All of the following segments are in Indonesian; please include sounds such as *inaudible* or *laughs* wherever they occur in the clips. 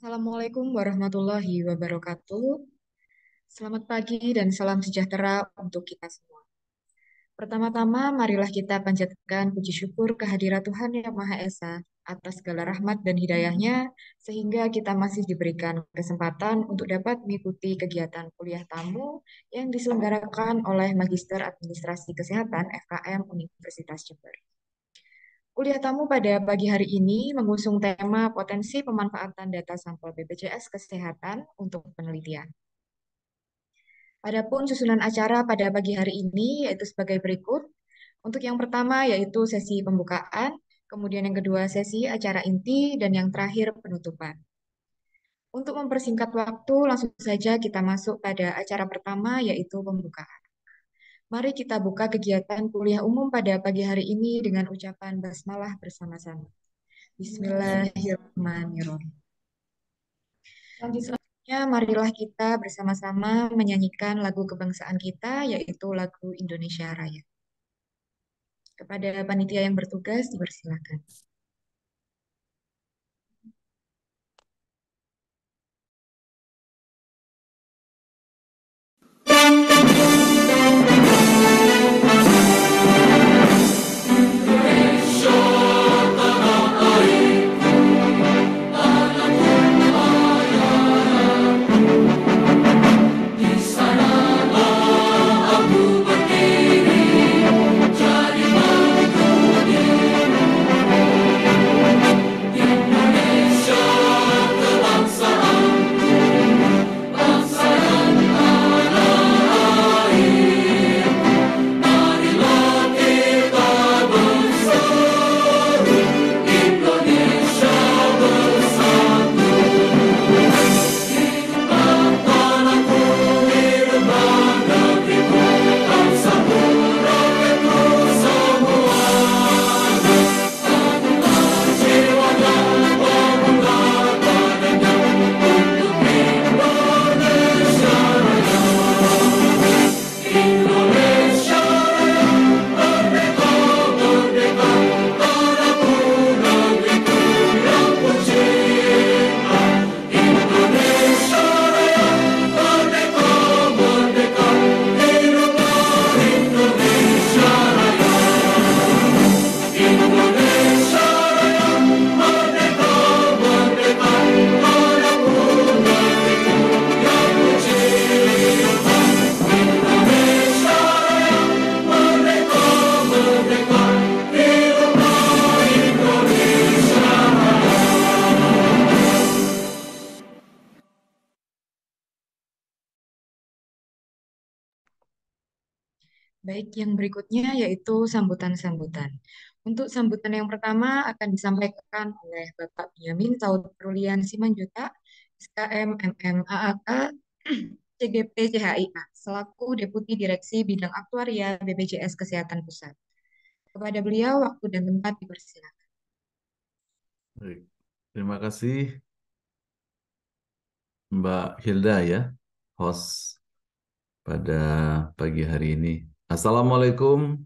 Assalamualaikum warahmatullahi wabarakatuh. Selamat pagi dan salam sejahtera untuk kita semua. Pertama-tama, marilah kita panjatkan puji syukur kehadiran Tuhan Yang Maha Esa atas segala rahmat dan hidayahnya, sehingga kita masih diberikan kesempatan untuk dapat mengikuti kegiatan kuliah tamu yang diselenggarakan oleh Magister Administrasi Kesehatan FKM Universitas Jember. Kuliah tamu pada pagi hari ini mengusung tema potensi pemanfaatan data sampel BPJS Kesehatan untuk penelitian. Adapun susunan acara pada pagi hari ini yaitu sebagai berikut. Untuk yang pertama yaitu sesi pembukaan, kemudian yang kedua sesi acara inti, dan yang terakhir penutupan. Untuk mempersingkat waktu, langsung saja kita masuk pada acara pertama yaitu pembukaan. Mari kita buka kegiatan kuliah umum pada pagi hari ini dengan ucapan basmalah bersama-sama. Bismillahirrahmanirrahim. Selanjutnya, marilah kita bersama-sama menyanyikan lagu kebangsaan kita, yaitu lagu Indonesia Raya. Kepada panitia yang bertugas, dipersilakan. Thank you. Baik, yang berikutnya yaitu sambutan-sambutan. Untuk sambutan yang pertama akan disampaikan oleh Bapak Benyamin Saud Perulian Simanjuta, SKM MMAAK CGP *clears throat* CHIA, selaku Deputi Direksi Bidang Aktuaria BPJS Kesehatan Pusat. Kepada beliau, waktu dan tempat dipersilakan. Baik, terima kasih Mbak Hilda ya, host pada pagi hari ini. Assalamualaikum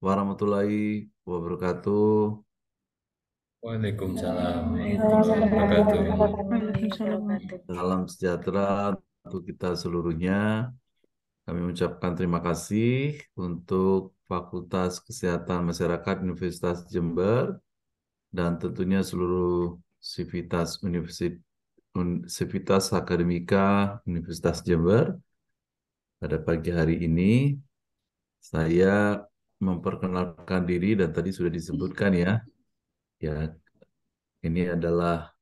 warahmatullahi wabarakatuh. Waalaikumsalam warahmatullahi wabarakatuh. Salam sejahtera untuk kita seluruhnya. Kami mengucapkan terima kasih untuk Fakultas Kesehatan Masyarakat Universitas Jember dan tentunya seluruh Sivitas universit Universitas Akademika Universitas Jember pada pagi hari ini saya memperkenalkan diri dan tadi sudah disebutkan ya. Ya, ini adalah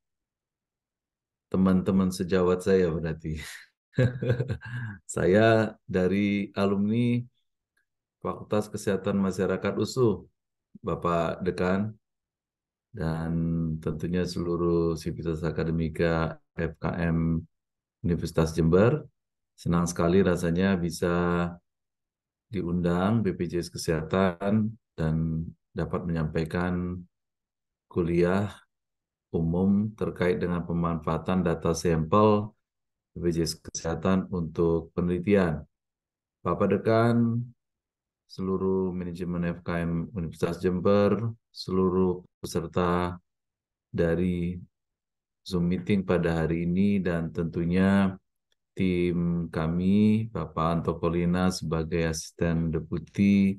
teman-teman sejawat saya berarti. *laughs* saya dari alumni Fakultas Kesehatan Masyarakat USU, Bapak Dekan, dan tentunya seluruh Sivitas Akademika FKM Universitas Jember. Senang sekali rasanya bisa diundang BPJS Kesehatan dan dapat menyampaikan kuliah umum terkait dengan pemanfaatan data sampel BPJS Kesehatan untuk penelitian. Bapak Dekan, seluruh manajemen FKM Universitas Jember, seluruh peserta dari Zoom meeting pada hari ini dan tentunya tim kami, Bapak Antokolina sebagai asisten deputi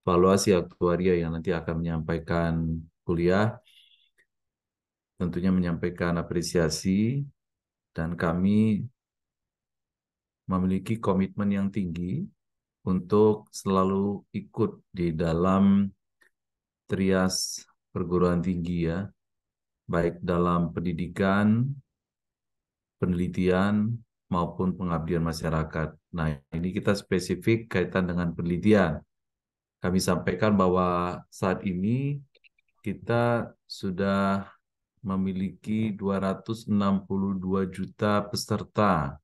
Evaluasi aktuaria yang nanti akan menyampaikan kuliah, tentunya menyampaikan apresiasi dan kami memiliki komitmen yang tinggi untuk selalu ikut di dalam trias perguruan tinggi ya, baik dalam pendidikan, penelitian, maupun pengabdian masyarakat. Nah, ini kita spesifik kaitan dengan penelitian. Kami sampaikan bahwa saat ini kita sudah memiliki 262 juta peserta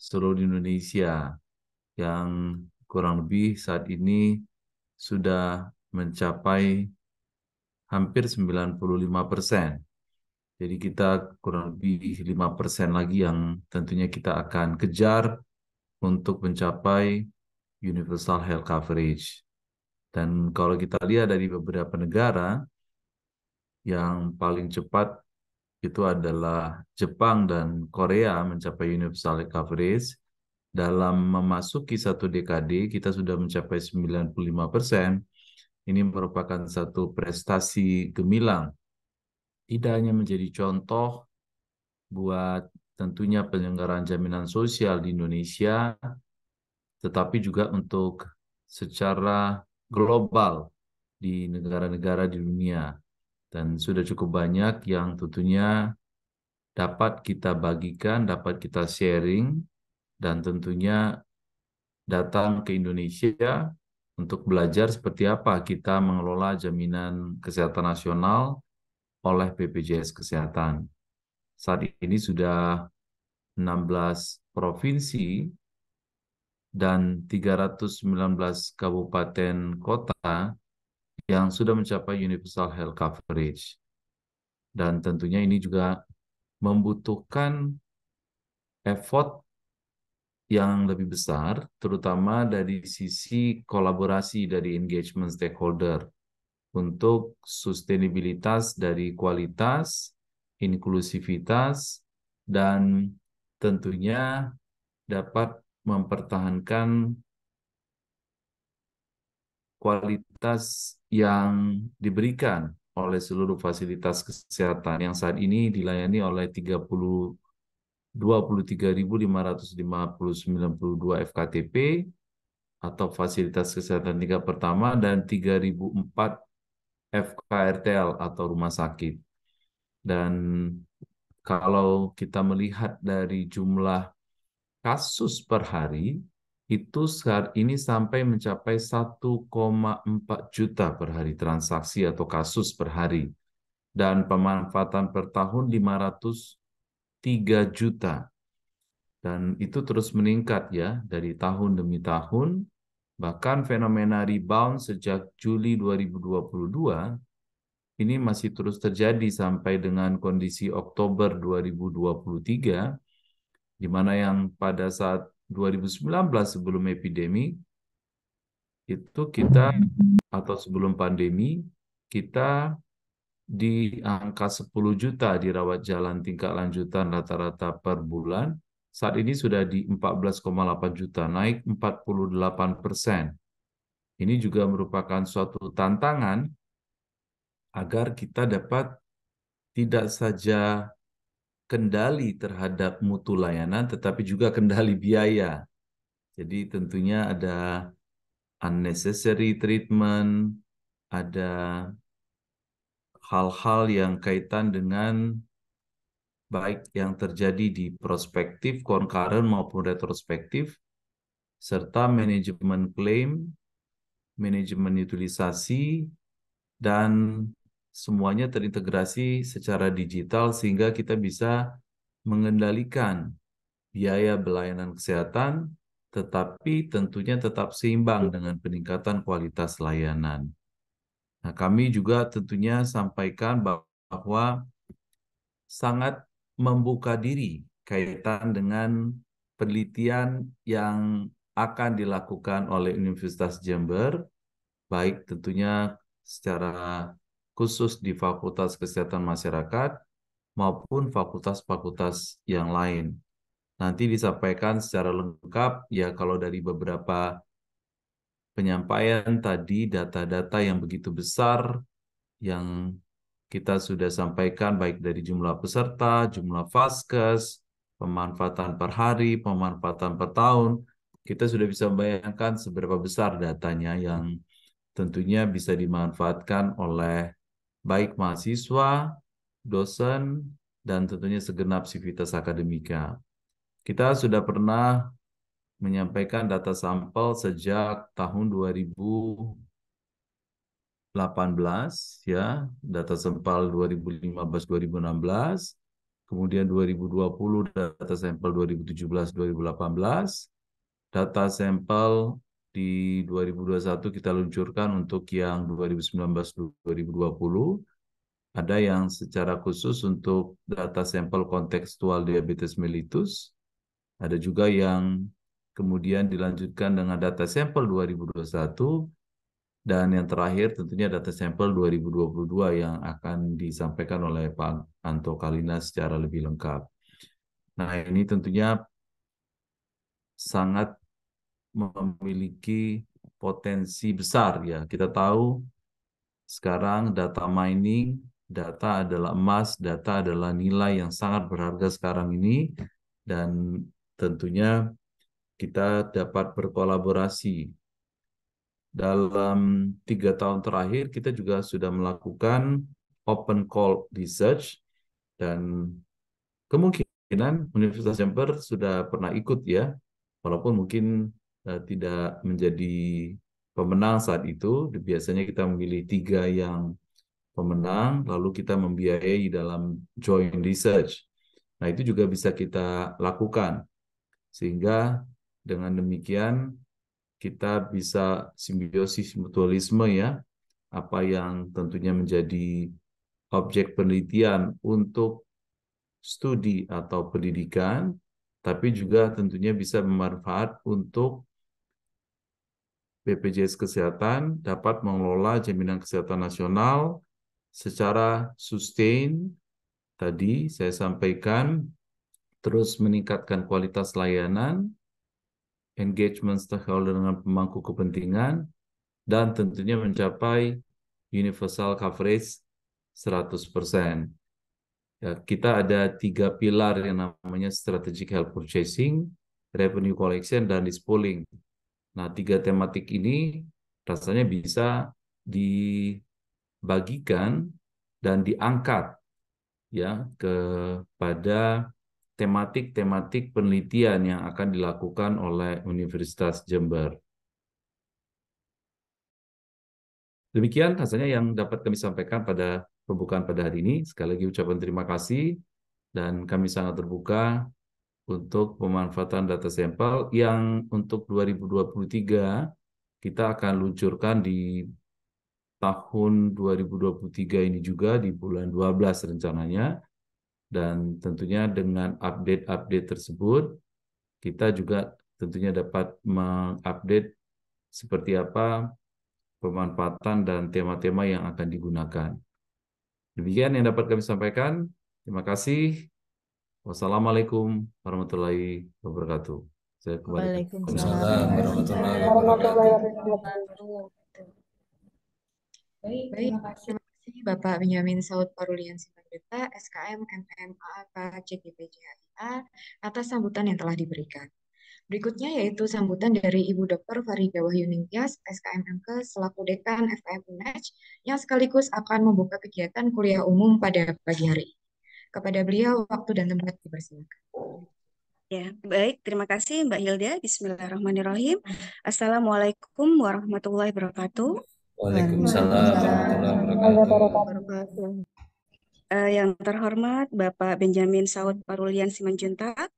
seluruh Indonesia yang kurang lebih saat ini sudah mencapai hampir 95 persen. Jadi kita kurang lebih 5% lagi yang tentunya kita akan kejar untuk mencapai universal health coverage. Dan kalau kita lihat dari beberapa negara, yang paling cepat itu adalah Jepang dan Korea mencapai universal health coverage. Dalam memasuki satu dekade, kita sudah mencapai 95 persen. Ini merupakan satu prestasi gemilang tidak hanya menjadi contoh buat tentunya penyelenggaraan jaminan sosial di Indonesia, tetapi juga untuk secara global di negara-negara di dunia. Dan sudah cukup banyak yang tentunya dapat kita bagikan, dapat kita sharing, dan tentunya datang ke Indonesia untuk belajar seperti apa kita mengelola jaminan kesehatan nasional oleh BPJS Kesehatan. Saat ini sudah 16 provinsi dan 319 kabupaten kota yang sudah mencapai universal health coverage. Dan tentunya ini juga membutuhkan effort yang lebih besar, terutama dari sisi kolaborasi dari engagement stakeholder untuk sustainabilitas dari kualitas, inklusivitas, dan tentunya dapat mempertahankan kualitas yang diberikan oleh seluruh fasilitas kesehatan yang saat ini dilayani oleh puluh 23.559 FKTP atau fasilitas kesehatan tingkat pertama dan empat FKRTL atau rumah sakit. Dan kalau kita melihat dari jumlah kasus per hari, itu saat ini sampai mencapai 1,4 juta per hari transaksi atau kasus per hari. Dan pemanfaatan per tahun 503 juta. Dan itu terus meningkat ya, dari tahun demi tahun Bahkan fenomena rebound sejak Juli 2022 ini masih terus terjadi sampai dengan kondisi Oktober 2023 di mana yang pada saat 2019 sebelum epidemi itu kita atau sebelum pandemi kita di angka 10 juta dirawat jalan tingkat lanjutan rata-rata per bulan saat ini sudah di 14,8 juta, naik 48 persen. Ini juga merupakan suatu tantangan agar kita dapat tidak saja kendali terhadap mutu layanan, tetapi juga kendali biaya. Jadi tentunya ada unnecessary treatment, ada hal-hal yang kaitan dengan baik yang terjadi di prospektif, concurrent maupun retrospektif, serta manajemen klaim, manajemen utilisasi, dan semuanya terintegrasi secara digital sehingga kita bisa mengendalikan biaya pelayanan kesehatan, tetapi tentunya tetap seimbang dengan peningkatan kualitas layanan. Nah, kami juga tentunya sampaikan bahwa sangat membuka diri kaitan dengan penelitian yang akan dilakukan oleh Universitas Jember, baik tentunya secara khusus di Fakultas Kesehatan Masyarakat maupun fakultas-fakultas yang lain. Nanti disampaikan secara lengkap ya kalau dari beberapa penyampaian tadi data-data yang begitu besar yang kita sudah sampaikan baik dari jumlah peserta, jumlah vaskes, pemanfaatan per hari, pemanfaatan per tahun. Kita sudah bisa membayangkan seberapa besar datanya yang tentunya bisa dimanfaatkan oleh baik mahasiswa, dosen, dan tentunya segenap sivitas akademika. Kita sudah pernah menyampaikan data sampel sejak tahun 2000 belas ya, data sampel 2015-2016, kemudian 2020 data sampel 2017-2018, data sampel di 2021 kita luncurkan untuk yang 2019-2020, ada yang secara khusus untuk data sampel kontekstual diabetes mellitus, ada juga yang kemudian dilanjutkan dengan data sampel 2021 dan yang terakhir tentunya data sampel 2022 yang akan disampaikan oleh Pak Anto Kalina secara lebih lengkap. Nah ini tentunya sangat memiliki potensi besar ya. Kita tahu sekarang data mining, data adalah emas, data adalah nilai yang sangat berharga sekarang ini dan tentunya kita dapat berkolaborasi dalam tiga tahun terakhir kita juga sudah melakukan open call research dan kemungkinan Universitas Jember sudah pernah ikut ya, walaupun mungkin uh, tidak menjadi pemenang saat itu. Biasanya kita memilih tiga yang pemenang, lalu kita membiayai dalam joint research. Nah itu juga bisa kita lakukan sehingga dengan demikian kita bisa simbiosis mutualisme ya, apa yang tentunya menjadi objek penelitian untuk studi atau pendidikan, tapi juga tentunya bisa bermanfaat untuk BPJS Kesehatan dapat mengelola jaminan kesehatan nasional secara sustain. Tadi saya sampaikan terus meningkatkan kualitas layanan, engagement stakeholder dengan pemangku kepentingan, dan tentunya mencapai universal coverage 100%. Ya, kita ada tiga pilar yang namanya strategic health purchasing, revenue collection, dan dispooling. Nah, tiga tematik ini rasanya bisa dibagikan dan diangkat ya kepada tematik-tematik penelitian yang akan dilakukan oleh Universitas Jember. Demikian rasanya yang dapat kami sampaikan pada pembukaan pada hari ini. Sekali lagi ucapan terima kasih dan kami sangat terbuka untuk pemanfaatan data sampel yang untuk 2023 kita akan luncurkan di tahun 2023 ini juga di bulan 12 rencananya dan tentunya dengan update-update tersebut, kita juga tentunya dapat mengupdate seperti apa pemanfaatan dan tema-tema yang akan digunakan. Demikian yang dapat kami sampaikan. Terima kasih. Wassalamualaikum warahmatullahi wabarakatuh. Saya kembali. Waalaikumsalam warahmatullahi wabarakatuh. Baik, terima kasih Bapak Benjamin Saud Parulian berita SKM MPMA KCGPJHIA atas sambutan yang telah diberikan. Berikutnya yaitu sambutan dari Ibu Dr. Farida Wahyuningtyas, MK selaku Dekan FM UNEJ, yang sekaligus akan membuka kegiatan kuliah umum pada pagi hari Kepada beliau, waktu dan tempat dipersilakan. Ya, baik. Terima kasih Mbak Hilda. Bismillahirrahmanirrahim. Assalamualaikum warahmatullahi wabarakatuh. Waalaikumsalam warahmatullahi wabarakatuh uh, yang terhormat Bapak Benjamin Saud Parulian Simanjuntak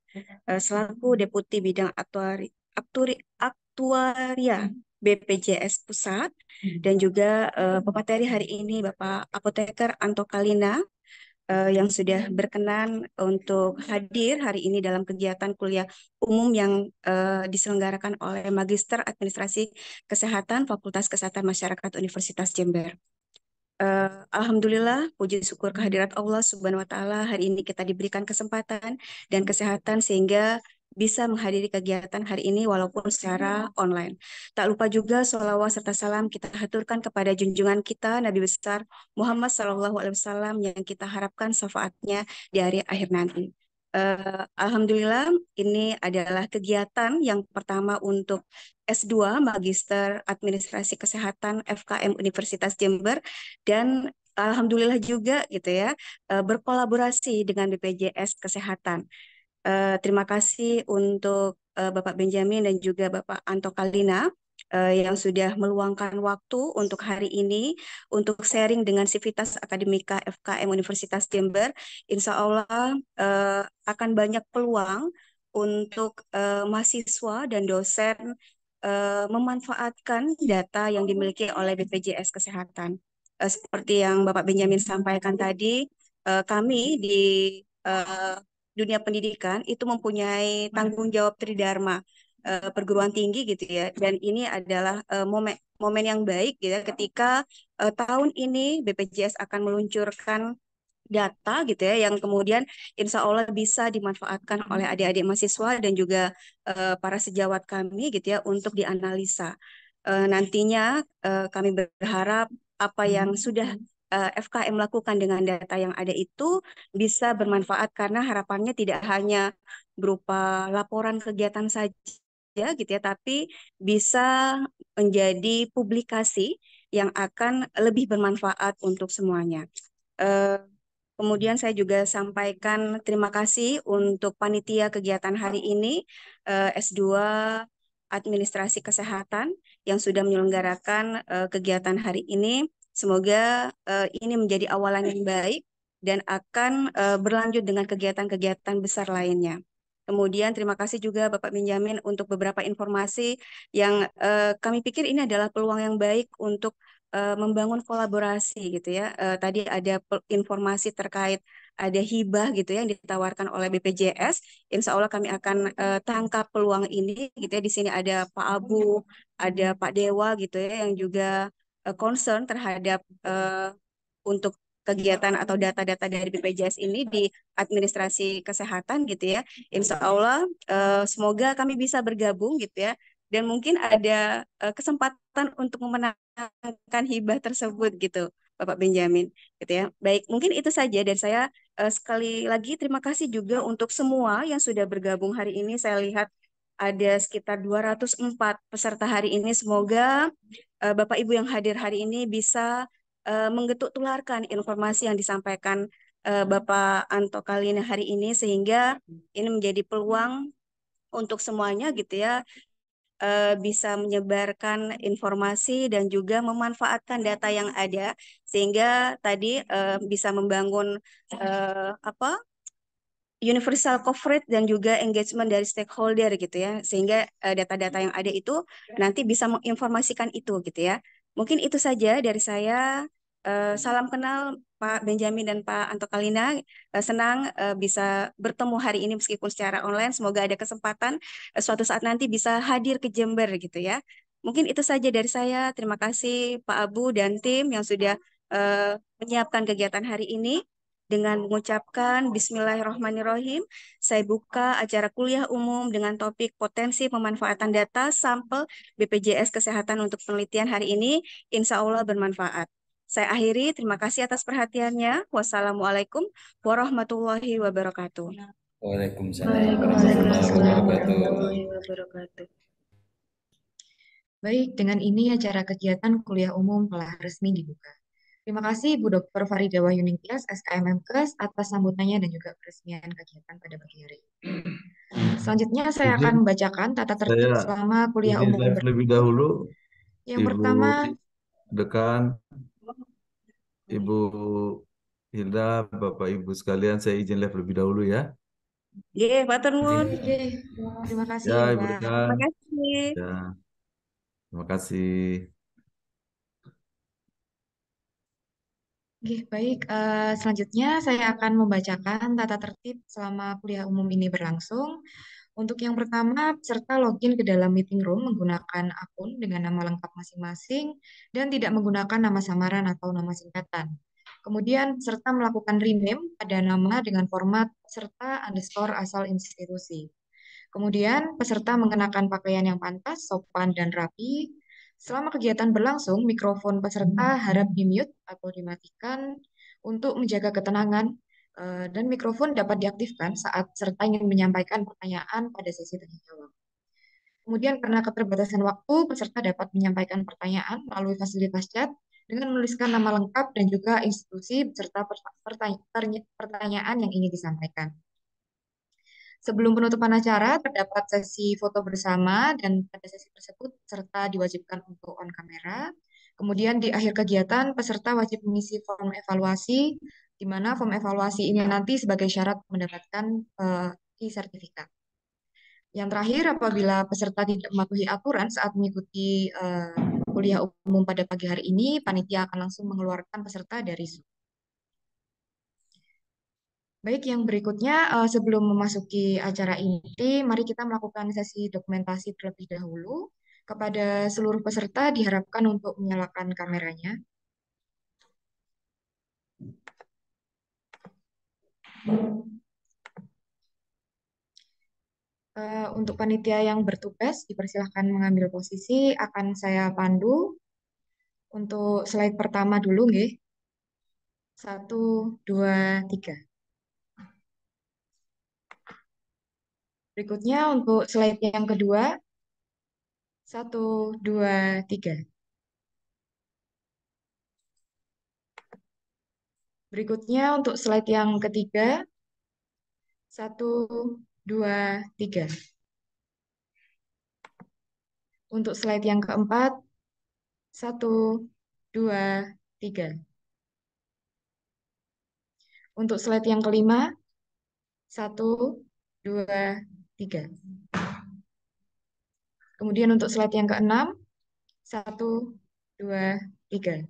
uh, selaku Deputi Bidang Aktuari, Aktuari, Aktuaria BPJS Pusat dan juga uh, pemateri hari ini Bapak Apoteker Anto Kalina uh, yang sudah berkenan untuk hadir hari ini dalam kegiatan kuliah umum yang uh, diselenggarakan oleh Magister Administrasi Kesehatan Fakultas Kesehatan Masyarakat Universitas Jember. Uh, Alhamdulillah, puji syukur kehadirat Allah Subhanahu wa Ta'ala. Hari ini kita diberikan kesempatan dan kesehatan sehingga bisa menghadiri kegiatan hari ini walaupun secara hmm. online. Tak lupa juga sholawat serta salam kita haturkan kepada junjungan kita Nabi besar Muhammad Shallallahu Alaihi Wasallam yang kita harapkan syafaatnya di hari akhir nanti. Uh, Alhamdulillah ini adalah kegiatan yang pertama untuk S2 Magister Administrasi Kesehatan FKM Universitas Jember dan Alhamdulillah juga gitu ya uh, berkolaborasi dengan BPJS Kesehatan. Uh, terima kasih untuk uh, Bapak Benjamin dan juga Bapak Anto Kalina uh, yang sudah meluangkan waktu untuk hari ini untuk sharing dengan Sivitas Akademika FKM Universitas Jember. Insya Allah uh, akan banyak peluang untuk uh, mahasiswa dan dosen uh, memanfaatkan data yang dimiliki oleh BPJS Kesehatan. Uh, seperti yang Bapak Benjamin sampaikan tadi, uh, kami di uh, dunia pendidikan itu mempunyai tanggung jawab tridharma uh, perguruan tinggi gitu ya. Dan ini adalah uh, momen momen yang baik gitu ya ketika uh, tahun ini BPJS akan meluncurkan data gitu ya yang kemudian insya Allah bisa dimanfaatkan oleh adik-adik mahasiswa dan juga uh, para sejawat kami gitu ya untuk dianalisa. Uh, nantinya uh, kami berharap apa yang sudah uh, FKM lakukan dengan data yang ada itu bisa bermanfaat karena harapannya tidak hanya berupa laporan kegiatan saja saja ya, gitu ya, tapi bisa menjadi publikasi yang akan lebih bermanfaat untuk semuanya. Uh, kemudian saya juga sampaikan terima kasih untuk panitia kegiatan hari ini uh, eh, S2 Administrasi Kesehatan yang sudah menyelenggarakan uh, kegiatan hari ini. Semoga uh, ini menjadi awalan yang baik dan akan uh, berlanjut dengan kegiatan-kegiatan besar lainnya. Kemudian terima kasih juga Bapak Benjamin untuk beberapa informasi yang eh, kami pikir ini adalah peluang yang baik untuk eh, membangun kolaborasi gitu ya. Eh, tadi ada informasi terkait ada hibah gitu ya yang ditawarkan oleh BPJS. Insya Allah kami akan uh, tangkap peluang ini gitu ya. Di sini ada Pak Abu, ada Pak Dewa gitu ya yang juga uh, concern terhadap uh, untuk kegiatan atau data-data dari BPJS ini di administrasi kesehatan gitu ya. Insya Allah uh, semoga kami bisa bergabung gitu ya dan mungkin ada uh, kesempatan untuk memenangkan hibah tersebut gitu. Bapak Benjamin, gitu ya. Baik, mungkin itu saja dan saya. Uh, sekali lagi terima kasih juga untuk semua yang sudah bergabung hari ini. Saya lihat ada sekitar 204 peserta hari ini. Semoga uh, Bapak Ibu yang hadir hari ini bisa uh, menggetuk tularkan informasi yang disampaikan uh, Bapak Anto kali ini hari ini sehingga ini menjadi peluang untuk semuanya gitu ya eh, bisa menyebarkan informasi dan juga memanfaatkan data yang ada sehingga tadi uh, bisa membangun uh, apa universal coverage dan juga engagement dari stakeholder gitu ya sehingga data-data uh, yang ada itu nanti bisa menginformasikan itu gitu ya Mungkin itu saja dari saya. Uh, salam kenal Pak Benjamin dan Pak Anto Kalina. Uh, senang uh, bisa bertemu hari ini meskipun secara online. Semoga ada kesempatan uh, suatu saat nanti bisa hadir ke Jember gitu ya. Mungkin itu saja dari saya. Terima kasih Pak Abu dan tim yang sudah uh, menyiapkan kegiatan hari ini dengan mengucapkan Bismillahirrahmanirrahim. Saya buka acara kuliah umum dengan topik potensi pemanfaatan data sampel BPJS Kesehatan untuk penelitian hari ini. Insya Allah bermanfaat. Saya akhiri, terima kasih atas perhatiannya. Wassalamualaikum warahmatullahi wabarakatuh. Waalaikumsalam warahmatullahi wabarakatuh. Baik, dengan ini acara kegiatan kuliah umum telah resmi dibuka. Terima kasih Bu Dr. Farida Wahyuning SKMMKes atas sambutannya dan juga peresmian kegiatan pada pagi hari Selanjutnya saya izin, akan membacakan tata tertib selama kuliah umum. Saya lebih dahulu. Yang Ibu pertama Dekan, Ibu Hilda, Bapak Ibu sekalian, saya izin live lebih dahulu ya. Iya, Pak Terima kasih. Ya, Ibu Dekan. Terima kasih. Ya. Terima kasih. Oke, baik. Eh, selanjutnya saya akan membacakan tata tertib selama kuliah umum ini berlangsung. Untuk yang pertama, peserta login ke dalam meeting room menggunakan akun dengan nama lengkap masing-masing dan tidak menggunakan nama samaran atau nama singkatan. Kemudian peserta melakukan rename pada nama dengan format serta underscore asal institusi. Kemudian peserta mengenakan pakaian yang pantas, sopan, dan rapi, Selama kegiatan berlangsung, mikrofon peserta harap di atau dimatikan untuk menjaga ketenangan eh, dan mikrofon dapat diaktifkan saat serta ingin menyampaikan pertanyaan pada sesi tanya jawab. Kemudian karena keterbatasan waktu, peserta dapat menyampaikan pertanyaan melalui fasilitas chat dengan menuliskan nama lengkap dan juga institusi serta pertanyaan yang ingin disampaikan. Sebelum penutupan acara, terdapat sesi foto bersama dan pada sesi tersebut peserta diwajibkan untuk on kamera. Kemudian di akhir kegiatan, peserta wajib mengisi form evaluasi, di mana form evaluasi ini nanti sebagai syarat mendapatkan eh, e-sertifikat. Yang terakhir, apabila peserta tidak mematuhi aturan saat mengikuti uh, kuliah umum pada pagi hari ini, panitia akan langsung mengeluarkan peserta dari Zoom. Baik, yang berikutnya eh, sebelum memasuki acara inti, mari kita melakukan sesi dokumentasi terlebih dahulu. Kepada seluruh peserta diharapkan untuk menyalakan kameranya. Eh, untuk panitia yang bertugas, dipersilahkan mengambil posisi. Akan saya pandu untuk slide pertama dulu, Nge. Satu, dua, tiga. Berikutnya untuk slide yang kedua. Satu, dua, tiga. Berikutnya untuk slide yang ketiga. Satu, dua, tiga. Untuk slide yang keempat. Satu, dua, tiga. Untuk slide yang kelima. Satu, dua, tiga. Kemudian untuk slide yang keenam, satu, dua, tiga.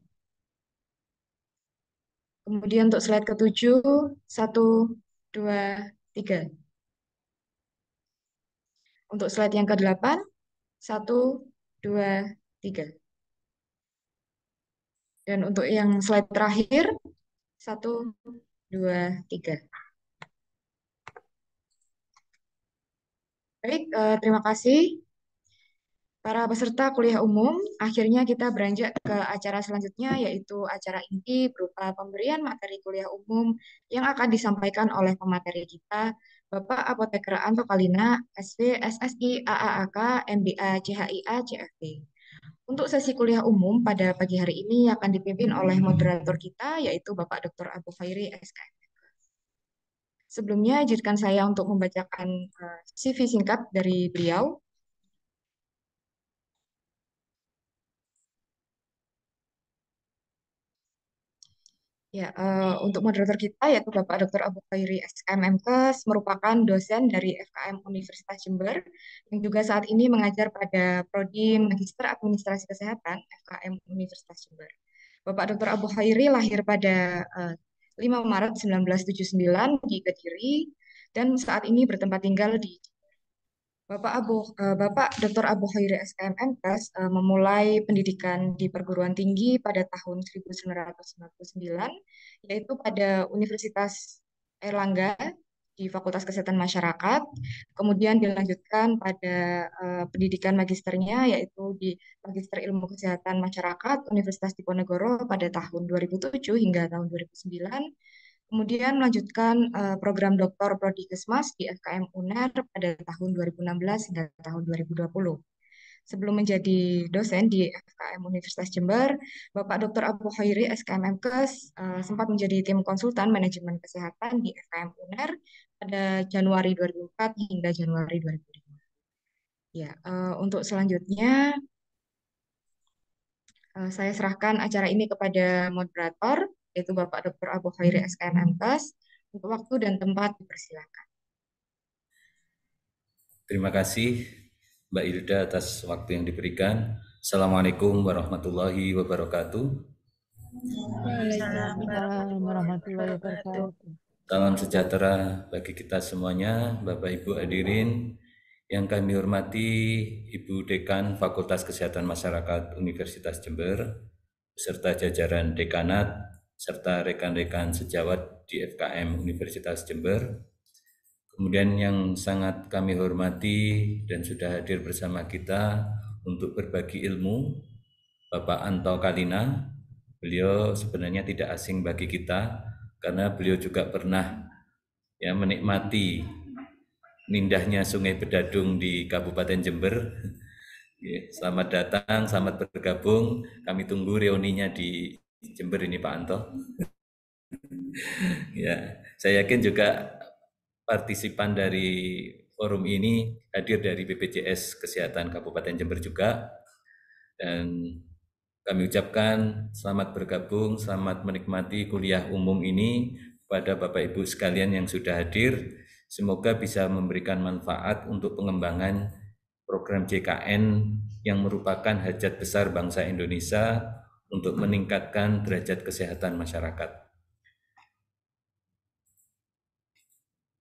Kemudian untuk slide ketujuh, satu, dua, tiga. Untuk slide yang ke-8, 1, 2, 3. Dan untuk yang slide terakhir, satu dua tiga Baik, eh, terima kasih para peserta kuliah umum. Akhirnya kita beranjak ke acara selanjutnya, yaitu acara inti berupa pemberian materi kuliah umum yang akan disampaikan oleh pemateri kita, Bapak Apoteker Anto Kalina, SV, SSI, AAAK, MBA, CHIA, CFP. Untuk sesi kuliah umum pada pagi hari ini akan dipimpin oleh moderator kita, yaitu Bapak Dr. Abu Fairi SKM. Sebelumnya, izinkan saya untuk membacakan eh, CV singkat dari beliau. Ya, uh, untuk moderator kita yaitu Bapak Dr. Abu Khairi SKMMKes merupakan dosen dari FKM Universitas Jember yang juga saat ini mengajar pada prodi Magister Administrasi Kesehatan FKM Universitas Jember. Bapak Dr. Abu Khairi lahir pada uh, 5 Maret 1979 di Kediri dan saat ini bertempat tinggal di Bapak Abu eh, Bapak Dr. Abu Khairi uh, memulai pendidikan di perguruan tinggi pada tahun 1999 yaitu pada Universitas Erlangga di Fakultas Kesehatan Masyarakat, kemudian dilanjutkan pada uh, pendidikan magisternya yaitu di Magister Ilmu Kesehatan Masyarakat Universitas Diponegoro pada tahun 2007 hingga tahun 2009, kemudian melanjutkan uh, program doktor Prodi Kesmas di FKM UNER pada tahun 2016 hingga tahun 2020 sebelum menjadi dosen di FKM Universitas Jember, Bapak Dr. Abu Khairi SKM Kes eh, sempat menjadi tim konsultan manajemen kesehatan di FKM UNER pada Januari 2004 hingga Januari 2005. Ya, eh, untuk selanjutnya eh, saya serahkan acara ini kepada moderator yaitu Bapak Dr. Abu Khairi SKM Kes untuk waktu dan tempat dipersilakan. Terima kasih Mbak Ilda atas waktu yang diberikan. Assalamualaikum warahmatullahi wabarakatuh. Waalaikumsalam warahmatullahi wabarakatuh. Salam sejahtera bagi kita semuanya, Bapak Ibu hadirin yang kami hormati Ibu Dekan Fakultas Kesehatan Masyarakat Universitas Jember serta jajaran dekanat serta rekan-rekan sejawat di FKM Universitas Jember Kemudian yang sangat kami hormati dan sudah hadir bersama kita untuk berbagi ilmu, Bapak Anto Kalina. Beliau sebenarnya tidak asing bagi kita karena beliau juga pernah ya menikmati nindahnya Sungai Bedadung di Kabupaten Jember. Ya, selamat datang, selamat bergabung. Kami tunggu reuninya di Jember ini Pak Anto. *laughs* ya, saya yakin juga partisipan dari forum ini hadir dari BPJS Kesehatan Kabupaten Jember juga. Dan kami ucapkan selamat bergabung, selamat menikmati kuliah umum ini kepada Bapak Ibu sekalian yang sudah hadir. Semoga bisa memberikan manfaat untuk pengembangan program JKN yang merupakan hajat besar bangsa Indonesia untuk meningkatkan derajat kesehatan masyarakat.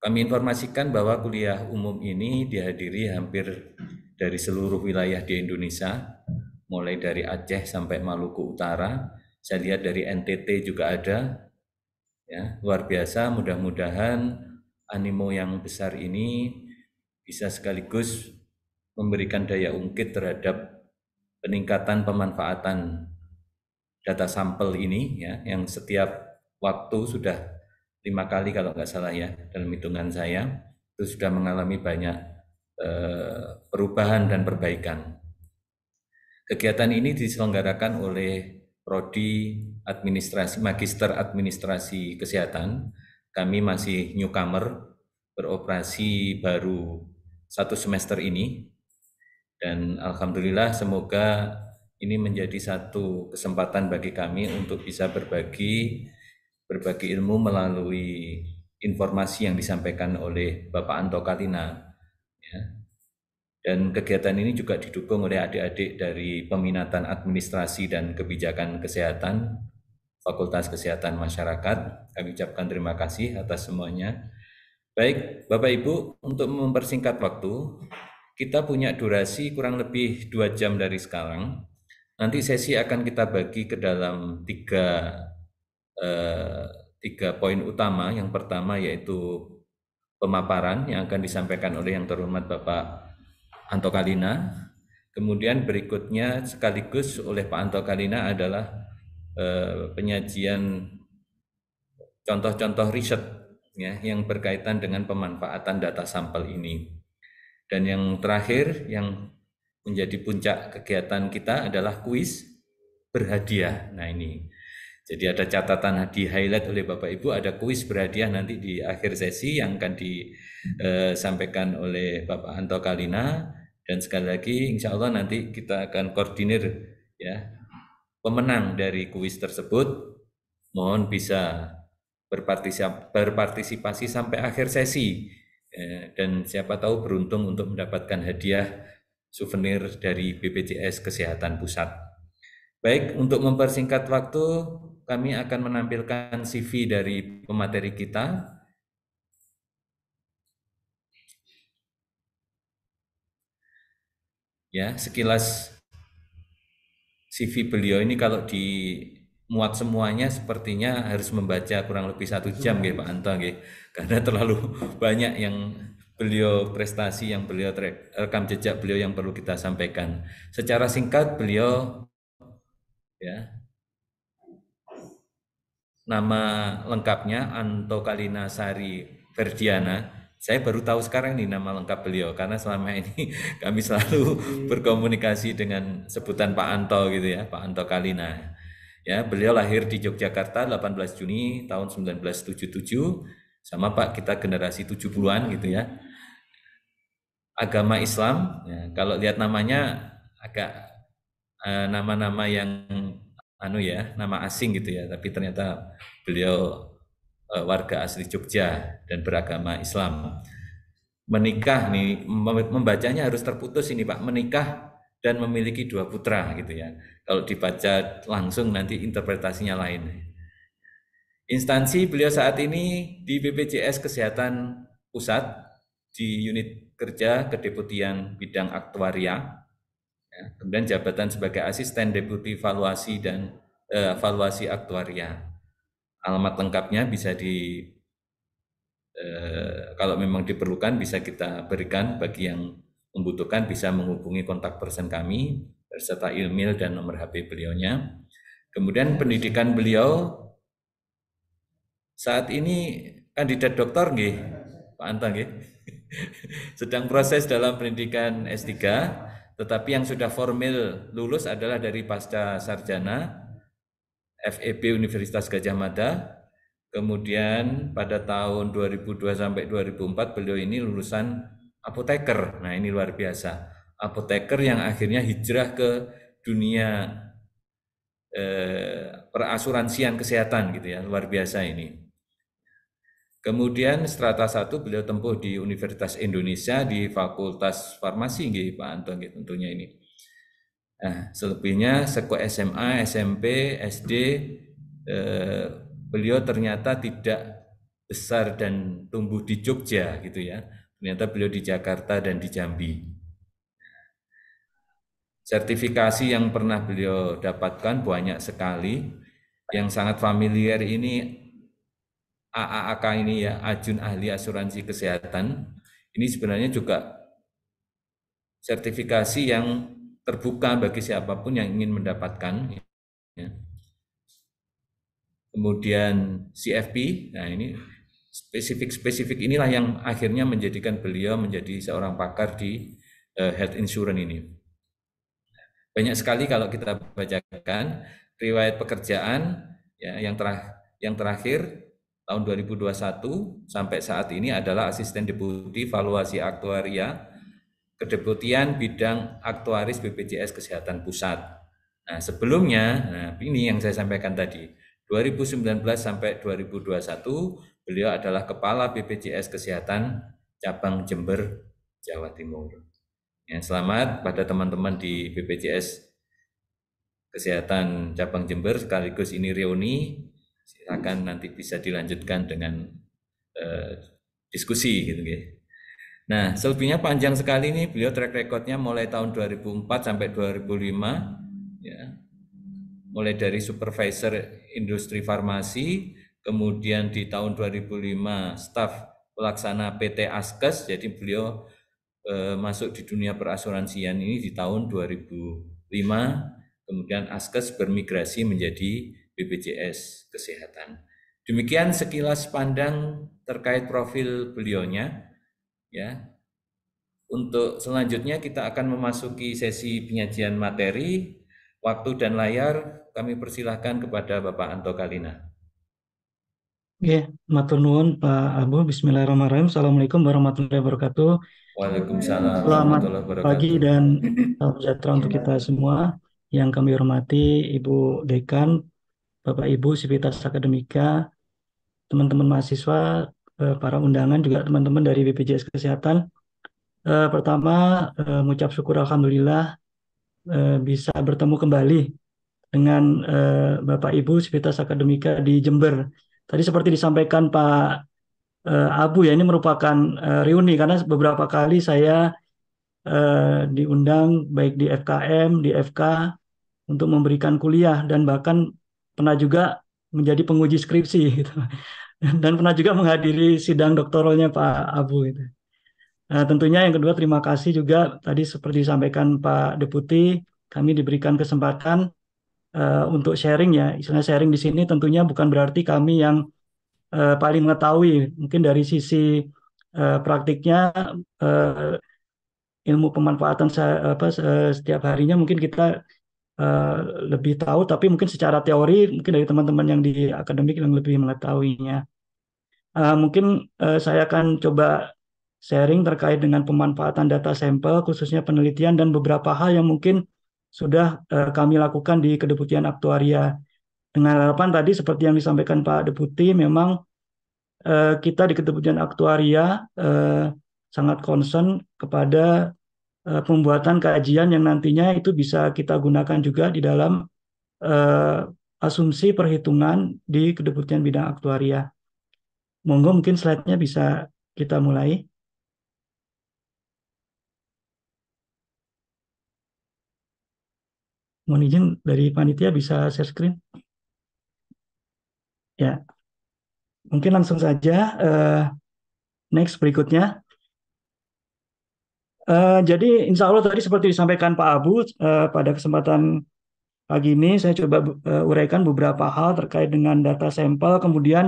Kami informasikan bahwa kuliah umum ini dihadiri hampir dari seluruh wilayah di Indonesia, mulai dari Aceh sampai Maluku Utara. Saya lihat dari NTT juga ada. Ya, luar biasa, mudah-mudahan animo yang besar ini bisa sekaligus memberikan daya ungkit terhadap peningkatan pemanfaatan data sampel ini ya yang setiap waktu sudah lima kali kalau nggak salah ya dalam hitungan saya itu sudah mengalami banyak eh, perubahan dan perbaikan. Kegiatan ini diselenggarakan oleh prodi administrasi magister administrasi kesehatan. Kami masih newcomer beroperasi baru satu semester ini dan alhamdulillah semoga ini menjadi satu kesempatan bagi kami untuk bisa berbagi berbagi ilmu melalui informasi yang disampaikan oleh Bapak Anto Katina. Ya. Dan kegiatan ini juga didukung oleh adik-adik dari peminatan administrasi dan kebijakan kesehatan Fakultas Kesehatan Masyarakat. Kami ucapkan terima kasih atas semuanya. Baik, Bapak Ibu, untuk mempersingkat waktu, kita punya durasi kurang lebih dua jam dari sekarang. Nanti sesi akan kita bagi ke dalam tiga Eh, tiga poin utama. Yang pertama yaitu pemaparan yang akan disampaikan oleh yang terhormat Bapak Anto Kalina. Kemudian berikutnya sekaligus oleh Pak Anto Kalina adalah eh, penyajian contoh-contoh riset ya, yang berkaitan dengan pemanfaatan data sampel ini. Dan yang terakhir yang menjadi puncak kegiatan kita adalah kuis berhadiah. Nah ini jadi ada catatan di highlight oleh Bapak Ibu, ada kuis berhadiah nanti di akhir sesi yang akan disampaikan eh, oleh Bapak Anto Kalina dan sekali lagi insya Allah nanti kita akan koordinir ya pemenang dari kuis tersebut mohon bisa berpartisipasi, berpartisipasi sampai akhir sesi eh, dan siapa tahu beruntung untuk mendapatkan hadiah souvenir dari BPJS Kesehatan Pusat. Baik, untuk mempersingkat waktu, kami akan menampilkan CV dari pemateri kita. Ya, sekilas CV beliau ini kalau dimuat semuanya sepertinya harus membaca kurang lebih satu jam, gitu, Pak Anto, gitu. karena terlalu *laughs* banyak yang beliau prestasi yang beliau rekam jejak beliau yang perlu kita sampaikan. Secara singkat beliau ya nama lengkapnya Anto Kalina Sari Ferdiana. Saya baru tahu sekarang nih nama lengkap beliau karena selama *laughs* ini kami selalu hmm. berkomunikasi dengan sebutan Pak Anto gitu ya, Pak Anto Kalina. Ya, beliau lahir di Yogyakarta 18 Juni tahun 1977 sama Pak kita generasi 70-an gitu ya. Agama Islam, ya, kalau lihat namanya agak eh, nama-nama eh, -nama yang anu ya nama asing gitu ya tapi ternyata beliau e, warga asli Jogja dan beragama Islam menikah nih membacanya harus terputus ini Pak menikah dan memiliki dua putra gitu ya kalau dibaca langsung nanti interpretasinya lain instansi beliau saat ini di BPJS Kesehatan Pusat di unit kerja kedeputian bidang aktuaria Ya, kemudian jabatan sebagai asisten deputi valuasi dan eh, valuasi aktuaria. Alamat lengkapnya bisa di eh, kalau memang diperlukan bisa kita berikan bagi yang membutuhkan bisa menghubungi kontak person kami serta email dan nomor HP beliaunya. Kemudian pendidikan beliau saat ini kandidat doktor nggih, Pak Anta nggih. *laughs* Sedang proses dalam pendidikan S3 tetapi yang sudah formal lulus adalah dari pasca sarjana FEB Universitas Gajah Mada. Kemudian pada tahun 2002 sampai 2004 beliau ini lulusan apoteker. Nah, ini luar biasa. Apoteker yang akhirnya hijrah ke dunia eh, perasuransian kesehatan gitu ya. Luar biasa ini. Kemudian strata satu beliau tempuh di Universitas Indonesia di Fakultas Farmasi nggih Pak Anton gitu, tentunya ini. Nah, selebihnya seko SMA, SMP, SD eh, beliau ternyata tidak besar dan tumbuh di Jogja gitu ya. Ternyata beliau di Jakarta dan di Jambi. Sertifikasi yang pernah beliau dapatkan banyak sekali. Yang sangat familiar ini AAAK ini ya, Ajun Ahli Asuransi Kesehatan, ini sebenarnya juga sertifikasi yang terbuka bagi siapapun yang ingin mendapatkan. Ya. Kemudian CFP, nah ini spesifik-spesifik inilah yang akhirnya menjadikan beliau menjadi seorang pakar di uh, health insurance ini. Banyak sekali kalau kita bacakan riwayat pekerjaan ya, yang terah, yang terakhir tahun 2021 sampai saat ini adalah asisten deputi valuasi aktuaria kedeputian bidang aktuaris BPJS Kesehatan Pusat. Nah, sebelumnya, nah ini yang saya sampaikan tadi, 2019 sampai 2021 beliau adalah kepala BPJS Kesehatan cabang Jember, Jawa Timur. Ya, selamat pada teman-teman di BPJS Kesehatan cabang Jember sekaligus ini reuni silakan nanti bisa dilanjutkan dengan eh, diskusi gitu ya. Nah, selebihnya panjang sekali nih beliau track recordnya mulai tahun 2004 sampai 2005 ya. Mulai dari supervisor industri farmasi, kemudian di tahun 2005 staf pelaksana PT Askes, jadi beliau eh, masuk di dunia perasuransian ini di tahun 2005, kemudian Askes bermigrasi menjadi BPJS Kesehatan. Demikian sekilas pandang terkait profil beliaunya. Ya. Untuk selanjutnya kita akan memasuki sesi penyajian materi, waktu dan layar kami persilahkan kepada Bapak Anto Kalina. Ya, yeah, maturnuun Pak Abu. Bismillahirrahmanirrahim. Assalamualaikum warahmatullahi wabarakatuh. Waalaikumsalam. Selamat pagi dan salam sejahtera untuk kita semua. Yang kami hormati Ibu Dekan, Bapak Ibu Sivitas Akademika, teman-teman mahasiswa, eh, para undangan juga teman-teman dari BPJS Kesehatan. Eh, pertama, eh, mengucap syukur alhamdulillah bisa bertemu kembali dengan Bapak Ibu Sivitas Akademika di Jember. Tadi seperti disampaikan Pak Abu ya ini merupakan reuni karena beberapa kali saya diundang baik di FKM, di FK untuk memberikan kuliah dan bahkan pernah juga menjadi penguji skripsi gitu. dan pernah juga menghadiri sidang doktoralnya Pak Abu itu. Nah, tentunya yang kedua terima kasih juga tadi seperti disampaikan Pak Deputi kami diberikan kesempatan uh, untuk sharing ya istilah sharing di sini tentunya bukan berarti kami yang uh, paling mengetahui mungkin dari sisi uh, praktiknya uh, ilmu pemanfaatan apa, setiap harinya mungkin kita Eh, lebih tahu tapi mungkin secara teori mungkin dari teman-teman yang di akademik yang lebih mengetahuinya uh, mungkin uh, saya akan coba sharing terkait dengan pemanfaatan data sampel khususnya penelitian dan beberapa hal yang mungkin sudah uh, kami lakukan di kedeputian aktuaria dengan harapan tadi seperti yang disampaikan Pak Deputi memang uh, kita di kedeputian aktuaria uh, sangat concern kepada uh, pembuatan kajian yang nantinya itu bisa kita gunakan juga di dalam uh, asumsi perhitungan di kedeputian bidang aktuaria. Monggo mungkin slide-nya bisa kita mulai. mohon izin dari panitia bisa share screen. Ya, mungkin langsung saja. Uh, next berikutnya, Eh, jadi insya Allah tadi seperti disampaikan Pak Abu uh, pada kesempatan pagi ini saya coba uh, uraikan beberapa hal terkait dengan data sampel, kemudian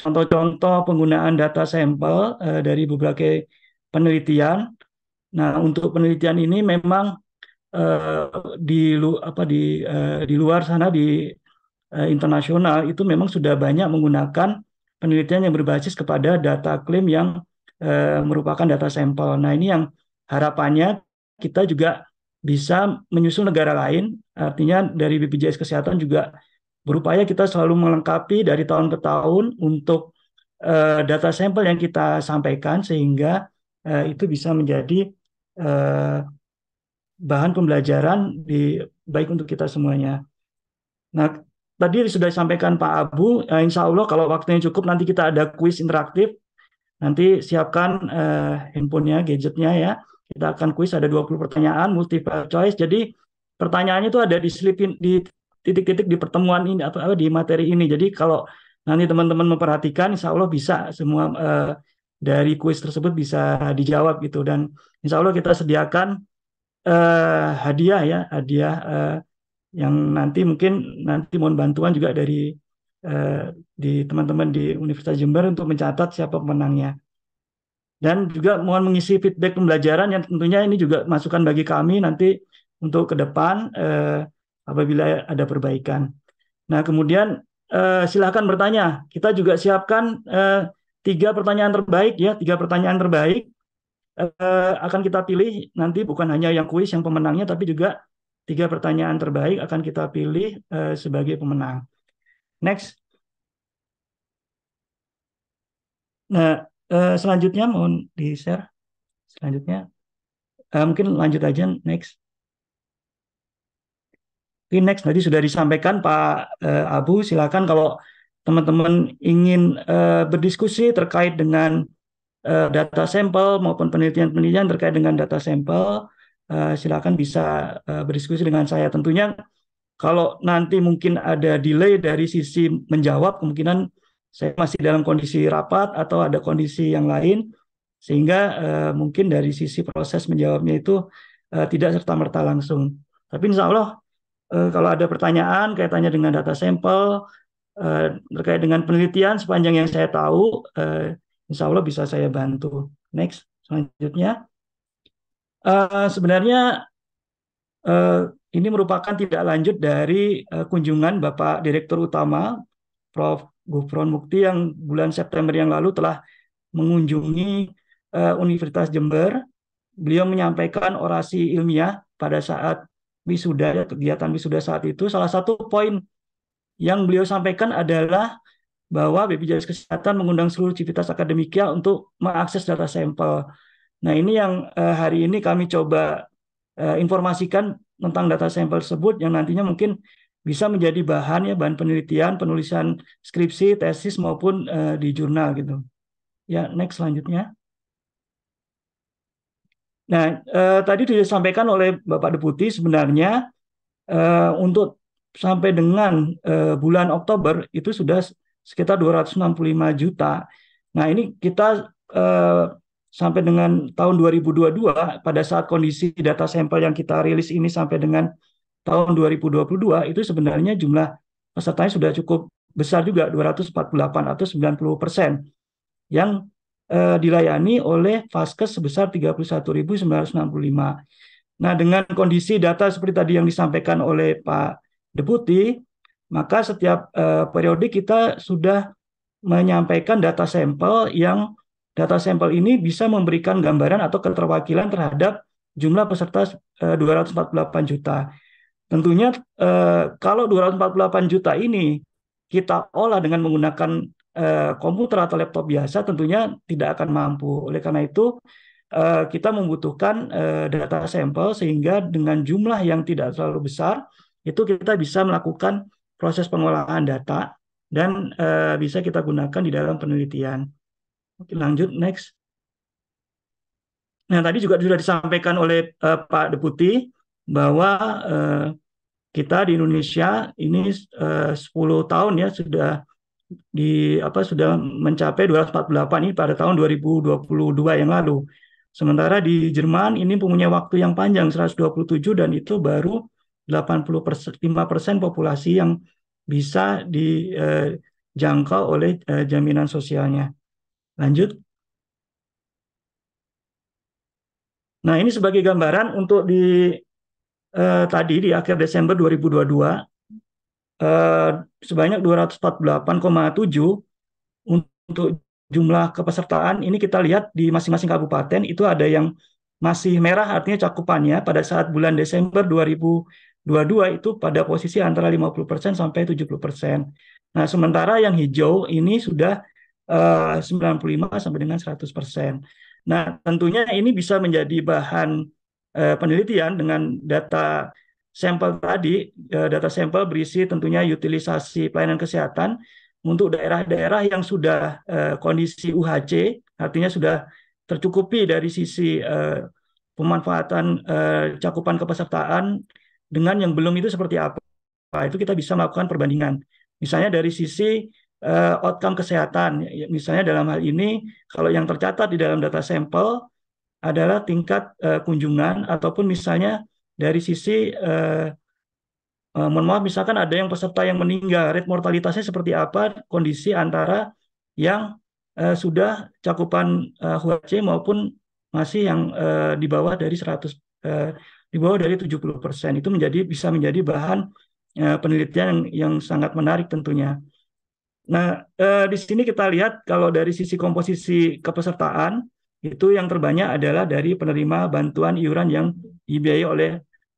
contoh-contoh penggunaan data sampel uh, dari beberapa penelitian. Nah untuk penelitian ini memang uh, di lu, apa di uh, di luar sana di uh, internasional itu memang sudah banyak menggunakan penelitian yang berbasis kepada data klaim yang uh, merupakan data sampel. Nah ini yang harapannya kita juga bisa menyusul negara lain. Artinya dari BPJS Kesehatan juga berupaya kita selalu melengkapi dari tahun ke tahun untuk uh, data sampel yang kita sampaikan sehingga uh, itu bisa menjadi uh, bahan pembelajaran di baik untuk kita semuanya. Nah, tadi sudah disampaikan Pak Abu, uh, insya Allah kalau waktunya cukup nanti kita ada kuis interaktif. Nanti siapkan uh, handphonenya, gadgetnya ya. Kita akan kuis ada 20 pertanyaan multiple choice. Jadi pertanyaannya itu ada di slipin di titik-titik di pertemuan ini atau apa di materi ini. Jadi kalau nanti teman-teman memperhatikan insya Allah bisa semua uh, dari kuis tersebut bisa dijawab gitu dan insya Allah kita sediakan uh, hadiah ya hadiah uh, yang nanti mungkin nanti mohon bantuan juga dari uh, di teman-teman di Universitas Jember untuk mencatat siapa pemenangnya dan juga mohon mengisi feedback pembelajaran yang tentunya ini juga masukan bagi kami nanti untuk ke depan eh, apabila ada perbaikan. Nah kemudian eh, silahkan bertanya. Kita juga siapkan eh, tiga pertanyaan terbaik ya, tiga pertanyaan terbaik eh, akan kita pilih nanti bukan hanya yang kuis yang pemenangnya tapi juga tiga pertanyaan terbaik akan kita pilih eh, sebagai pemenang. Next. Nah, Eh, selanjutnya mohon di share selanjutnya uh, mungkin lanjut aja next okay, next tadi sudah disampaikan Pak uh, Abu silakan kalau teman-teman ingin uh, berdiskusi terkait dengan uh, data sampel maupun penelitian-penelitian terkait dengan data sampel uh, silakan bisa uh, berdiskusi dengan saya tentunya kalau nanti mungkin ada delay dari sisi menjawab kemungkinan saya masih dalam kondisi rapat atau ada kondisi yang lain sehingga uh, mungkin dari sisi proses menjawabnya itu uh, tidak serta merta langsung. Tapi insya Allah uh, kalau ada pertanyaan kaitannya dengan data sampel uh, terkait dengan penelitian sepanjang yang saya tahu, uh, insya Allah bisa saya bantu. Next selanjutnya uh, sebenarnya uh, ini merupakan tidak lanjut dari uh, kunjungan Bapak Direktur Utama Prof. Gufron Mukti yang bulan September yang lalu telah mengunjungi uh, Universitas Jember. Beliau menyampaikan orasi ilmiah pada saat wisuda kegiatan wisuda saat itu. Salah satu poin yang beliau sampaikan adalah bahwa BPJS Kesehatan mengundang seluruh civitas akademika untuk mengakses data sampel. Nah, ini yang uh, hari ini kami coba uh, informasikan tentang data sampel tersebut yang nantinya mungkin bisa menjadi bahan ya bahan penelitian, penulisan skripsi, tesis maupun uh, di jurnal gitu. Ya, next selanjutnya. Nah, uh, tadi disampaikan oleh Bapak Deputi sebenarnya uh, untuk sampai dengan uh, bulan Oktober itu sudah sekitar 265 juta. Nah, ini kita uh, sampai dengan tahun 2022 pada saat kondisi data sampel yang kita rilis ini sampai dengan tahun 2022 itu sebenarnya jumlah pesertanya sudah cukup besar juga 248 atau 90 persen yang eh, dilayani oleh Vaskes sebesar 31.965. Nah dengan kondisi data seperti tadi yang disampaikan oleh Pak Deputi, maka setiap eh, periode kita sudah menyampaikan data sampel yang data sampel ini bisa memberikan gambaran atau keterwakilan terhadap jumlah peserta 248 eh, juta. Tentunya eh, kalau 248 juta ini kita olah dengan menggunakan eh, komputer atau laptop biasa tentunya tidak akan mampu. Oleh karena itu eh, kita membutuhkan eh, data sampel sehingga dengan jumlah yang tidak terlalu besar itu kita bisa melakukan proses pengolahan data dan eh, bisa kita gunakan di dalam penelitian. Oke, lanjut next. Nah, tadi juga sudah disampaikan oleh eh, Pak Deputi bahwa eh, kita di Indonesia ini eh, 10 tahun ya sudah di apa sudah mencapai 248 ini pada tahun 2022 yang lalu. Sementara di Jerman ini punya waktu yang panjang 127 dan itu baru 85% populasi yang bisa dijangkau eh, oleh eh, jaminan sosialnya. Lanjut. Nah, ini sebagai gambaran untuk di eh, tadi di akhir Desember 2022 eh, sebanyak 248,7 untuk jumlah kepesertaan ini kita lihat di masing-masing kabupaten itu ada yang masih merah artinya cakupannya pada saat bulan Desember 2022 itu pada posisi antara 50% sampai 70%. Nah, sementara yang hijau ini sudah eh, uh, 95 sampai dengan 100%. Nah, tentunya ini bisa menjadi bahan Eh, penelitian dengan data sampel tadi, eh, data sampel berisi tentunya utilisasi pelayanan kesehatan untuk daerah-daerah yang sudah eh, kondisi UHC, artinya sudah tercukupi dari sisi pemanfaatan cakupan kepesertaan dengan yang belum itu seperti apa. Nah, itu kita bisa melakukan perbandingan. Misalnya dari sisi outcome kesehatan. Misalnya dalam hal ini, kalau yang tercatat di dalam data sampel, adalah tingkat uh, kunjungan ataupun misalnya dari sisi uh, uh, mohon maaf misalkan ada yang peserta yang meninggal, rate mortalitasnya seperti apa, kondisi antara yang uh, sudah cakupan uh, HC maupun masih yang uh, di bawah dari 100 uh, di bawah dari 70% itu menjadi bisa menjadi bahan uh, penelitian yang, yang sangat menarik tentunya. Nah, uh, di sini kita lihat kalau dari sisi komposisi kepesertaan, itu yang terbanyak adalah dari penerima bantuan iuran yang dibiayai oleh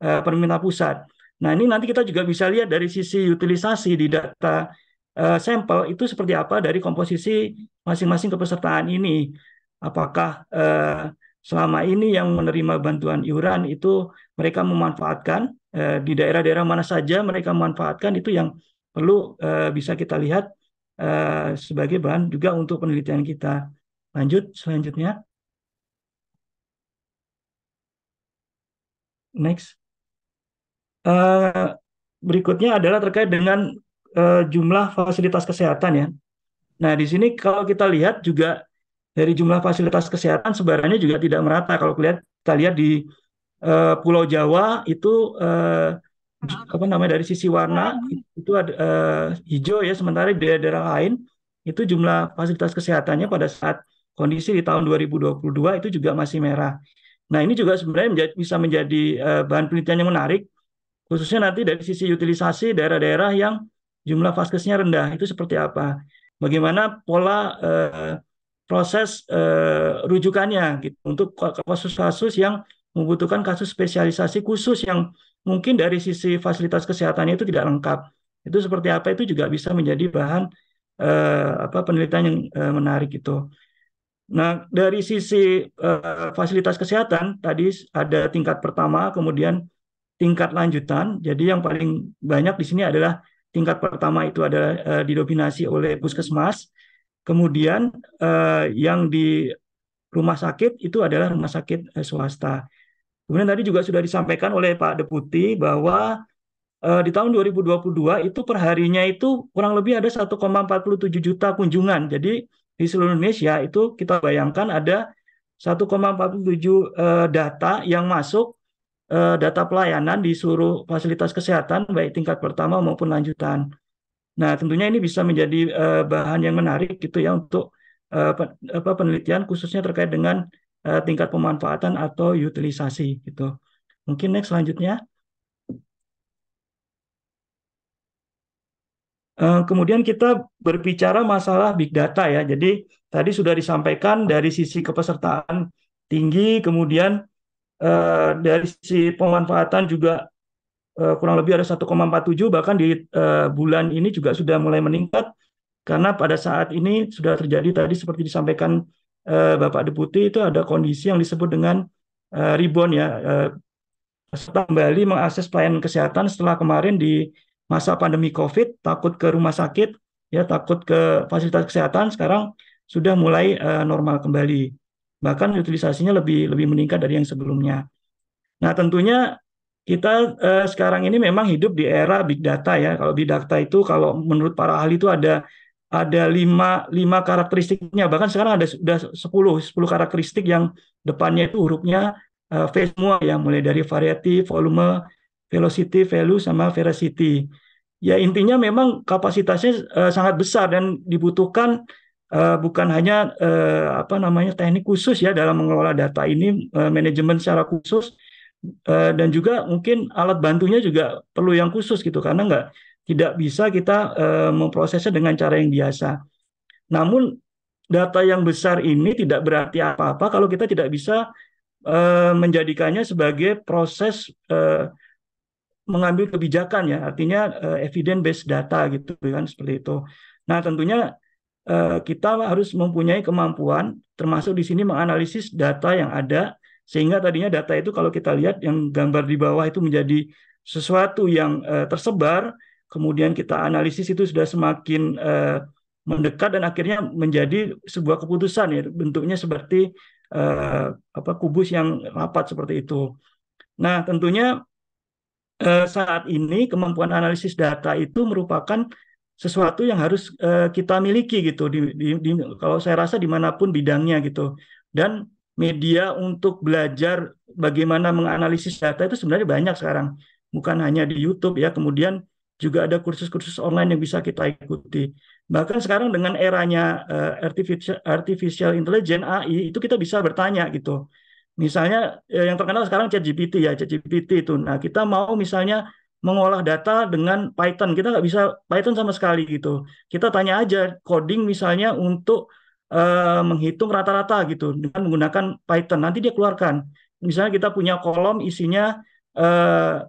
uh, pemerintah pusat. Nah ini nanti kita juga bisa lihat dari sisi utilisasi di data uh, sampel itu seperti apa dari komposisi masing-masing kepesertaan ini. Apakah uh, selama ini yang menerima bantuan iuran itu mereka memanfaatkan uh, di daerah-daerah mana saja mereka memanfaatkan itu yang perlu uh, bisa kita lihat uh, sebagai bahan juga untuk penelitian kita. Lanjut selanjutnya. Next. Uh, berikutnya adalah terkait dengan uh, jumlah fasilitas kesehatan ya. Nah, di sini kalau kita lihat juga dari jumlah fasilitas kesehatan sebarannya juga tidak merata. Kalau kita lihat kita lihat di uh, Pulau Jawa itu uh, apa namanya dari sisi warna itu ada uh, hijau ya, sementara di daerah lain itu jumlah fasilitas kesehatannya pada saat kondisi di tahun 2022 itu juga masih merah. Nah ini juga sebenarnya menjadi, bisa menjadi uh, bahan penelitian yang menarik, khususnya nanti dari sisi utilisasi daerah-daerah yang jumlah vaskesnya rendah itu seperti apa, bagaimana pola uh, proses uh, rujukannya gitu untuk kasus-kasus yang membutuhkan kasus spesialisasi khusus yang mungkin dari sisi fasilitas kesehatannya itu tidak lengkap. Itu seperti apa itu juga bisa menjadi bahan uh, apa penelitian yang uh, menarik itu. Nah, dari sisi uh, fasilitas kesehatan tadi ada tingkat pertama, kemudian tingkat lanjutan. Jadi yang paling banyak di sini adalah tingkat pertama itu adalah uh, didominasi oleh puskesmas. Kemudian uh, yang di rumah sakit itu adalah rumah sakit uh, swasta. Kemudian tadi juga sudah disampaikan oleh Pak Deputi bahwa uh, di tahun 2022 itu perharinya itu kurang lebih ada 1,47 juta kunjungan. Jadi di seluruh Indonesia itu kita bayangkan ada 1,47 eh, data yang masuk eh, data pelayanan di seluruh fasilitas kesehatan baik tingkat pertama maupun lanjutan. Nah, tentunya ini bisa menjadi eh, bahan yang menarik gitu ya untuk apa penelitian khususnya terkait dengan tingkat pemanfaatan atau utilisasi gitu. Mungkin next selanjutnya. Eh, kemudian kita berbicara masalah big data ya. Jadi tadi sudah disampaikan dari sisi kepesertaan tinggi, kemudian eh, dari sisi pemanfaatan juga eh, kurang lebih ada 1,47 bahkan di bulan ini juga sudah mulai meningkat karena pada saat ini sudah terjadi tadi seperti disampaikan Bapak Deputi itu ada kondisi yang disebut dengan rebound ya. setelah kembali mengakses pelayanan kesehatan setelah kemarin di masa pandemi COVID, takut ke rumah sakit, ya takut ke fasilitas kesehatan, sekarang sudah mulai uh, normal kembali. Bahkan utilisasinya lebih lebih meningkat dari yang sebelumnya. Nah, tentunya kita uh, sekarang ini memang hidup di era big data ya. Kalau big data itu kalau menurut para ahli itu ada ada lima, lima karakteristiknya. Bahkan sekarang ada sudah 10, 10 karakteristik yang depannya itu hurufnya eh, semua ya mulai dari variety, volume, velocity, value sama veracity. Ya intinya memang kapasitasnya uh, sangat besar dan dibutuhkan uh, bukan hanya uh, apa namanya teknik khusus ya dalam mengelola data ini uh, manajemen secara khusus uh, dan juga mungkin alat bantunya juga perlu yang khusus gitu karena nggak tidak bisa kita uh, memprosesnya dengan cara yang biasa. Namun data yang besar ini tidak berarti apa-apa kalau kita tidak bisa uh, menjadikannya sebagai proses uh, mengambil kebijakan ya artinya uh, eh, evidence based data gitu kan seperti itu. Nah tentunya uh, kita harus mempunyai kemampuan termasuk di sini menganalisis data yang ada sehingga tadinya data itu kalau kita lihat yang gambar di bawah itu menjadi sesuatu yang uh, tersebar kemudian kita analisis itu sudah semakin uh, mendekat dan akhirnya menjadi sebuah keputusan ya bentuknya seperti uh, apa kubus yang rapat seperti itu. Nah tentunya Eh, saat ini kemampuan analisis data itu merupakan sesuatu yang harus eh, kita miliki gitu di, di, di kalau saya rasa dimanapun bidangnya gitu dan media untuk belajar bagaimana menganalisis data itu sebenarnya banyak sekarang bukan hanya di YouTube ya kemudian juga ada kursus-kursus online yang bisa kita ikuti bahkan sekarang dengan eranya uh, eh, artificial artificial intelligence AI itu kita bisa bertanya gitu Misalnya eh, yang terkenal sekarang ChatGPT ya, ChatGPT itu. Nah, kita mau misalnya mengolah data dengan Python. Kita nggak bisa Python sama sekali gitu. Kita tanya aja coding misalnya untuk uh, menghitung rata-rata gitu dengan menggunakan Python. Nanti dia keluarkan. Misalnya kita punya kolom isinya uh,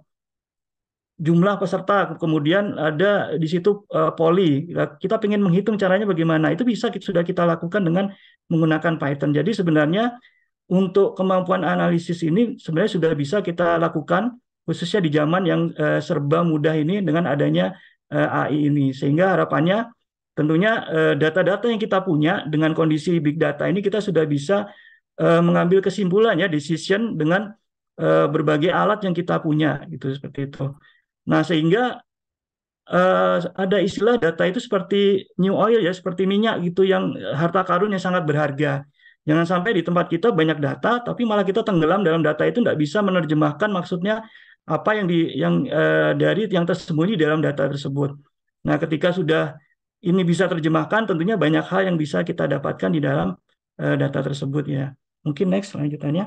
jumlah peserta, kemudian ada di situ uh, poli. Nah, kita ingin menghitung caranya bagaimana. Itu bisa kita, sudah kita lakukan dengan menggunakan Python. Jadi sebenarnya untuk kemampuan analisis ini sebenarnya sudah bisa kita lakukan khususnya di zaman yang uh, serba mudah ini dengan adanya uh, eh, AI ini sehingga harapannya tentunya eh, data-data uh, yang kita punya dengan kondisi big data ini kita sudah bisa uh, mengambil kesimpulannya decision dengan uh, berbagai alat yang kita punya gitu seperti itu. Nah, sehingga uh, ada istilah data itu seperti new oil ya, seperti minyak gitu yang harta karun yang sangat berharga. Jangan sampai di tempat kita banyak data, tapi malah kita tenggelam dalam data itu tidak bisa menerjemahkan maksudnya apa yang di yang eh, dari yang tersembunyi dalam data tersebut. Nah, ketika sudah ini bisa terjemahkan, tentunya banyak hal yang bisa kita dapatkan di dalam eh, data tersebut ya. Mungkin next lanjutannya.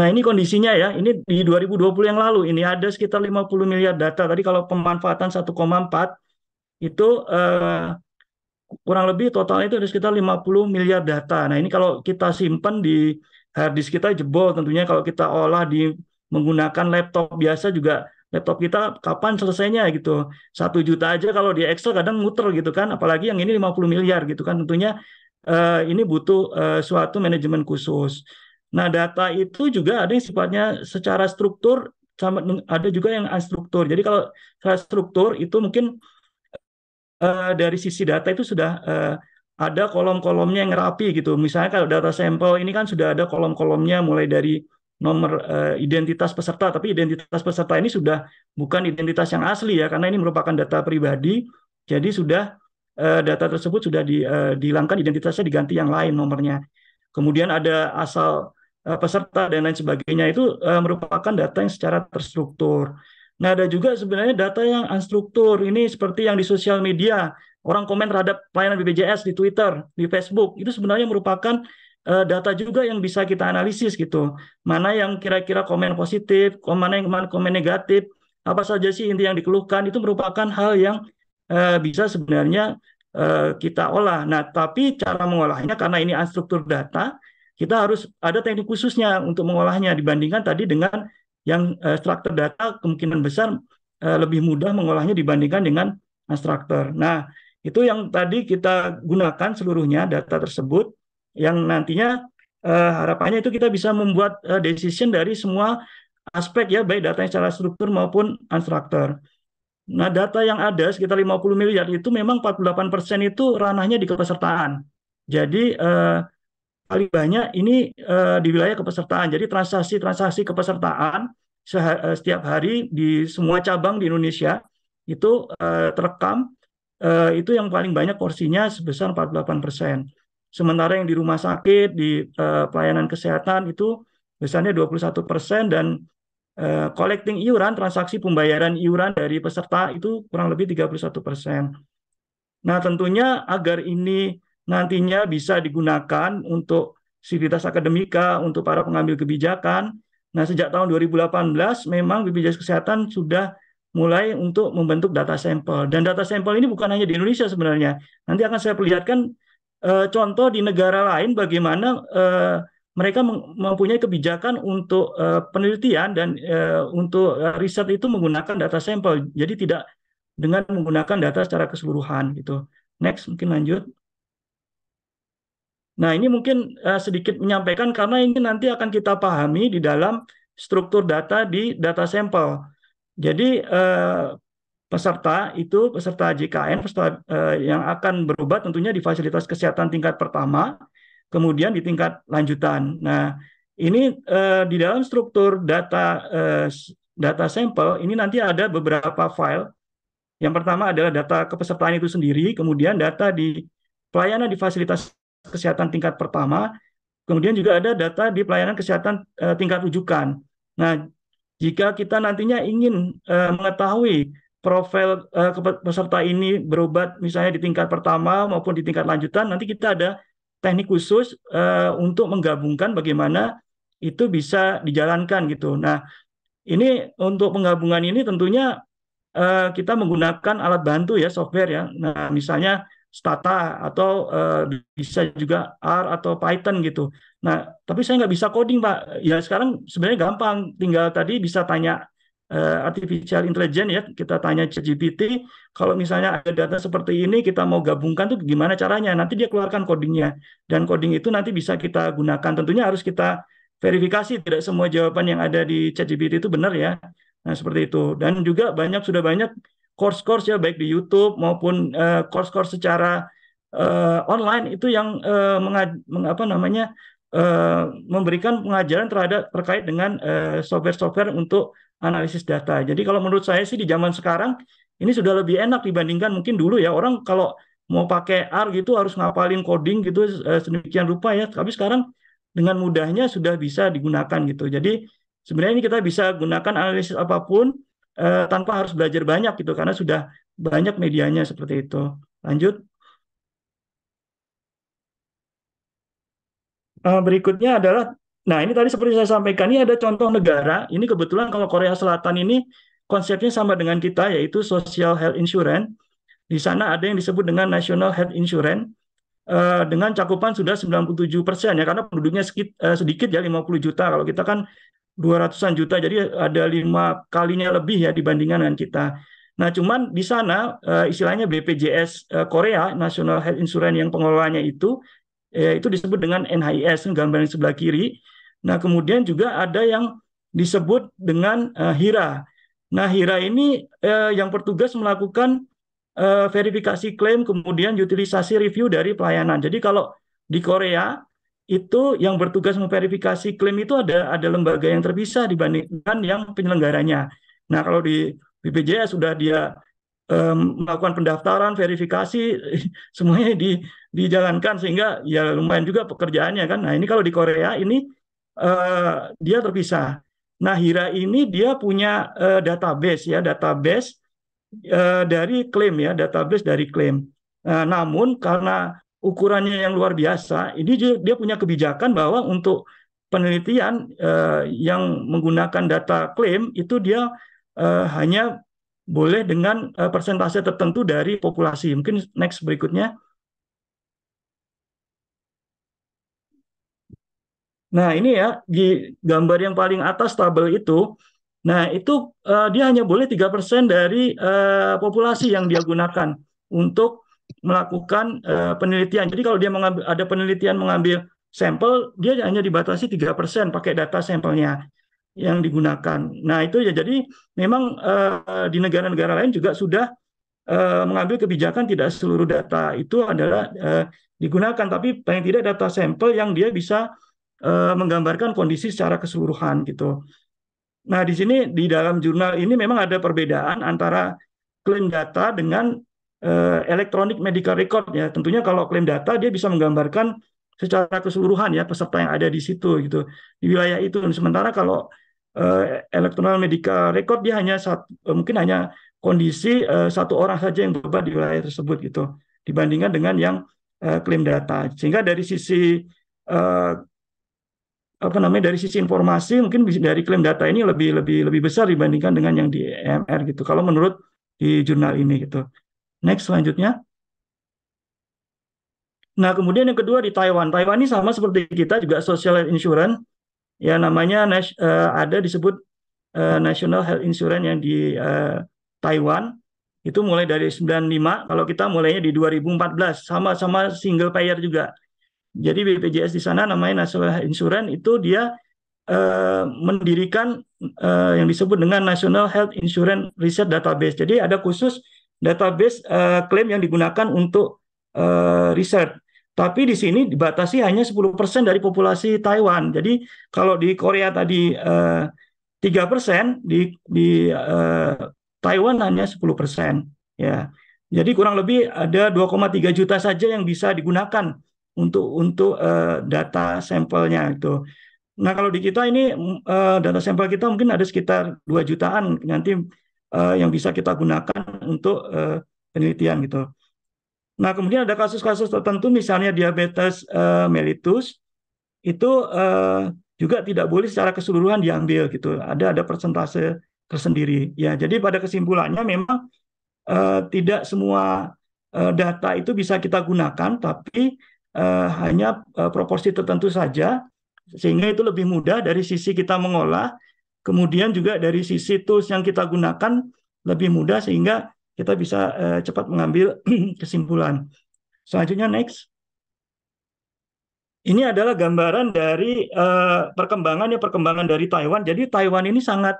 Nah, ini kondisinya ya. Ini di 2020 yang lalu ini ada sekitar 50 miliar data. Tadi kalau pemanfaatan 1,4 itu eh, kurang lebih totalnya itu ada sekitar 50 miliar data. Nah, ini kalau kita simpan di hard disk kita jebol tentunya kalau kita olah di menggunakan laptop biasa juga laptop kita kapan selesainya gitu. Satu juta aja kalau di Excel kadang muter gitu kan, apalagi yang ini 50 miliar gitu kan. Tentunya uh, ini butuh uh, suatu manajemen khusus. Nah, data itu juga ada yang sifatnya secara struktur sama ada juga yang unstruktur. Jadi kalau secara struktur itu mungkin uh, dari sisi data itu sudah uh, ada kolom-kolomnya yang rapi gitu. Misalnya kalau data sampel ini kan sudah ada kolom-kolomnya mulai dari nomor uh, identitas peserta, tapi identitas peserta ini sudah bukan identitas yang asli ya, karena ini merupakan data pribadi. Jadi sudah uh, data tersebut sudah di, uh, dihilangkan identitasnya diganti yang lain nomornya. Kemudian ada asal uh, peserta dan lain sebagainya itu uh, merupakan data yang secara terstruktur. Nah, ada juga sebenarnya data yang unstruktur. Ini seperti yang di sosial media, orang komen terhadap pelayanan BPJS di Twitter, di Facebook. Itu sebenarnya merupakan uh, data juga yang bisa kita analisis gitu. Mana yang kira-kira komen positif, mana yang komen negatif, apa saja sih inti yang dikeluhkan itu merupakan hal yang uh, bisa sebenarnya uh, kita olah. Nah, tapi cara mengolahnya karena ini unstruktur data, kita harus ada teknik khususnya untuk mengolahnya dibandingkan tadi dengan yang uh, structure data kemungkinan besar uh, lebih mudah mengolahnya dibandingkan dengan unstructured. Eh, nah, itu yang tadi kita gunakan seluruhnya data tersebut yang nantinya uh, harapannya itu kita bisa membuat uh, decision dari semua aspek ya baik datanya secara struktur maupun unstructured. Nah, data yang ada sekitar 50 miliar itu memang 48% itu ranahnya di kepesertaan. Jadi uh, paling banyak ini uh, di wilayah kepesertaan. Jadi transaksi-transaksi kepesertaan Eh, setiap hari di semua cabang di Indonesia itu uh, terekam uh, itu yang paling banyak porsinya sebesar 48 persen. Sementara yang di rumah sakit di uh, pelayanan kesehatan itu besarnya 21 persen dan uh, collecting iuran transaksi pembayaran iuran dari peserta itu kurang lebih 31 persen. Nah tentunya agar ini nantinya bisa digunakan untuk sivitas akademika untuk para pengambil kebijakan Nah, sejak tahun 2018 memang BPJS Kesehatan sudah mulai untuk membentuk data sampel. Dan data sampel ini bukan hanya di Indonesia sebenarnya. Nanti akan saya perlihatkan e, contoh di negara lain bagaimana e, mereka mempunyai kebijakan untuk e, penelitian dan e, untuk riset itu menggunakan data sampel. Jadi tidak dengan menggunakan data secara keseluruhan gitu. Next mungkin lanjut. Nah ini mungkin uh, sedikit menyampaikan karena ini nanti akan kita pahami di dalam struktur data di data sampel. Jadi uh, peserta itu peserta JKN peserta uh, yang akan berobat tentunya di fasilitas kesehatan tingkat pertama, kemudian di tingkat lanjutan. Nah ini uh, di dalam struktur data uh, data sampel ini nanti ada beberapa file. Yang pertama adalah data kepesertaan itu sendiri, kemudian data di pelayanan di fasilitas kesehatan tingkat pertama, kemudian juga ada data di pelayanan kesehatan uh, tingkat rujukan. Nah, jika kita nantinya ingin uh, mengetahui profil uh, peserta ini berobat misalnya di tingkat pertama maupun di tingkat lanjutan nanti kita ada teknik khusus uh, untuk menggabungkan bagaimana itu bisa dijalankan gitu. Nah, ini untuk penggabungan ini tentunya uh, kita menggunakan alat bantu ya software ya. Nah, misalnya Stata atau uh, bisa juga R atau Python gitu. Nah, tapi saya nggak bisa coding, Pak. Ya sekarang sebenarnya gampang, tinggal tadi bisa tanya uh, artificial intelligence ya, kita tanya ChatGPT, kalau misalnya ada data seperti ini kita mau gabungkan tuh gimana caranya? Nanti dia keluarkan codingnya dan coding itu nanti bisa kita gunakan. Tentunya harus kita verifikasi tidak semua jawaban yang ada di ChatGPT itu benar ya. Nah, seperti itu. Dan juga banyak sudah banyak course-course ya baik di YouTube maupun uh, course-course secara uh, online itu yang uh, meng, apa namanya uh, memberikan pengajaran terhadap terkait dengan uh, software-software untuk analisis data. Jadi kalau menurut saya sih di zaman sekarang ini sudah lebih enak dibandingkan mungkin dulu ya orang kalau mau pakai R gitu harus ngapalin coding gitu uh, sedemikian rupa ya. Tapi sekarang dengan mudahnya sudah bisa digunakan gitu. Jadi sebenarnya ini kita bisa gunakan analisis apapun uh, tanpa harus belajar banyak gitu karena sudah banyak medianya seperti itu. Lanjut. Uh, berikutnya adalah nah ini tadi seperti saya sampaikan ini ada contoh negara. Ini kebetulan kalau Korea Selatan ini konsepnya sama dengan kita yaitu social health insurance. Di sana ada yang disebut dengan National Health Insurance eh, dengan cakupan sudah 97 persen ya karena penduduknya sedikit, sedikit ya 50 juta kalau kita kan 200-an juta jadi ada lima kalinya lebih ya dibandingkan dengan kita. Nah, cuman di sana eh, istilahnya BPJS eh, Korea National Health Insurance yang pengelolanya itu eh, itu disebut dengan NHIS gambar yang sebelah kiri. Nah, kemudian juga ada yang disebut dengan HIRA. Eh, nah, HIRA ini yang bertugas melakukan verifikasi klaim kemudian utilisasi review dari pelayanan. Jadi kalau di Korea itu yang bertugas memverifikasi klaim itu ada ada lembaga yang terpisah dibandingkan yang penyelenggaranya. Nah, kalau di BPJS sudah dia um, melakukan pendaftaran, verifikasi *laughs* semuanya di dijalankan sehingga ya lumayan juga pekerjaannya kan. Nah, ini kalau di Korea ini uh, dia terpisah. Nah, Hira ini dia punya uh, database ya, database uh, dari klaim ya, database dari klaim. Uh, namun karena ukurannya yang luar biasa. Ini dia punya kebijakan bahwa untuk penelitian eh, yang menggunakan data klaim itu dia eh, hanya boleh dengan eh, persentase tertentu dari populasi. Mungkin next berikutnya. Nah, ini ya di gambar yang paling atas tabel itu. Nah, itu uh, dia hanya boleh 3% dari uh, populasi yang dia gunakan untuk melakukan uh, penelitian. Jadi kalau dia mengambil, ada penelitian mengambil sampel, dia hanya dibatasi 3% pakai data sampelnya yang digunakan. Nah, itu ya jadi memang uh, di negara-negara lain juga sudah uh, mengambil kebijakan tidak seluruh data itu adalah uh, digunakan tapi paling tidak data sampel yang dia bisa uh, menggambarkan kondisi secara keseluruhan gitu. Nah, di sini di dalam jurnal ini memang ada perbedaan antara klaim data dengan Eh, Elektronik medical record ya. Tentunya kalau klaim data dia bisa menggambarkan secara keseluruhan ya peserta yang ada di situ gitu di wilayah itu. Sementara kalau uh, eh, electronic medical record dia hanya satu, eh, mungkin hanya kondisi uh, satu orang saja yang berobat di wilayah tersebut gitu dibandingkan dengan yang uh, klaim data. Sehingga dari sisi uh, apa namanya dari sisi informasi mungkin dari klaim data ini lebih lebih lebih besar dibandingkan dengan yang di EMR gitu. Kalau menurut di jurnal ini gitu. Next selanjutnya. Nah, kemudian yang kedua di Taiwan. Taiwan ini sama seperti kita juga social insurance. Ya namanya uh, ada disebut uh, National Health Insurance yang di uh, Taiwan. Itu mulai dari 95, kalau kita mulainya di 2014, sama-sama single payer juga. Jadi BPJS di sana namanya National Health Insurance itu dia uh, mendirikan uh, yang disebut dengan National Health Insurance Research Database. Jadi ada khusus database uh, klaim yang digunakan untuk uh, riset. Tapi di sini dibatasi hanya 10% dari populasi Taiwan. Jadi kalau di Korea tadi uh, eh, 3%, di di uh, Taiwan hanya 10%, ya. Jadi kurang lebih ada 2,3 juta saja yang bisa digunakan untuk untuk uh, data sampelnya itu. Nah, kalau di kita ini uh, data sampel kita mungkin ada sekitar 2 jutaan nanti uh, yang bisa kita gunakan untuk uh, penelitian gitu. Nah kemudian ada kasus-kasus tertentu misalnya diabetes uh, mellitus itu uh, juga tidak boleh secara keseluruhan diambil gitu. Ada ada persentase tersendiri ya. Jadi pada kesimpulannya memang uh, tidak semua uh, data itu bisa kita gunakan tapi uh, hanya uh, proporsi tertentu saja sehingga itu lebih mudah dari sisi kita mengolah Kemudian juga dari sisi tools yang kita gunakan lebih mudah sehingga kita bisa eh, cepat mengambil *clears throat* kesimpulan. Selanjutnya next. Ini adalah gambaran dari eh, perkembangan ya perkembangan dari Taiwan. Jadi Taiwan ini sangat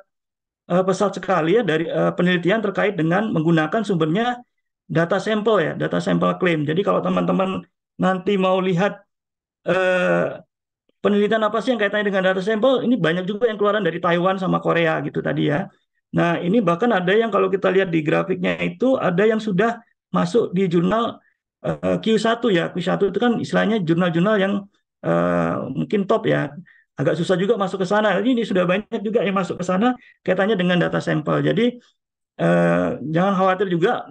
uh, pesat sekali ya dari penelitian terkait dengan menggunakan sumbernya data sampel ya, data sampel klaim. Jadi kalau teman-teman nanti mau lihat penelitian apa sih yang kaitannya dengan data sampel? Ini banyak juga yang keluaran dari Taiwan sama Korea gitu tadi ya. Nah, ini bahkan ada yang kalau kita lihat di grafiknya itu ada yang sudah masuk di jurnal eh, Q1 ya. Q1 itu kan istilahnya jurnal-jurnal yang uh, mungkin top ya. Agak susah juga masuk ke sana. Ini, ini sudah banyak juga yang masuk ke sana kaitannya dengan data sampel. Jadi uh, jangan khawatir juga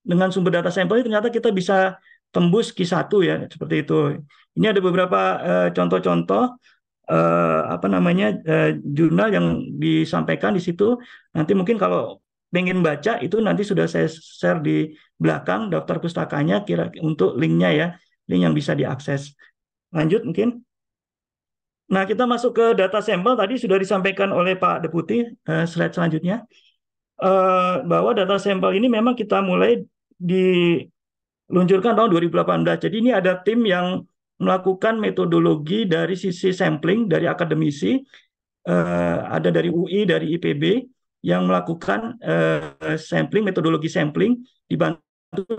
dengan sumber data sampel ini ternyata kita bisa tembus Q1 ya seperti itu. Ini ada beberapa eh, contoh-contoh eh, apa namanya eh, jurnal yang disampaikan di situ. Nanti mungkin kalau pengen baca itu nanti sudah saya share di belakang daftar pustakanya kira untuk linknya ya link yang bisa diakses. Lanjut mungkin. Nah kita masuk ke data sampel tadi sudah disampaikan oleh Pak Deputi slide selanjutnya bahwa data sampel ini memang kita mulai di luncurkan tahun 2018. Jadi ini ada tim yang melakukan metodologi dari sisi sampling dari akademisi, uh, ada dari UI, dari IPB yang melakukan uh, sampling metodologi sampling dibantu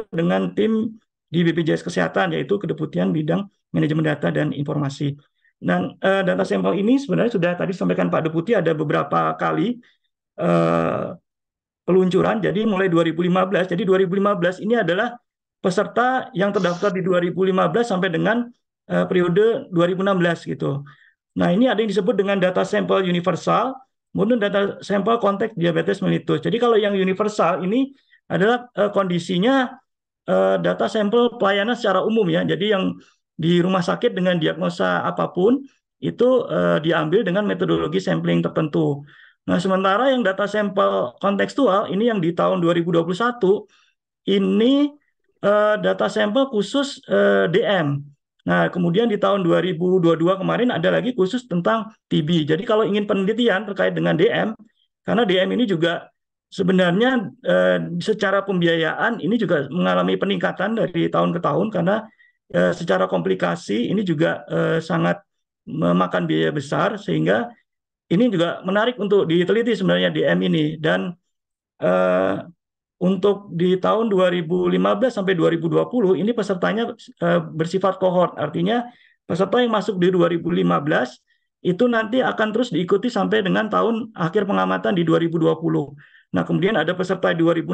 dengan tim di BPJS Kesehatan yaitu kedeputian bidang manajemen data dan informasi. Dan uh, data sampel ini sebenarnya sudah tadi disampaikan Pak Deputi ada beberapa kali uh, peluncuran. Jadi mulai 2015. Jadi 2015 ini adalah peserta yang terdaftar di 2015 sampai dengan uh, periode 2016 gitu. Nah, ini ada yang disebut dengan data sampel universal, kemudian data sampel konteks diabetes mellitus. Jadi kalau yang universal ini adalah uh, kondisinya uh, data sampel pelayanan secara umum ya. Jadi yang di rumah sakit dengan diagnosa apapun itu uh, diambil dengan metodologi sampling tertentu. Nah, sementara yang data sampel kontekstual ini yang di tahun 2021 ini uh, data sampel khusus uh, eh, DM. Nah, kemudian di tahun 2022 kemarin ada lagi khusus tentang TB. Jadi kalau ingin penelitian terkait dengan DM, karena DM ini juga sebenarnya uh, secara pembiayaan ini juga mengalami peningkatan dari tahun ke tahun karena uh, secara komplikasi ini juga uh, sangat memakan biaya besar sehingga ini juga menarik untuk diteliti sebenarnya DM ini dan uh, untuk di tahun 2015 sampai 2020 ini pesertanya eh, bersifat kohort, artinya peserta yang masuk di 2015 itu nanti akan terus diikuti sampai dengan tahun akhir pengamatan di 2020. Nah, kemudian ada peserta 2016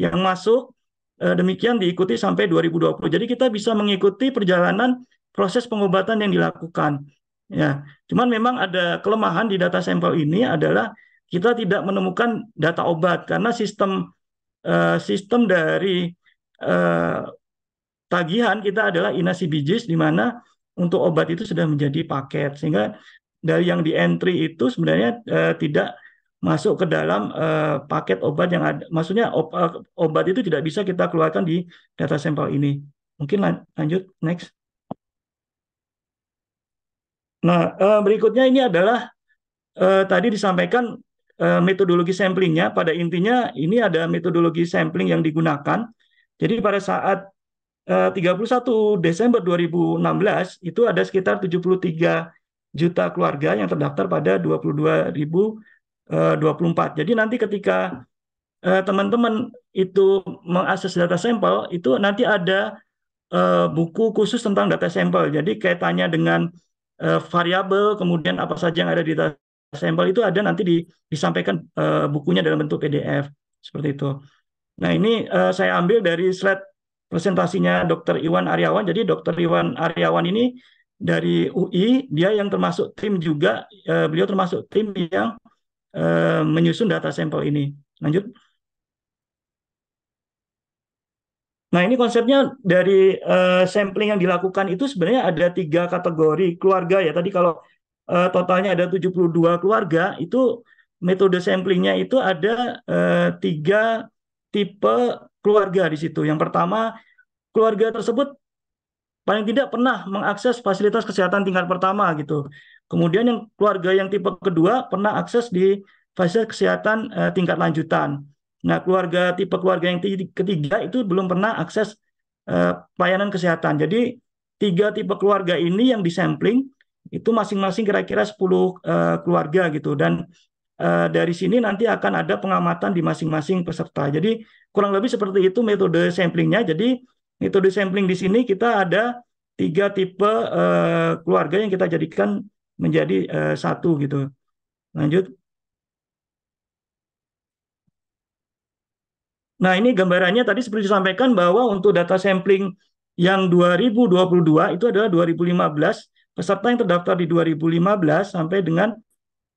yang masuk eh, demikian diikuti sampai 2020. Jadi kita bisa mengikuti perjalanan proses pengobatan yang dilakukan. Ya, cuman memang ada kelemahan di data sampel ini adalah kita tidak menemukan data obat karena sistem Eh, sistem dari uh, tagihan kita adalah inasi bijis di mana untuk obat itu sudah menjadi paket sehingga dari yang di entry itu sebenarnya uh, tidak masuk ke dalam uh, paket obat yang ada. Maksudnya ob obat itu tidak bisa kita keluarkan di data sampel ini. Mungkin lan lanjut next. Nah, berikutnya ini adalah uh, tadi disampaikan Eh, metodologi samplingnya pada intinya ini ada metodologi sampling yang digunakan. Jadi pada saat 31 eh, Desember 2016 itu ada sekitar 73 juta keluarga yang terdaftar pada 22.024. Eh, Jadi nanti ketika teman-teman itu mengakses data sampel itu nanti ada buku khusus tentang data sampel. Jadi kaitannya dengan variabel, kemudian apa saja yang ada di data sampel itu ada nanti di, disampaikan uh, bukunya dalam bentuk PDF seperti itu. Nah ini uh, saya ambil dari slide presentasinya Dr. Iwan Aryawan. Jadi Dr. Iwan Aryawan ini dari UI, dia yang termasuk tim juga, uh, beliau termasuk tim yang uh, menyusun data sampel ini. Lanjut. Nah ini konsepnya dari uh, sampling yang dilakukan itu sebenarnya ada tiga kategori keluarga ya. Tadi kalau uh, totalnya ada 72 keluarga, itu metode samplingnya itu ada uh, tiga tipe keluarga di situ. Yang pertama, keluarga tersebut paling tidak pernah mengakses fasilitas kesehatan tingkat pertama gitu. Kemudian yang keluarga yang tipe kedua pernah akses di fasilitas kesehatan uh, tingkat lanjutan. Nah, keluarga tipe keluarga yang ketiga itu belum pernah akses uh, pelayanan kesehatan. Jadi tiga tipe keluarga ini yang disampling itu masing-masing kira-kira 10 uh, eh, keluarga gitu dan uh, dari sini nanti akan ada pengamatan di masing-masing peserta. Jadi kurang lebih seperti itu metode samplingnya. Jadi metode sampling di sini kita ada tiga tipe uh, keluarga yang kita jadikan menjadi uh, satu gitu. Lanjut. Nah, ini gambarannya tadi seperti disampaikan bahwa untuk data sampling yang 2022 itu adalah 2015 peserta yang terdaftar di 2015 sampai dengan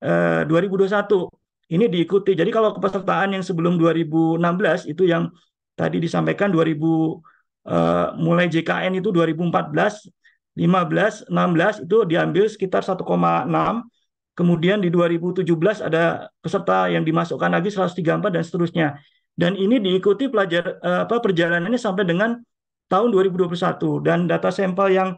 eh, uh, 2021 ini diikuti. Jadi kalau kepesertaan yang sebelum 2016 itu yang tadi disampaikan 2000 uh, eh, mulai JKN itu 2014, 15, 16 itu diambil sekitar 1,6. Kemudian di 2017 ada peserta yang dimasukkan lagi 134 dan seterusnya. Dan ini diikuti pelajar eh, apa perjalanannya sampai dengan tahun 2021 dan data sampel yang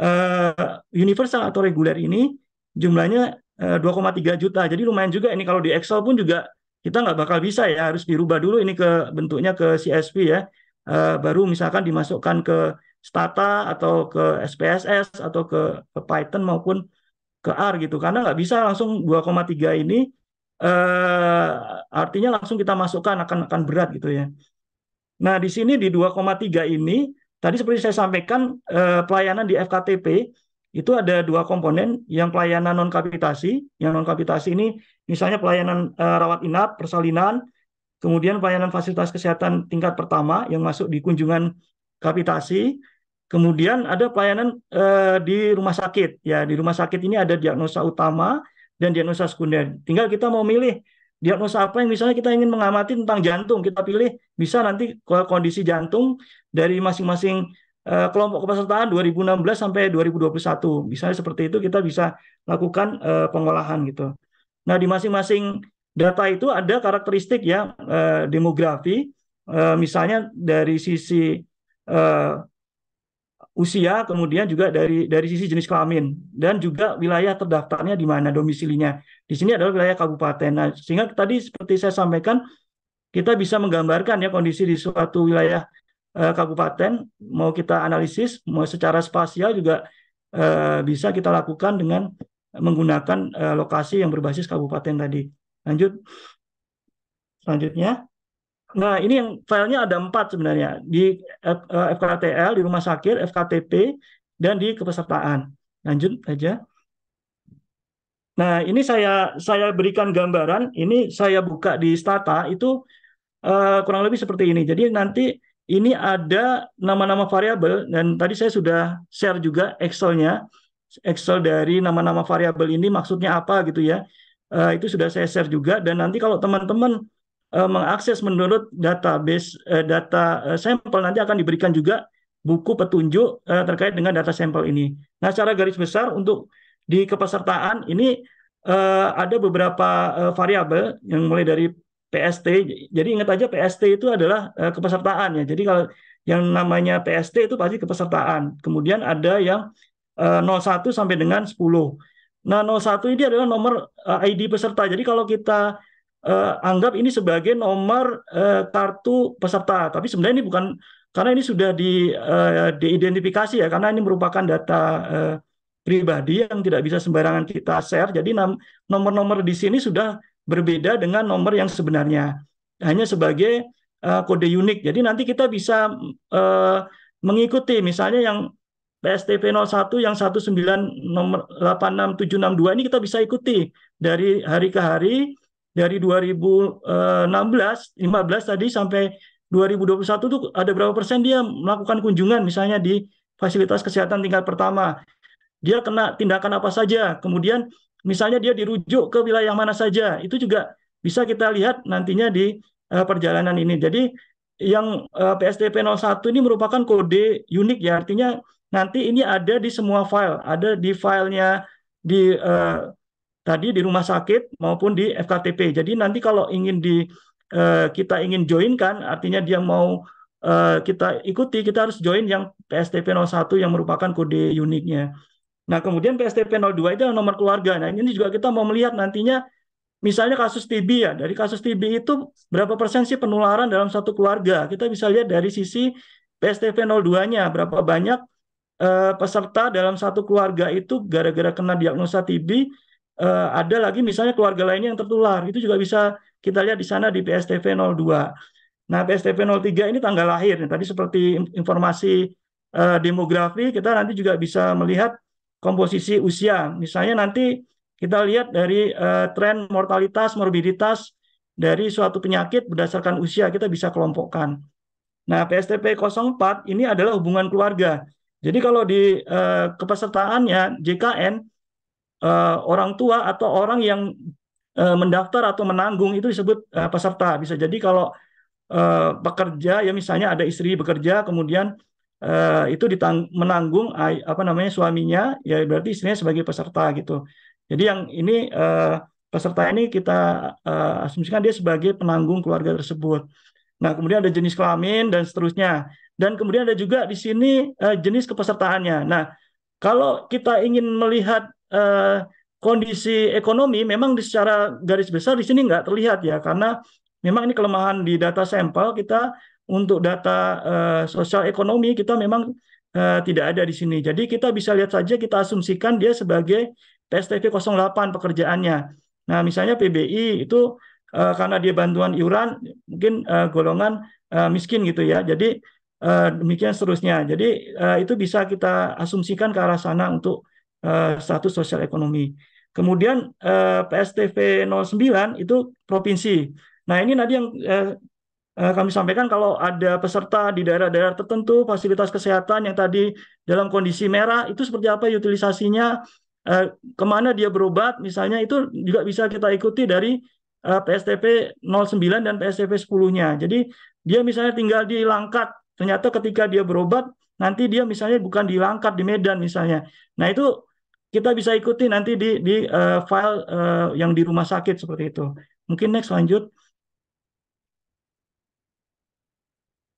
uh, universal atau reguler ini jumlahnya uh, eh, 2,3 juta. Jadi lumayan juga ini kalau di Excel pun juga kita nggak bakal bisa ya, harus dirubah dulu ini ke bentuknya ke CSV ya. Uh, baru misalkan dimasukkan ke Stata atau ke SPSS atau ke, ke Python maupun ke R gitu. Karena nggak bisa langsung 2,3 ini uh, artinya langsung kita masukkan akan akan berat gitu ya. Nah, di sini di 2,3 ini Tadi seperti saya sampaikan, eh, pelayanan di FKTP itu ada dua komponen, yang pelayanan non-kapitasi. Yang non-kapitasi ini misalnya pelayanan eh, rawat inap, persalinan, kemudian pelayanan fasilitas kesehatan tingkat pertama yang masuk di kunjungan kapitasi, kemudian ada pelayanan eh, di rumah sakit. Ya, di rumah sakit ini ada diagnosa utama dan diagnosa sekunder. Tinggal kita mau milih diagnosa apa yang misalnya kita ingin mengamati tentang jantung, kita pilih bisa nanti kondisi jantung dari masing-masing uh, kelompok kepesertaan 2016 sampai 2021. Misalnya seperti itu kita bisa lakukan uh, pengolahan gitu. Nah, di masing-masing data itu ada karakteristik ya uh, demografi misalnya dari sisi usia, kemudian juga dari dari sisi jenis kelamin dan juga wilayah terdaftarnya di mana domisilinya. Di sini adalah wilayah kabupaten. Nah, sehingga tadi seperti saya sampaikan kita bisa menggambarkan ya kondisi di suatu wilayah eh, kabupaten mau kita analisis mau secara spasial juga eh, bisa kita lakukan dengan menggunakan eh, lokasi yang berbasis kabupaten tadi. Lanjut. Selanjutnya. Nah, ini yang filenya ada empat sebenarnya di eh, FKTL, di rumah sakit, FKTP, dan di kepesertaan. Lanjut aja. Nah, ini saya saya berikan gambaran. Ini saya buka di Stata itu Eh, kurang lebih seperti ini. Jadi nanti ini ada nama-nama variabel dan tadi saya sudah share juga Excel-nya. Excel dari nama-nama variabel ini maksudnya apa gitu ya. Uh, itu sudah saya share juga dan nanti kalau teman-teman uh, mengakses menurut database uh, data uh, sampel nanti akan diberikan juga buku petunjuk uh, terkait dengan data sampel ini. Nah, secara garis besar untuk di kepesertaan ini uh, ada beberapa uh, variabel yang mulai dari PST. Jadi ingat aja PST itu adalah uh, kepesertaan ya. Jadi kalau yang namanya PST itu pasti kepesertaan. Kemudian ada yang uh, eh, 01 sampai dengan 10. Nah, 01 ini adalah nomor uh, eh, ID peserta. Jadi kalau kita uh, anggap ini sebagai nomor uh, kartu peserta, tapi sebenarnya ini bukan karena ini sudah di uh, diidentifikasi ya karena ini merupakan data uh, pribadi yang tidak bisa sembarangan kita share. Jadi nomor-nomor di sini sudah berbeda dengan nomor yang sebenarnya hanya sebagai uh, kode unik. Jadi nanti kita bisa uh, mengikuti misalnya yang PSTP 01 yang 19 nomor 86762 ini kita bisa ikuti dari hari ke hari dari 2016 15 eh, tadi sampai 2021 tuh ada berapa persen dia melakukan kunjungan misalnya di fasilitas kesehatan tingkat pertama. Dia kena tindakan apa saja. Kemudian Misalnya dia dirujuk ke wilayah mana saja, itu juga bisa kita lihat nantinya di uh, perjalanan ini. Jadi yang uh, PSTP 01 ini merupakan kode unik ya, artinya nanti ini ada di semua file, ada di filenya di uh, tadi di rumah sakit maupun di FKTP. Jadi nanti kalau ingin di uh, kita ingin join kan, artinya dia mau uh, kita ikuti, kita harus join yang PSTP 01 yang merupakan kode uniknya. Nah, kemudian PSTP 02 itu nomor keluarga. Nah, ini juga kita mau melihat nantinya misalnya kasus TB ya. Dari kasus TB itu berapa persen sih penularan dalam satu keluarga? Kita bisa lihat dari sisi PSTP 02-nya berapa banyak uh, peserta dalam satu keluarga itu gara-gara kena diagnosa TB uh, eh, ada lagi misalnya keluarga lainnya yang tertular. Itu juga bisa kita lihat di sana di PSTP 02. Nah, PSTP 03 ini tanggal lahir. Nah, tadi seperti informasi eh, demografi, kita nanti juga bisa melihat komposisi usia. Misalnya nanti kita lihat dari uh, tren mortalitas, morbiditas dari suatu penyakit berdasarkan usia kita bisa kelompokkan. Nah, PSTP 04 ini adalah hubungan keluarga. Jadi kalau di uh, kepesertaannya JKN uh, eh, orang tua atau orang yang uh, mendaftar atau menanggung itu disebut uh, peserta. Bisa jadi kalau uh, pekerja ya misalnya ada istri bekerja kemudian Eh, itu ditang menanggung apa namanya suaminya ya berarti istrinya sebagai peserta gitu. Jadi yang ini uh, peserta ini kita uh, asumsikan dia sebagai penanggung keluarga tersebut. Nah, kemudian ada jenis kelamin dan seterusnya. Dan kemudian ada juga di sini uh, jenis kepesertaannya. Nah, kalau kita ingin melihat uh, kondisi ekonomi memang secara garis besar di sini nggak terlihat ya karena memang ini kelemahan di data sampel kita untuk data uh, sosial ekonomi kita memang uh, tidak ada di sini. Jadi kita bisa lihat saja kita asumsikan dia sebagai PSTP 08 pekerjaannya. Nah, misalnya PBI itu uh, karena dia bantuan iuran mungkin uh, golongan uh, miskin gitu ya. Jadi uh, demikian seterusnya. Jadi uh, itu bisa kita asumsikan ke arah sana untuk uh, status sosial ekonomi. Kemudian uh, PSTV 09 itu provinsi. Nah ini nanti yang eh, Eh, kami sampaikan kalau ada peserta di daerah-daerah tertentu fasilitas kesehatan yang tadi dalam kondisi merah itu seperti apa utilisasinya eh, kemana dia berobat misalnya itu juga bisa kita ikuti dari PSTP eh, 09 dan PSTP 10-nya. Jadi dia misalnya tinggal di Langkat, ternyata ketika dia berobat nanti dia misalnya bukan di Langkat di Medan misalnya. Nah itu kita bisa ikuti nanti di di uh, file uh, yang di rumah sakit seperti itu. Mungkin next lanjut.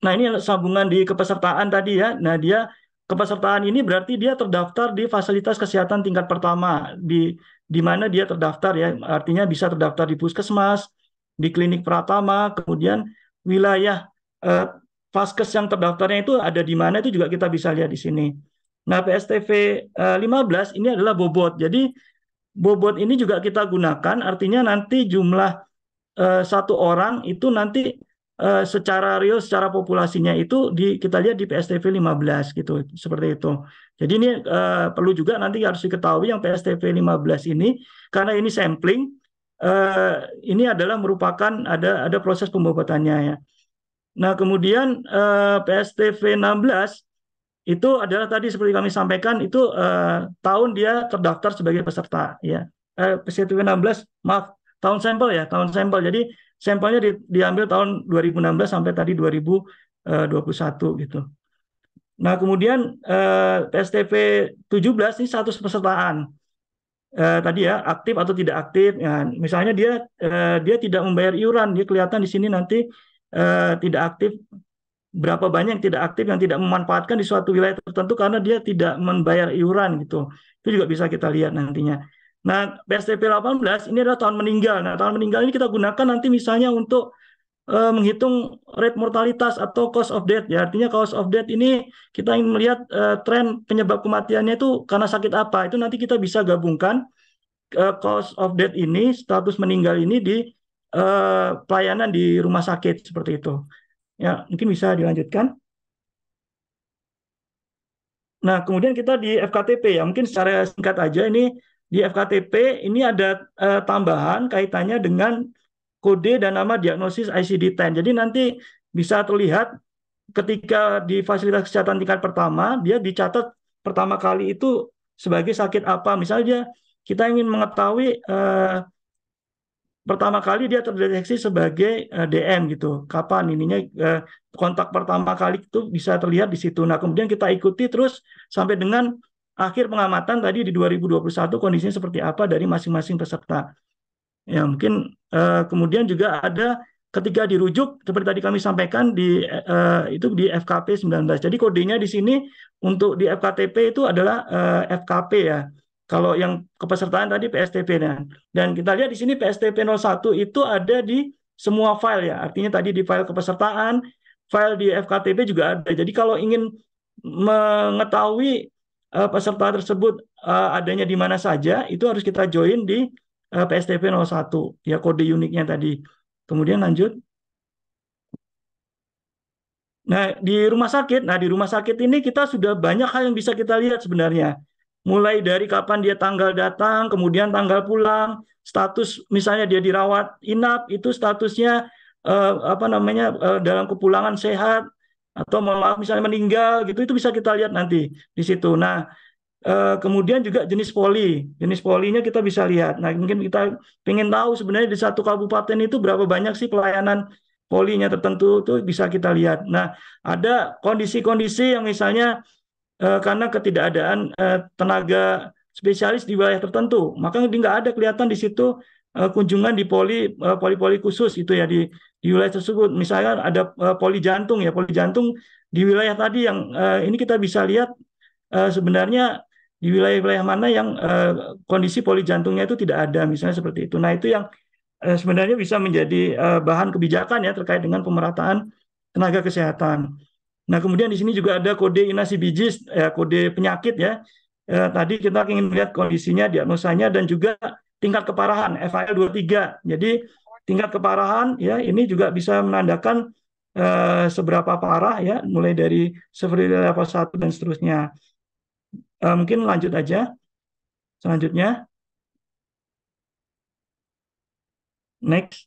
Nah, ini sambungan di kepesertaan tadi ya. Nah, dia kepesertaan ini berarti dia terdaftar di fasilitas kesehatan tingkat pertama di di mana dia terdaftar ya. Artinya bisa terdaftar di puskesmas, di klinik pertama kemudian wilayah eh, vaskes yang terdaftarnya itu ada di mana itu juga kita bisa lihat di sini. Nah, PSTV eh, 15 ini adalah bobot. Jadi bobot ini juga kita gunakan artinya nanti jumlah eh, satu orang itu nanti Eh, secara real secara populasinya itu di kita lihat di PSTV 15 gitu seperti itu. Jadi ini uh, perlu juga nanti harus diketahui yang PSTV 15 ini karena ini sampling uh, ini adalah merupakan ada ada proses pembobotannya ya. Nah, kemudian uh, PSTV 16 itu adalah tadi seperti kami sampaikan itu uh, tahun dia terdaftar sebagai peserta ya. Uh, PSTV 16 maaf tahun sampel ya, tahun sampel. Jadi sampelnya di, diambil tahun 2016 sampai tadi 2021 eh, gitu. Nah, kemudian eh, PSTP 17 ini status pesertaan. Eh, tadi ya, aktif atau tidak aktif. Ya, misalnya dia eh, dia tidak membayar iuran, dia kelihatan di sini nanti eh, tidak aktif berapa banyak yang tidak aktif yang tidak memanfaatkan di suatu wilayah tertentu karena dia tidak membayar iuran gitu. Itu juga bisa kita lihat nantinya. Nah, PSDP 18 ini adalah tahun meninggal. Nah, tahun meninggal ini kita gunakan nanti misalnya untuk uh, menghitung rate mortalitas atau cost of death. Ya, artinya cost of death ini kita ingin melihat uh, tren penyebab kematiannya itu karena sakit apa. Itu nanti kita bisa gabungkan uh, cause of death ini, status meninggal ini di uh, pelayanan di rumah sakit seperti itu. Ya, mungkin bisa dilanjutkan. Nah, kemudian kita di FKTP ya, mungkin secara singkat aja ini di FKTP ini ada uh, tambahan kaitannya dengan kode dan nama diagnosis ICD-10. Jadi nanti bisa terlihat ketika di fasilitas kesehatan tingkat pertama dia dicatat pertama kali itu sebagai sakit apa. Misalnya kita ingin mengetahui uh, pertama kali dia terdeteksi sebagai uh, eh, DM gitu. Kapan ininya uh, kontak pertama kali itu bisa terlihat di situ. Nah, kemudian kita ikuti terus sampai dengan akhir pengamatan tadi di 2021 kondisinya seperti apa dari masing-masing peserta. Ya mungkin uh, kemudian juga ada ketika dirujuk seperti tadi kami sampaikan di uh, itu di FKP 19. Jadi kodenya di sini untuk di FKTP itu adalah uh, eh, FKP ya. Kalau yang kepesertaan tadi PSTP dan dan kita lihat di sini PSTP 01 itu ada di semua file ya. Artinya tadi di file kepesertaan, file di FKTP juga ada. Jadi kalau ingin mengetahui uh, peserta tersebut uh, adanya di mana saja, itu harus kita join di uh, PSTP 01, ya kode uniknya tadi. Kemudian lanjut. Nah, di rumah sakit, nah di rumah sakit ini kita sudah banyak hal yang bisa kita lihat sebenarnya. Mulai dari kapan dia tanggal datang, kemudian tanggal pulang, status misalnya dia dirawat inap itu statusnya uh, apa namanya uh, dalam kepulangan sehat, atau malah misalnya meninggal gitu itu bisa kita lihat nanti di situ. Nah, eh, kemudian juga jenis poli. Jenis polinya kita bisa lihat. Nah, mungkin kita ingin tahu sebenarnya di satu kabupaten itu berapa banyak sih pelayanan polinya tertentu itu bisa kita lihat. Nah, ada kondisi-kondisi yang misalnya eh, karena ketidakadaan eh, tenaga spesialis di wilayah tertentu, maka nggak ada kelihatan di situ kunjungan di poli poli-poli khusus itu ya di di wilayah tersebut. misalnya ada uh, poli jantung ya, poli jantung di wilayah tadi yang uh, ini kita bisa lihat uh, sebenarnya di wilayah-wilayah mana yang uh, kondisi poli jantungnya itu tidak ada, misalnya seperti itu. Nah itu yang uh, sebenarnya bisa menjadi uh, bahan kebijakan ya terkait dengan pemerataan tenaga kesehatan. Nah kemudian di sini juga ada kode inasi bijis, ya, kode penyakit ya. Uh, tadi kita ingin melihat kondisinya, diagnosanya, dan juga tingkat keparahan, FIL 23. Jadi tingkat keparahan ya ini juga bisa menandakan eh, seberapa parah ya mulai dari severity level 1 dan seterusnya. Eh, mungkin lanjut aja. Selanjutnya. Next.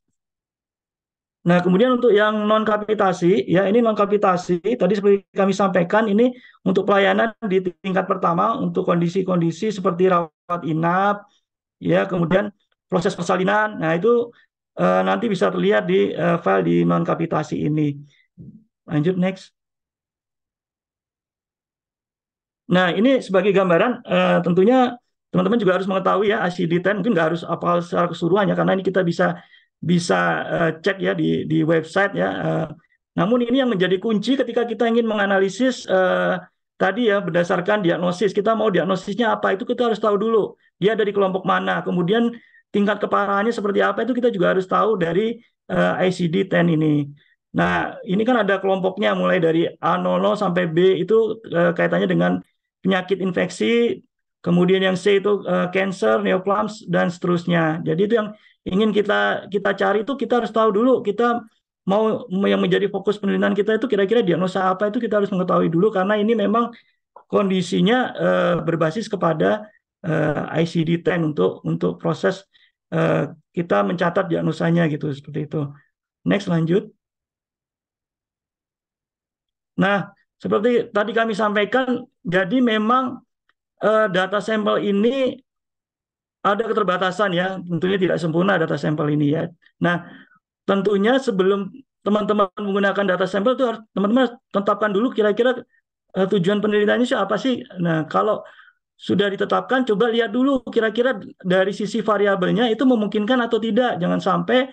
Nah, kemudian untuk yang non kapitasi, ya ini non kapitasi tadi seperti kami sampaikan ini untuk pelayanan di tingkat pertama untuk kondisi-kondisi seperti rawat inap, ya kemudian proses persalinan. Nah, itu Eh, nanti bisa terlihat di eh, file di non-kapitasi ini. Lanjut next. Nah, ini sebagai gambaran eh, tentunya teman-teman juga harus mengetahui ya ACD10 mungkin nggak harus apal secara keseluruhan ya karena ini kita bisa bisa uh, cek ya di di website ya. Uh, namun ini yang menjadi kunci ketika kita ingin menganalisis uh, tadi ya berdasarkan diagnosis kita mau diagnosisnya apa itu kita harus tahu dulu dia ada di kelompok mana kemudian tingkat keparahannya seperti apa itu kita juga harus tahu dari uh, eh, ICD-10 ini. Nah, ini kan ada kelompoknya mulai dari A00 sampai B itu uh, kaitannya dengan penyakit infeksi, kemudian yang C itu uh, cancer, neoplasms dan seterusnya. Jadi itu yang ingin kita kita cari itu kita harus tahu dulu kita mau yang menjadi fokus penelitian kita itu kira-kira diagnosa apa itu kita harus mengetahui dulu karena ini memang kondisinya uh, berbasis kepada uh, ICD-10 untuk untuk proses Eh, kita mencatat diagnosanya gitu seperti itu. Next lanjut. Nah, seperti tadi kami sampaikan, jadi memang uh, data sampel ini ada keterbatasan ya, tentunya tidak sempurna data sampel ini ya. Nah, tentunya sebelum teman-teman menggunakan data sampel itu harus teman-teman tetapkan dulu kira-kira uh, tujuan penelitiannya siapa sih. Nah, kalau sudah ditetapkan coba lihat dulu kira-kira dari sisi variabelnya itu memungkinkan atau tidak jangan sampai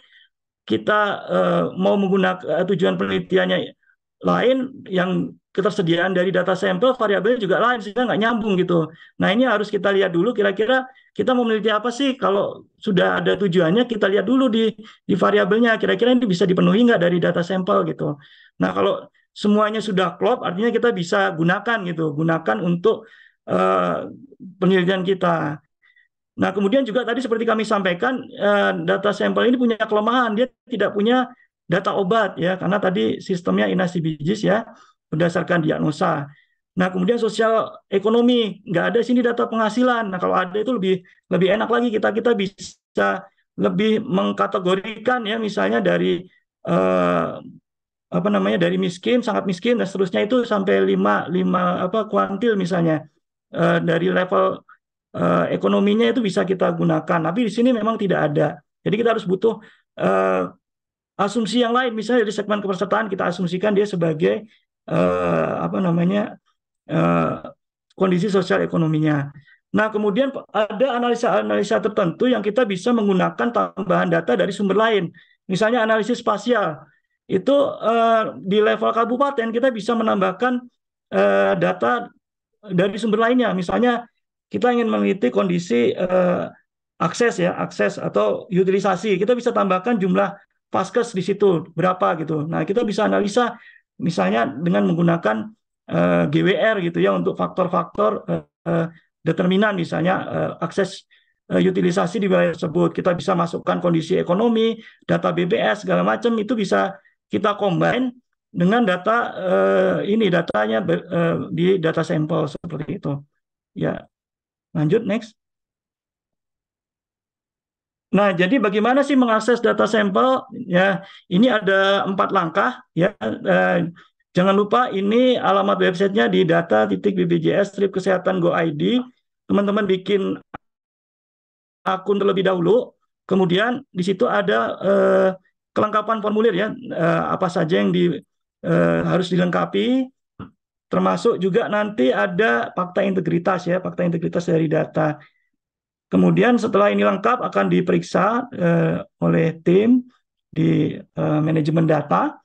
kita uh, mau menggunakan eh, tujuan penelitiannya lain yang ketersediaan dari data sampel variabelnya juga lain sehingga nggak nyambung gitu. Nah ini harus kita lihat dulu kira-kira kita mau meneliti apa sih kalau sudah ada tujuannya kita lihat dulu di di variabelnya kira-kira ini bisa dipenuhi nggak dari data sampel gitu. Nah kalau semuanya sudah klop artinya kita bisa gunakan gitu gunakan untuk uh, penelitian kita. Nah, kemudian juga tadi seperti kami sampaikan, uh, data sampel ini punya kelemahan, dia tidak punya data obat ya, karena tadi sistemnya inasi bijis ya, berdasarkan diagnosa. Nah, kemudian sosial ekonomi nggak ada sini data penghasilan. Nah, kalau ada itu lebih lebih enak lagi kita kita bisa lebih mengkategorikan ya, misalnya dari uh, apa namanya dari miskin sangat miskin dan seterusnya itu sampai lima lima apa kuantil misalnya Eh, dari level eh, ekonominya itu bisa kita gunakan. Tapi di sini memang tidak ada. Jadi kita harus butuh eh, asumsi yang lain. Misalnya dari segmen kepesertaan kita asumsikan dia sebagai apa namanya kondisi sosial ekonominya. Nah, kemudian ada analisa-analisa tertentu yang kita bisa menggunakan tambahan data dari sumber lain. Misalnya analisis spasial. Itu uh, di level kabupaten kita bisa menambahkan uh, data dari sumber lainnya. Misalnya kita ingin meneliti kondisi uh, akses ya, akses atau utilisasi. Kita bisa tambahkan jumlah vaskes di situ berapa gitu. Nah, kita bisa analisa misalnya dengan menggunakan uh, eh, GWR gitu ya untuk faktor-faktor uh, determinan misalnya uh, akses uh, utilisasi di wilayah tersebut. Kita bisa masukkan kondisi ekonomi, data BBS segala macam itu bisa kita combine dengan data uh, ini datanya ber, eh, di data sampel seperti itu. Ya, lanjut next. Nah, jadi bagaimana sih mengakses data sampel? Ya, ini ada empat langkah. Ya, eh, jangan lupa ini alamat websitenya di data titik bbjs strip kesehatan go ID. Teman-teman bikin akun terlebih dahulu. Kemudian di situ ada eh, kelengkapan formulir ya, eh, apa saja yang di eh, harus dilengkapi termasuk juga nanti ada fakta integritas ya fakta integritas dari data kemudian setelah ini lengkap akan diperiksa eh, oleh tim di eh, manajemen data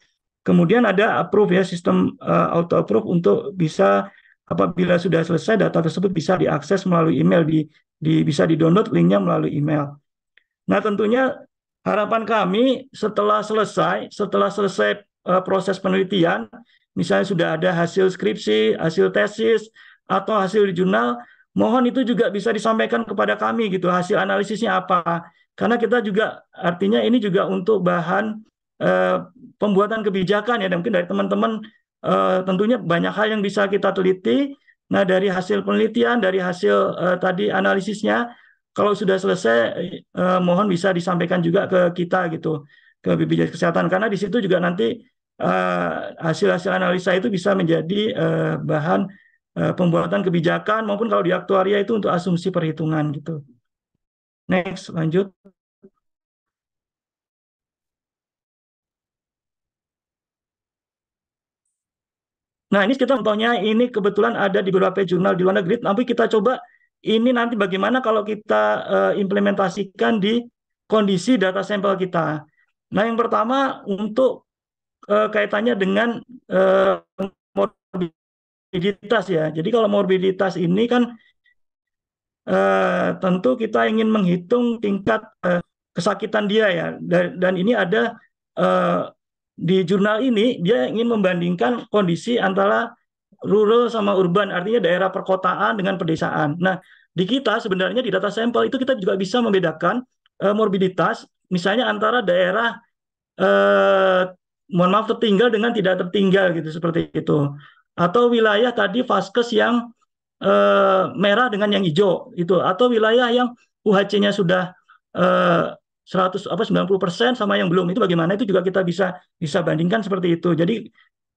kemudian ada approve ya sistem eh, auto approve untuk bisa apabila sudah selesai data tersebut bisa diakses melalui email di, di bisa di download linknya melalui email nah tentunya harapan kami setelah selesai setelah selesai Eh, proses penelitian, misalnya sudah ada hasil skripsi, hasil tesis, atau hasil jurnal, mohon itu juga bisa disampaikan kepada kami gitu hasil analisisnya apa. Karena kita juga artinya ini juga untuk bahan uh, pembuatan kebijakan ya, dan mungkin dari teman-teman uh, tentunya banyak hal yang bisa kita teliti. Nah dari hasil penelitian, dari hasil uh, tadi analisisnya, kalau sudah selesai eh, mohon bisa disampaikan juga ke kita gitu ke BPJS Kesehatan karena di situ juga nanti Eh, hasil-hasil uh, analisa itu bisa menjadi uh, bahan uh, pembuatan kebijakan maupun kalau di aktuaria itu untuk asumsi perhitungan gitu. Next, lanjut. Nah, ini kita contohnya ini kebetulan ada di beberapa jurnal di luar negeri, tapi kita coba ini nanti bagaimana kalau kita uh, implementasikan di kondisi data sampel kita. Nah, yang pertama untuk uh, kaitannya dengan uh, morbiditas ya. Jadi kalau morbiditas ini kan uh, tentu kita ingin menghitung tingkat uh, kesakitan dia ya. Dan, dan ini ada uh, di jurnal ini dia ingin membandingkan kondisi antara rural sama urban, artinya daerah perkotaan dengan pedesaan. Nah, di kita sebenarnya di data sampel itu kita juga bisa membedakan uh, morbiditas misalnya antara daerah uh, mohon maaf tertinggal dengan tidak tertinggal gitu seperti itu atau wilayah tadi vaskes yang e, merah dengan yang hijau itu atau wilayah yang UHC-nya sudah e, eh, 100 apa 90% sama yang belum itu bagaimana itu juga kita bisa bisa bandingkan seperti itu. Jadi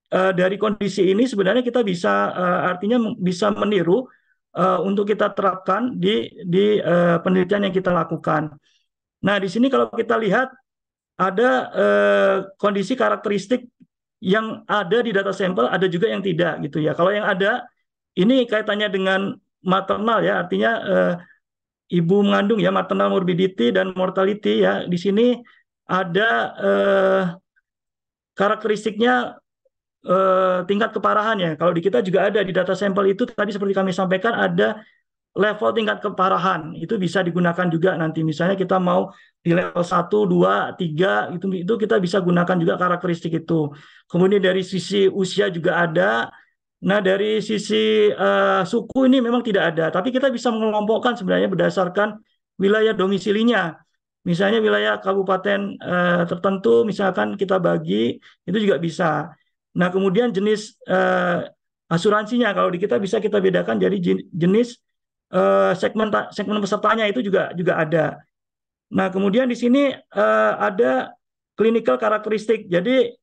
e, dari kondisi ini sebenarnya kita bisa e, artinya bisa meniru e, untuk kita terapkan di di e, penelitian yang kita lakukan. Nah, di sini kalau kita lihat ada eh, kondisi karakteristik yang ada di data sampel, ada juga yang tidak gitu ya. Kalau yang ada ini kaitannya dengan maternal ya, artinya eh, ibu mengandung ya maternal morbidity dan mortality ya. Di sini ada eh, karakteristiknya eh, tingkat keparahan ya. Kalau di kita juga ada di data sampel itu tadi seperti kami sampaikan ada level tingkat keparahan itu bisa digunakan juga nanti misalnya kita mau di level 1, 2, 3 itu itu kita bisa gunakan juga karakteristik itu. Kemudian dari sisi usia juga ada. Nah, dari sisi uh, suku ini memang tidak ada, tapi kita bisa mengelompokkan sebenarnya berdasarkan wilayah domisilinya. Misalnya wilayah kabupaten uh, tertentu misalkan kita bagi itu juga bisa. Nah, kemudian jenis uh, asuransinya kalau di kita bisa kita bedakan jadi jenis Eh, segmen segmen pesertanya itu juga juga ada. Nah kemudian di sini uh, ada clinical karakteristik. Jadi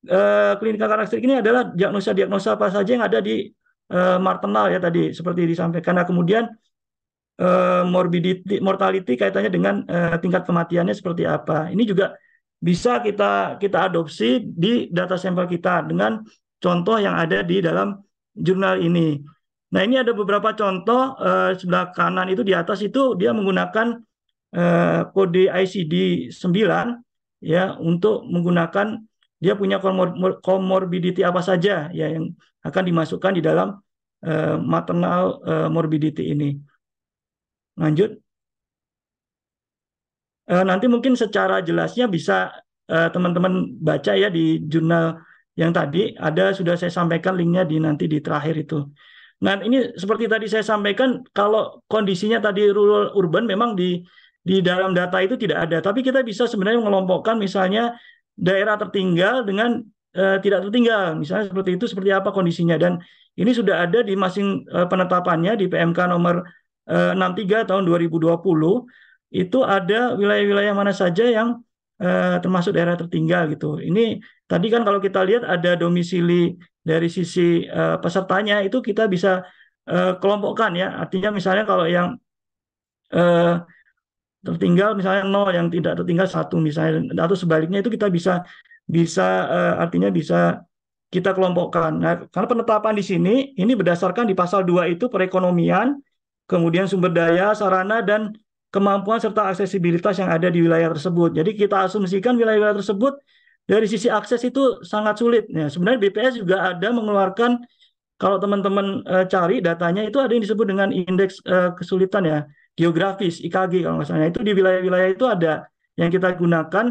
klinikal eh, clinical karakteristik ini adalah diagnosa-diagnosa apa saja yang ada di uh, martenal ya tadi seperti disampaikan. Nah kemudian uh, morbidity mortality kaitannya dengan uh, tingkat kematiannya seperti apa. Ini juga bisa kita kita adopsi di data sampel kita dengan contoh yang ada di dalam jurnal ini. Nah ini ada beberapa contoh eh, sebelah kanan itu di atas itu dia menggunakan eh, kode ICD 9 ya untuk menggunakan dia punya komor komorbidity apa saja ya yang akan dimasukkan di dalam eh, maternal eh, morbidity ini. Lanjut. Eh, nanti mungkin secara jelasnya bisa eh, teman-teman eh, baca ya di jurnal yang tadi ada sudah saya sampaikan linknya di nanti di terakhir itu. Nah, ini seperti tadi saya sampaikan, kalau kondisinya tadi rural urban memang di di dalam data itu tidak ada, tapi kita bisa sebenarnya mengelompokkan misalnya daerah tertinggal dengan eh, tidak tertinggal, misalnya seperti itu seperti apa kondisinya dan ini sudah ada di masing eh, penetapannya di PMK nomor eh, 63 tahun 2020 itu ada wilayah-wilayah mana saja yang eh, termasuk daerah tertinggal gitu. Ini Tadi kan kalau kita lihat ada domisili dari sisi uh, pesertanya itu kita bisa uh, kelompokkan ya. Artinya misalnya kalau yang uh, tertinggal misalnya nol yang tidak tertinggal satu misalnya atau sebaliknya itu kita bisa bisa uh, artinya bisa kita kelompokkan. Nah, karena penetapan di sini ini berdasarkan di pasal 2 itu perekonomian, kemudian sumber daya, sarana dan kemampuan serta aksesibilitas yang ada di wilayah tersebut. Jadi kita asumsikan wilayah-wilayah tersebut dari sisi akses itu sangat sulit. Ya, sebenarnya BPS juga ada mengeluarkan kalau teman-teman e, cari datanya itu ada yang disebut dengan indeks e, kesulitan ya geografis IKG kalau nggak salah. Nah, itu di wilayah-wilayah itu ada yang kita gunakan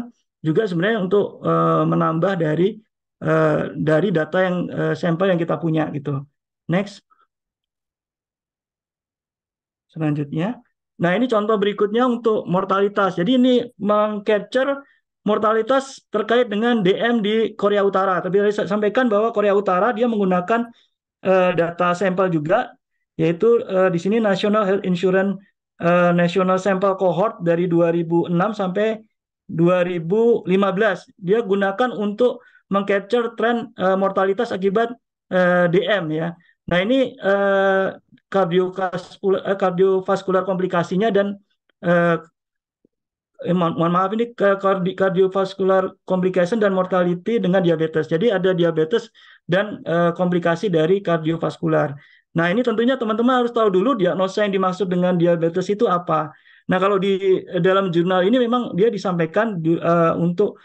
juga sebenarnya untuk e, menambah dari e, dari data yang e, sampel yang kita punya gitu. Next. Selanjutnya. Nah, ini contoh berikutnya untuk mortalitas. Jadi ini mengcapture mortalitas terkait dengan DM di Korea Utara. Tapi saya sampaikan bahwa Korea Utara dia menggunakan uh, data sampel juga, yaitu uh, di sini National Health Insurance uh, National Sample Cohort dari 2006 sampai 2015. Dia gunakan untuk mengcapture tren uh, mortalitas akibat uh, DM ya. Nah ini uh, kardiovaskular, uh, komplikasinya dan uh, eh, mo mohon maaf ini kardi kardiovaskular complication dan mortality dengan diabetes. Jadi ada diabetes dan eh, komplikasi dari kardiovaskular. Nah, ini tentunya teman-teman harus tahu dulu diagnosa yang dimaksud dengan diabetes itu apa. Nah, kalau di eh, dalam jurnal ini memang dia disampaikan di, uh, untuk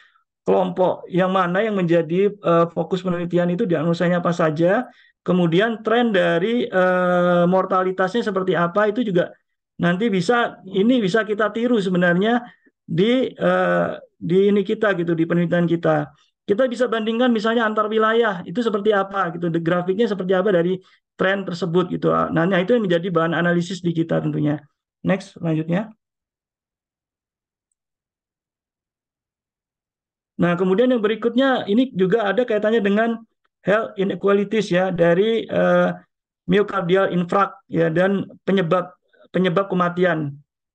kelompok yang mana yang menjadi uh, fokus penelitian itu diagnosanya apa saja, kemudian tren dari uh, mortalitasnya seperti apa itu juga nanti bisa ini bisa kita tiru sebenarnya di uh, di ini kita gitu di penelitian kita kita bisa bandingkan misalnya antar wilayah itu seperti apa gitu The grafiknya seperti apa dari tren tersebut gitu ah, nah, nah itu yang menjadi bahan analisis di kita tentunya next selanjutnya nah kemudian yang berikutnya ini juga ada kaitannya dengan health inequalities ya dari uh, myocardial infarct ya dan penyebab penyebab kematian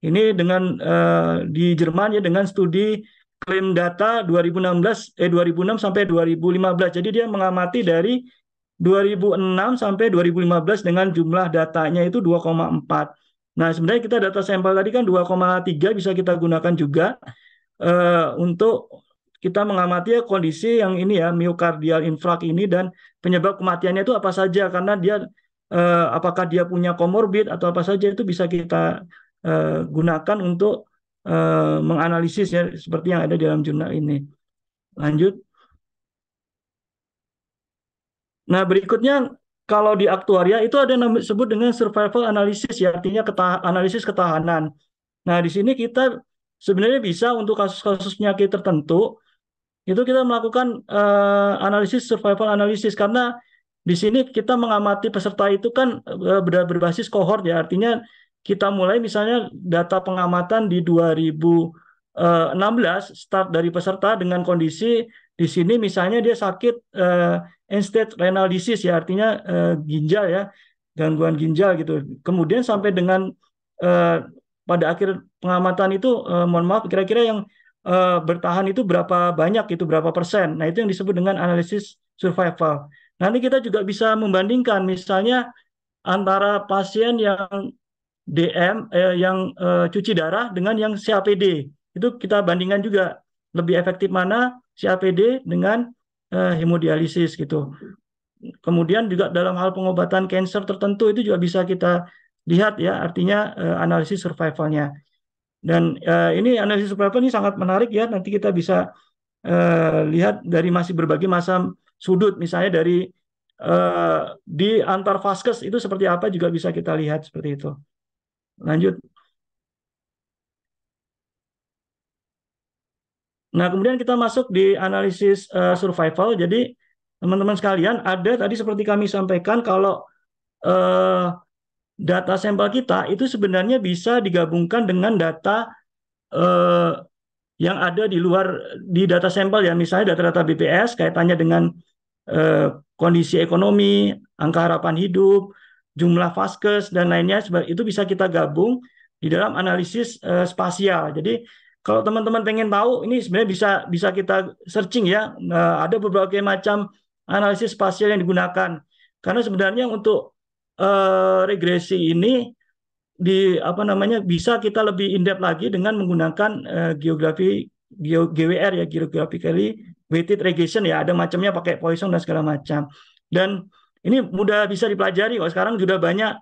ini dengan uh, di Jerman ya dengan studi klaim data 2016 eh 2006 sampai 2015. Jadi dia mengamati dari 2006 sampai 2015 dengan jumlah datanya itu 2,4. Nah, sebenarnya kita data sampel tadi kan 2,3 bisa kita gunakan juga uh, untuk kita mengamati ya kondisi yang ini ya miokardial infrak ini dan penyebab kematiannya itu apa saja karena dia eh, apakah dia punya komorbid atau apa saja itu bisa kita uh, gunakan untuk uh, eh, menganalisis ya seperti yang ada di dalam jurnal ini. Lanjut. Nah, berikutnya kalau di aktuaria itu ada yang disebut dengan survival analysis ya artinya ketah analisis ketahanan. Nah, di sini kita sebenarnya bisa untuk kasus-kasus penyakit tertentu itu kita melakukan uh, analisis survival analysis karena di sini kita mengamati peserta itu kan uh, berbasis kohort ya artinya kita mulai misalnya data pengamatan di 2016 eh, start dari peserta dengan kondisi di sini misalnya dia sakit uh, end renal disease ya artinya uh, ginjal ya gangguan ginjal gitu. Kemudian sampai dengan uh, pada akhir pengamatan itu uh, mohon maaf kira-kira yang uh, bertahan itu berapa banyak itu berapa persen. Nah, itu yang disebut dengan analisis survival. Nanti kita juga bisa membandingkan misalnya antara pasien yang DM eh, yang eh, cuci darah dengan yang CAPD. Itu kita bandingkan juga lebih efektif mana CAPD dengan eh, hemodialisis gitu. Kemudian juga dalam hal pengobatan kanker tertentu itu juga bisa kita lihat ya, artinya eh, analisis survivalnya. Dan eh, ini analisis survival ini sangat menarik ya, nanti kita bisa eh, lihat dari masih berbagai masa sudut, misalnya dari eh, di antar vaskes itu seperti apa juga bisa kita lihat seperti itu. Lanjut. Nah, kemudian kita masuk di analisis uh, survival. Jadi, teman-teman sekalian, ada tadi seperti kami sampaikan kalau uh, data sampel kita itu sebenarnya bisa digabungkan dengan data uh, yang ada di luar di data sampel ya, misalnya data-data BPS kaitannya dengan uh, kondisi ekonomi, angka harapan hidup, jumlah vaskes dan lainnya itu bisa kita gabung di dalam analisis uh, spasial. Jadi kalau teman-teman pengen tahu ini sebenarnya bisa bisa kita searching ya. Uh, ada berbagai macam analisis spasial yang digunakan. Karena sebenarnya untuk uh, regresi ini di apa namanya bisa kita lebih in-depth lagi dengan menggunakan uh, geografi geo, GWR ya geographically weighted regression ya ada macamnya pakai Poisson dan segala macam dan ini mudah bisa dipelajari kok. Sekarang sudah banyak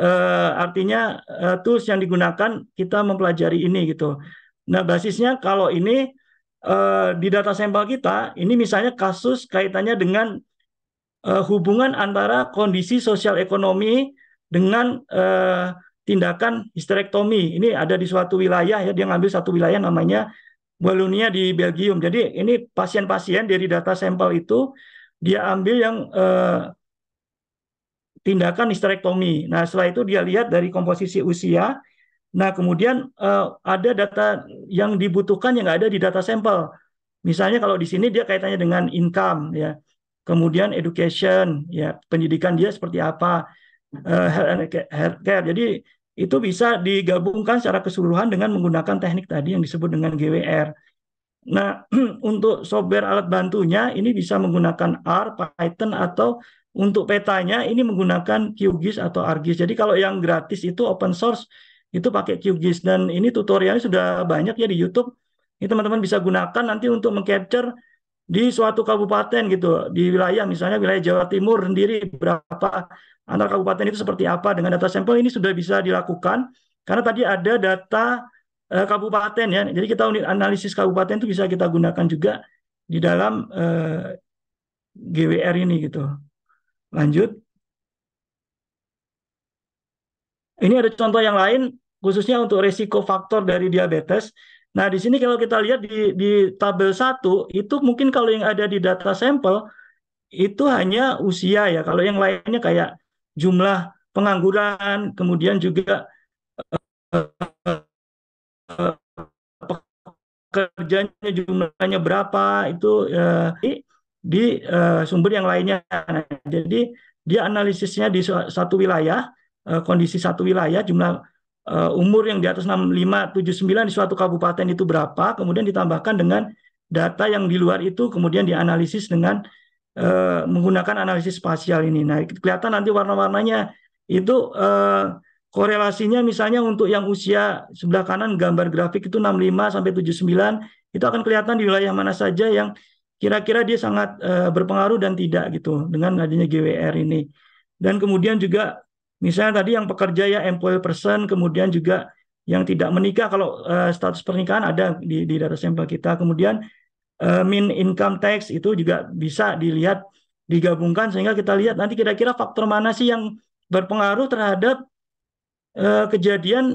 uh, artinya uh, tools yang digunakan kita mempelajari ini gitu. Nah, basisnya kalau ini uh, di data sampel kita, ini misalnya kasus kaitannya dengan uh, hubungan antara kondisi sosial ekonomi dengan uh, tindakan histerektomi. Ini ada di suatu wilayah ya, dia ngambil satu wilayah namanya Wallonia di Belgium. Jadi ini pasien-pasien dari data sampel itu dia ambil yang uh, tindakan histerektomi. Nah, setelah itu dia lihat dari komposisi usia. Nah, kemudian uh, ada data yang dibutuhkan yang ada di data sampel. Misalnya kalau di sini dia kaitannya dengan income ya. Kemudian education ya, pendidikan dia seperti apa. Uh, eh, healthcare. Jadi itu bisa digabungkan secara keseluruhan dengan menggunakan teknik tadi yang disebut dengan GWR. Nah, *clears throat* untuk software alat bantunya ini bisa menggunakan R, Python atau untuk petanya ini menggunakan QGIS atau ArcGIS. Jadi kalau yang gratis itu open source itu pakai QGIS dan ini tutorialnya sudah banyak ya di YouTube. Ini teman-teman bisa gunakan nanti untuk mengcapture di suatu kabupaten gitu, di wilayah misalnya wilayah Jawa Timur sendiri berapa antar kabupaten itu seperti apa dengan data sampel ini sudah bisa dilakukan karena tadi ada data eh, kabupaten ya. Jadi kita unit analisis kabupaten itu bisa kita gunakan juga di dalam eh, GWR ini gitu. Lanjut. Ini ada contoh yang lain khususnya untuk resiko faktor dari diabetes. Nah, di sini kalau kita lihat di, di tabel 1 itu mungkin kalau yang ada di data sampel itu hanya usia ya. Kalau yang lainnya kayak jumlah pengangguran, kemudian juga eh, eh, pekerjanya jumlahnya berapa itu eh, di uh, sumber yang lainnya. Nah, jadi dia analisisnya di satu wilayah, uh, kondisi satu wilayah, jumlah uh, umur yang di atas 65, 79 di suatu kabupaten itu berapa, kemudian ditambahkan dengan data yang di luar itu, kemudian dianalisis dengan uh, menggunakan analisis spasial ini. Nah, kelihatan nanti warna-warnanya itu uh, korelasinya misalnya untuk yang usia sebelah kanan gambar grafik itu 65 sampai 79 itu akan kelihatan di wilayah mana saja yang kira-kira dia sangat uh, berpengaruh dan tidak gitu dengan adanya GWR ini. Dan kemudian juga misalnya tadi yang pekerja ya employee person, kemudian juga yang tidak menikah kalau uh, status pernikahan ada di di data sampel kita. Kemudian uh, eh, mean income tax itu juga bisa dilihat digabungkan sehingga kita lihat nanti kira-kira faktor mana sih yang berpengaruh terhadap uh, kejadian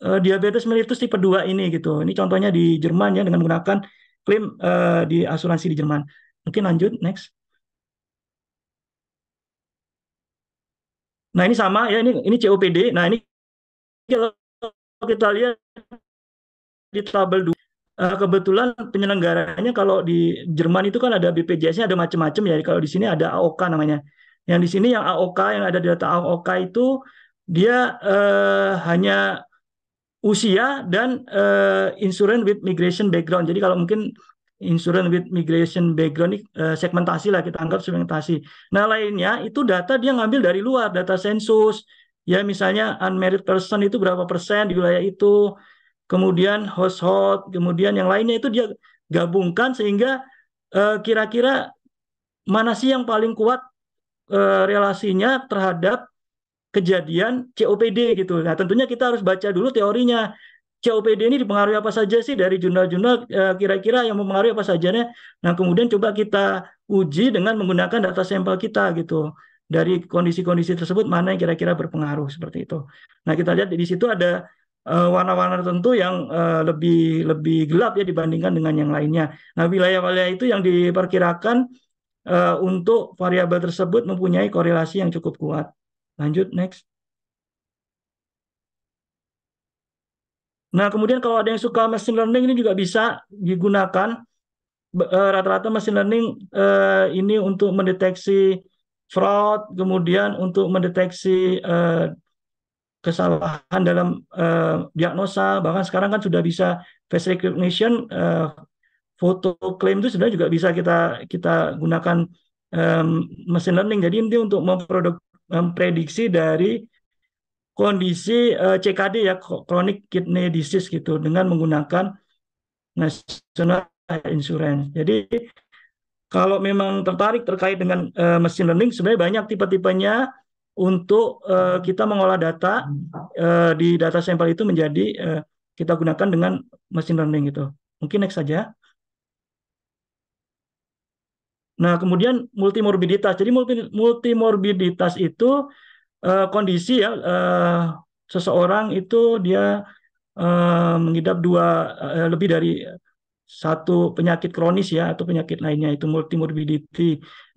uh, diabetes mellitus tipe 2 ini gitu. Ini contohnya di Jerman ya dengan menggunakan klaim uh, di asuransi di Jerman. Mungkin lanjut next. Nah ini sama ya ini ini COPD. Nah ini kalau kita lihat di tabel 2 uh, eh, kebetulan penyelenggaranya kalau di Jerman itu kan ada BPJS-nya ada macam-macam ya. Kalau di sini ada AOK namanya. Yang di sini yang AOK yang ada data AOK itu dia uh, hanya usia dan uh, insurance with migration background. Jadi kalau mungkin insurance with migration background ini uh, eh, segmentasi lah kita anggap segmentasi. Nah lainnya itu data dia ngambil dari luar, data sensus. Ya misalnya unmarried person itu berapa persen di wilayah itu, kemudian household, kemudian yang lainnya itu dia gabungkan sehingga kira eh, kira-kira mana sih yang paling kuat uh, relasinya terhadap kejadian COPD gitu. Nah, tentunya kita harus baca dulu teorinya. COPD ini dipengaruhi apa saja sih dari jurnal-jurnal eh, kira-kira yang mempengaruhi apa sajanya. Nah, kemudian coba kita uji dengan menggunakan data sampel kita gitu. Dari kondisi-kondisi tersebut mana yang kira-kira berpengaruh seperti itu. Nah, kita lihat di situ ada eh, warna-warna tentu yang eh, lebih lebih gelap ya dibandingkan dengan yang lainnya. Nah, wilayah-wilayah itu yang diperkirakan untuk variabel tersebut mempunyai korelasi yang cukup kuat. Lanjut next. Nah, kemudian kalau ada yang suka machine learning ini juga bisa digunakan e, rata-rata machine learning e, ini untuk mendeteksi fraud, kemudian untuk mendeteksi e, kesalahan dalam diagnosa, bahkan sekarang kan sudah bisa face recognition foto claim itu sebenarnya juga bisa kita kita gunakan mesin learning. Jadi ini untuk memproduk memprediksi dari kondisi uh, eh, CKD ya chronic kidney disease gitu dengan menggunakan national insurance. Jadi kalau memang tertarik terkait dengan uh, machine learning sebenarnya banyak tipe-tipenya untuk uh, kita mengolah data uh, di data sampel itu menjadi uh, kita gunakan dengan machine learning gitu. Mungkin next saja. Nah, kemudian multimorbiditas. Jadi multi, multimorbiditas itu uh, kondisi ya uh, seseorang itu dia uh, mengidap dua uh, lebih dari satu penyakit kronis ya atau penyakit lainnya itu multimorbidity.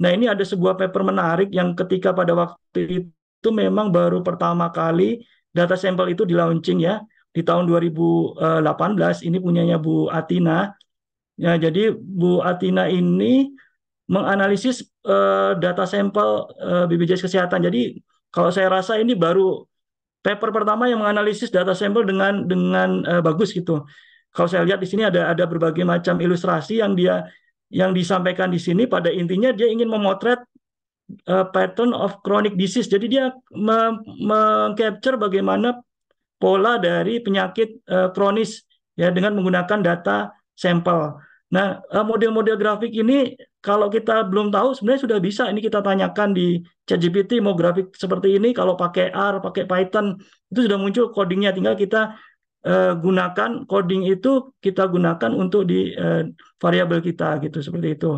Nah, ini ada sebuah paper menarik yang ketika pada waktu itu memang baru pertama kali data sampel itu di launching ya di tahun 2018 ini punyanya Bu Atina. Ya, jadi Bu Atina ini menganalisis uh, data sampel uh, eh, BPJS kesehatan. Jadi kalau saya rasa ini baru paper pertama yang menganalisis data sampel dengan dengan uh, bagus gitu. Kalau saya lihat di sini ada ada berbagai macam ilustrasi yang dia yang disampaikan di sini pada intinya dia ingin memotret uh, pattern of chronic disease. Jadi dia mengcapture me bagaimana pola dari penyakit uh, kronis ya dengan menggunakan data sampel. Nah, model-model grafik ini kalau kita belum tahu sebenarnya sudah bisa ini kita tanyakan di ChatGPT mau grafik seperti ini kalau pakai R pakai Python itu sudah muncul codingnya tinggal kita uh, gunakan coding itu kita gunakan untuk di uh, variabel kita gitu seperti itu.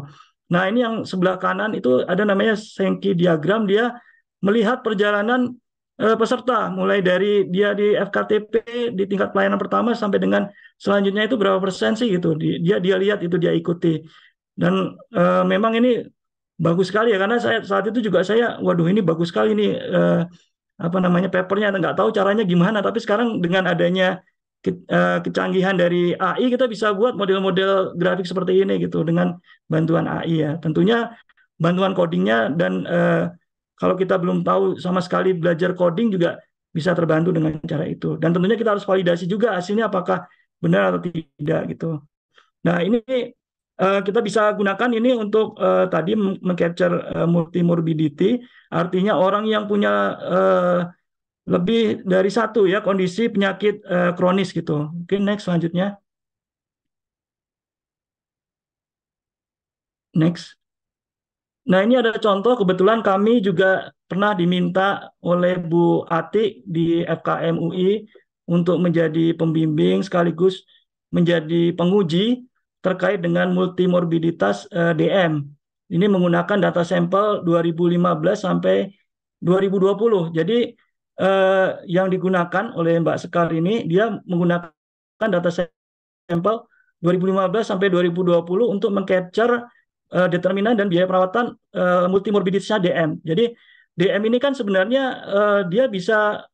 Nah ini yang sebelah kanan itu ada namanya Senki diagram dia melihat perjalanan uh, peserta mulai dari dia di FKTP di tingkat pelayanan pertama sampai dengan selanjutnya itu berapa persen sih gitu dia, dia lihat itu dia ikuti dan e, memang ini bagus sekali ya karena saya saat itu juga saya waduh ini bagus sekali ini e, eh, apa namanya papernya nggak tahu caranya gimana tapi sekarang dengan adanya ke, e, kecanggihan dari AI kita bisa buat model-model grafik seperti ini gitu dengan bantuan AI ya tentunya bantuan codingnya dan e, kalau kita belum tahu sama sekali belajar coding juga bisa terbantu dengan cara itu dan tentunya kita harus validasi juga hasilnya apakah benar atau tidak gitu nah ini Eh, kita bisa gunakan ini untuk uh, tadi mengcapture uh, multimorbidity, artinya orang yang punya uh, lebih dari satu ya kondisi penyakit uh, kronis gitu. Oke, okay, next selanjutnya. Next. Nah, ini ada contoh kebetulan kami juga pernah diminta oleh Bu Ati di FKM UI untuk menjadi pembimbing sekaligus menjadi penguji terkait dengan multimorbiditas uh, eh, DM. Ini menggunakan data sampel 2015 sampai 2020. Jadi uh, yang digunakan oleh Mbak Sekar ini dia menggunakan data sampel 2015 sampai 2020 untuk mengcapture eh, determinan dan biaya perawatan uh, multimorbiditasnya DM. Jadi DM ini kan sebenarnya uh, dia bisa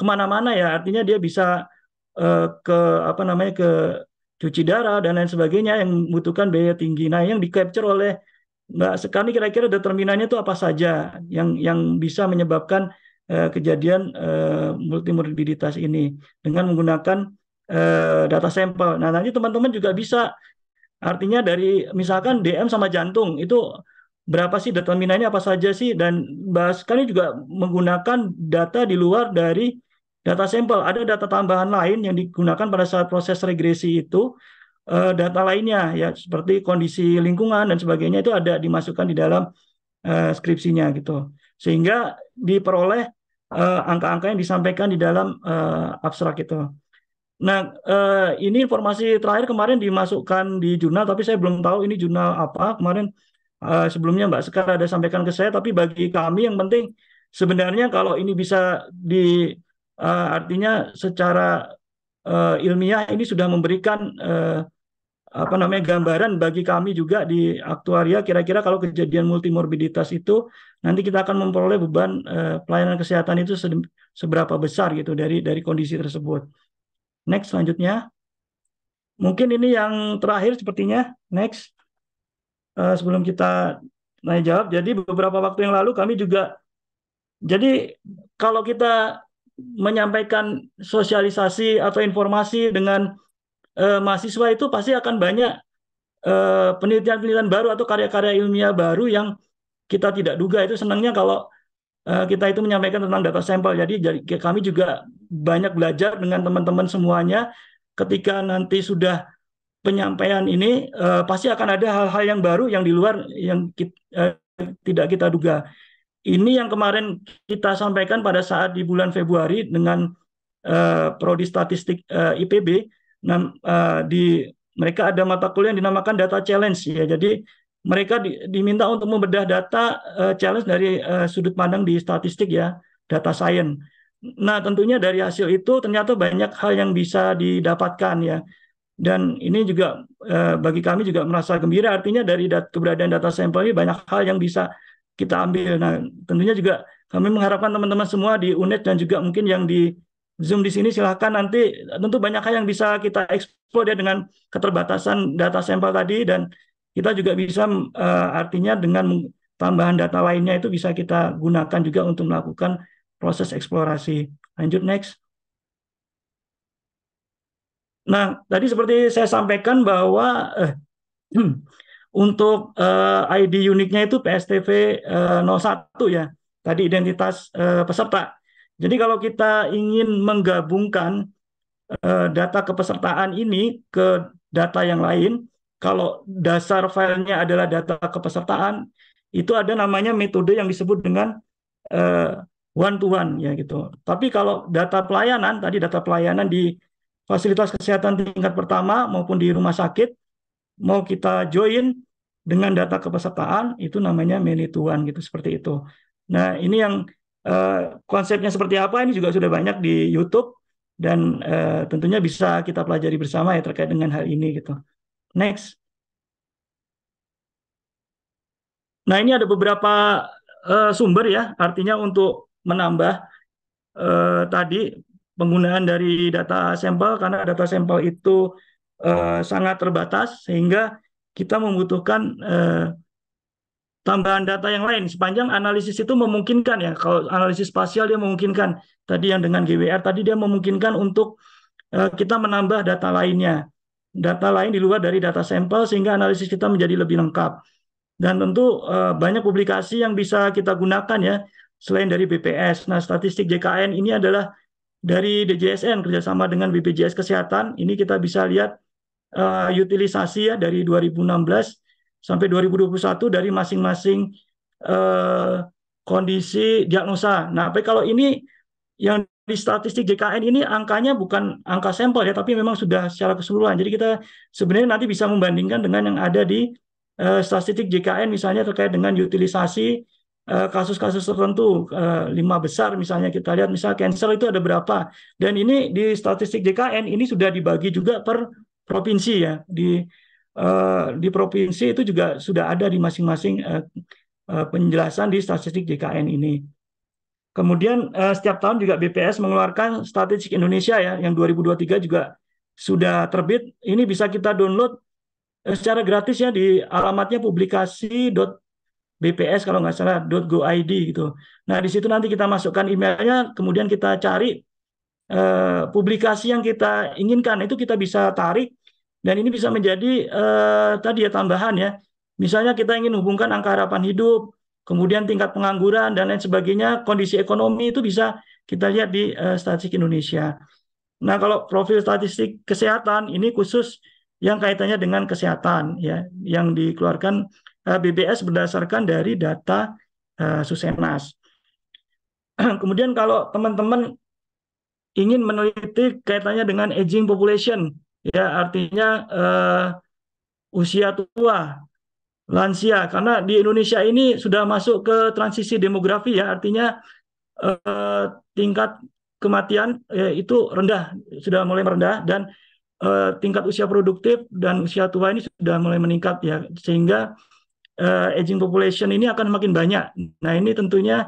kemana-mana ya, artinya dia bisa uh, ke apa namanya ke cuci darah dan lain sebagainya yang membutuhkan biaya tinggi. Nah, yang di capture oleh Mbak Sekani kira-kira determinannya itu apa saja yang yang bisa menyebabkan uh, kejadian uh, multimorbiditas ini dengan menggunakan uh, data sampel. Nah, nanti teman-teman juga bisa artinya dari misalkan DM sama jantung itu berapa sih determinannya apa saja sih dan Mbak Sekani juga menggunakan data di luar dari Data sampel, ada data tambahan lain yang digunakan pada saat proses regresi itu uh, data lainnya ya seperti kondisi lingkungan dan sebagainya itu ada dimasukkan di dalam uh, skripsinya gitu. Sehingga diperoleh angka eh, angka-angka yang disampaikan di dalam uh, abstrak itu. Nah, uh, ini informasi terakhir kemarin dimasukkan di jurnal, tapi saya belum tahu ini jurnal apa. Kemarin uh, sebelumnya Mbak Sekar ada sampaikan ke saya, tapi bagi kami yang penting sebenarnya kalau ini bisa di uh, artinya secara uh, ilmiah ini sudah memberikan uh, apa namanya gambaran bagi kami juga di aktuaria kira-kira kalau kejadian multimorbiditas itu nanti kita akan memperoleh beban uh, pelayanan kesehatan itu seberapa besar gitu dari dari kondisi tersebut. Next selanjutnya. Mungkin ini yang terakhir sepertinya. Next. Uh, sebelum kita naik jawab, jadi beberapa waktu yang lalu kami juga jadi kalau kita menyampaikan sosialisasi atau informasi dengan eh, mahasiswa itu pasti akan banyak penelitian eh, penelitian-penelitian baru atau karya-karya ilmiah baru yang kita tidak duga itu senangnya kalau eh, kita itu menyampaikan tentang data sampel. Jadi, kami juga banyak belajar dengan teman-teman semuanya ketika nanti sudah penyampaian ini uh, pasti akan ada hal-hal yang baru yang di luar yang kita, uh, eh, tidak kita duga. Ini yang kemarin kita sampaikan pada saat di bulan Februari dengan uh, prodi statistik uh, eh, IPB nam, uh, di mereka ada mata kuliah yang dinamakan data challenge ya. Jadi mereka di, diminta untuk membedah data uh, challenge dari uh, sudut pandang di statistik ya, data science. Nah, tentunya dari hasil itu ternyata banyak hal yang bisa didapatkan ya. Dan ini juga uh, bagi kami juga merasa gembira artinya dari dat keberadaan data sampel ini banyak hal yang bisa kita ambil. Nah, tentunya juga kami mengharapkan teman-teman semua di UNED dan juga mungkin yang di Zoom di sini silahkan nanti tentu banyak hal yang bisa kita eksplor ya dengan keterbatasan data sampel tadi dan kita juga bisa uh, artinya dengan tambahan data lainnya itu bisa kita gunakan juga untuk melakukan proses eksplorasi. Lanjut next. Nah, tadi seperti saya sampaikan bahwa eh, *clears throat* Untuk uh, eh, ID uniknya itu PSTV uh, 01 ya, tadi identitas uh, peserta. Jadi kalau kita ingin menggabungkan uh, data kepesertaan ini ke data yang lain, kalau dasar filenya adalah data kepesertaan, itu ada namanya metode yang disebut dengan uh, one to one ya gitu. Tapi kalau data pelayanan tadi data pelayanan di fasilitas kesehatan tingkat pertama maupun di rumah sakit mau kita join dengan data kepesertaan itu namanya menituan gitu seperti itu. Nah ini yang uh, konsepnya seperti apa ini juga sudah banyak di YouTube dan uh, tentunya bisa kita pelajari bersama ya terkait dengan hal ini gitu. Next. Nah ini ada beberapa uh, sumber ya artinya untuk menambah tadi penggunaan dari data sampel karena data sampel itu Eh, sangat terbatas sehingga kita membutuhkan uh, tambahan data yang lain sepanjang analisis itu memungkinkan ya kalau analisis spasial dia memungkinkan tadi yang dengan GWR tadi dia memungkinkan untuk uh, kita menambah data lainnya data lain di luar dari data sampel sehingga analisis kita menjadi lebih lengkap dan tentu uh, banyak publikasi yang bisa kita gunakan ya selain dari BPS nah statistik JKN ini adalah dari DJSN kerjasama dengan BPJS Kesehatan ini kita bisa lihat uh, utilisasi ya dari 2016 sampai 2021 dari masing-masing uh, kondisi diagnosa. Nah, tapi kalau ini yang di statistik JKN ini angkanya bukan angka sampel ya, tapi memang sudah secara keseluruhan. Jadi kita sebenarnya nanti bisa membandingkan dengan yang ada di uh, statistik JKN misalnya terkait dengan utilisasi kasus-kasus tertentu lima besar misalnya kita lihat misalnya cancer itu ada berapa dan ini di statistik JKN ini sudah dibagi juga per provinsi ya di uh, di provinsi itu juga sudah ada di masing-masing uh, uh, penjelasan di statistik JKN ini. Kemudian uh, setiap tahun juga BPS mengeluarkan statistik Indonesia ya yang 2023 juga sudah terbit. Ini bisa kita download secara gratis ya di alamatnya publikasi .bps kalau nggak salah .go.id gitu. Nah di situ nanti kita masukkan emailnya, kemudian kita cari uh, publikasi yang kita inginkan itu kita bisa tarik dan ini bisa menjadi uh, tadi ya tambahan ya. Misalnya kita ingin hubungkan angka harapan hidup, kemudian tingkat pengangguran dan lain sebagainya, kondisi ekonomi itu bisa kita lihat di uh, statistik Indonesia. Nah, kalau profil statistik kesehatan ini khusus yang kaitannya dengan kesehatan ya, yang dikeluarkan uh, eh, BBS berdasarkan dari data uh, Susenas. *clears throat* Kemudian kalau teman-teman ingin meneliti kaitannya dengan aging population, ya artinya uh, usia tua, lansia. Karena di Indonesia ini sudah masuk ke transisi demografi ya, artinya uh, tingkat kematian ya, itu rendah, sudah mulai merendah dan uh, tingkat usia produktif dan usia tua ini sudah mulai meningkat ya, sehingga uh, aging population ini akan makin banyak. Nah ini tentunya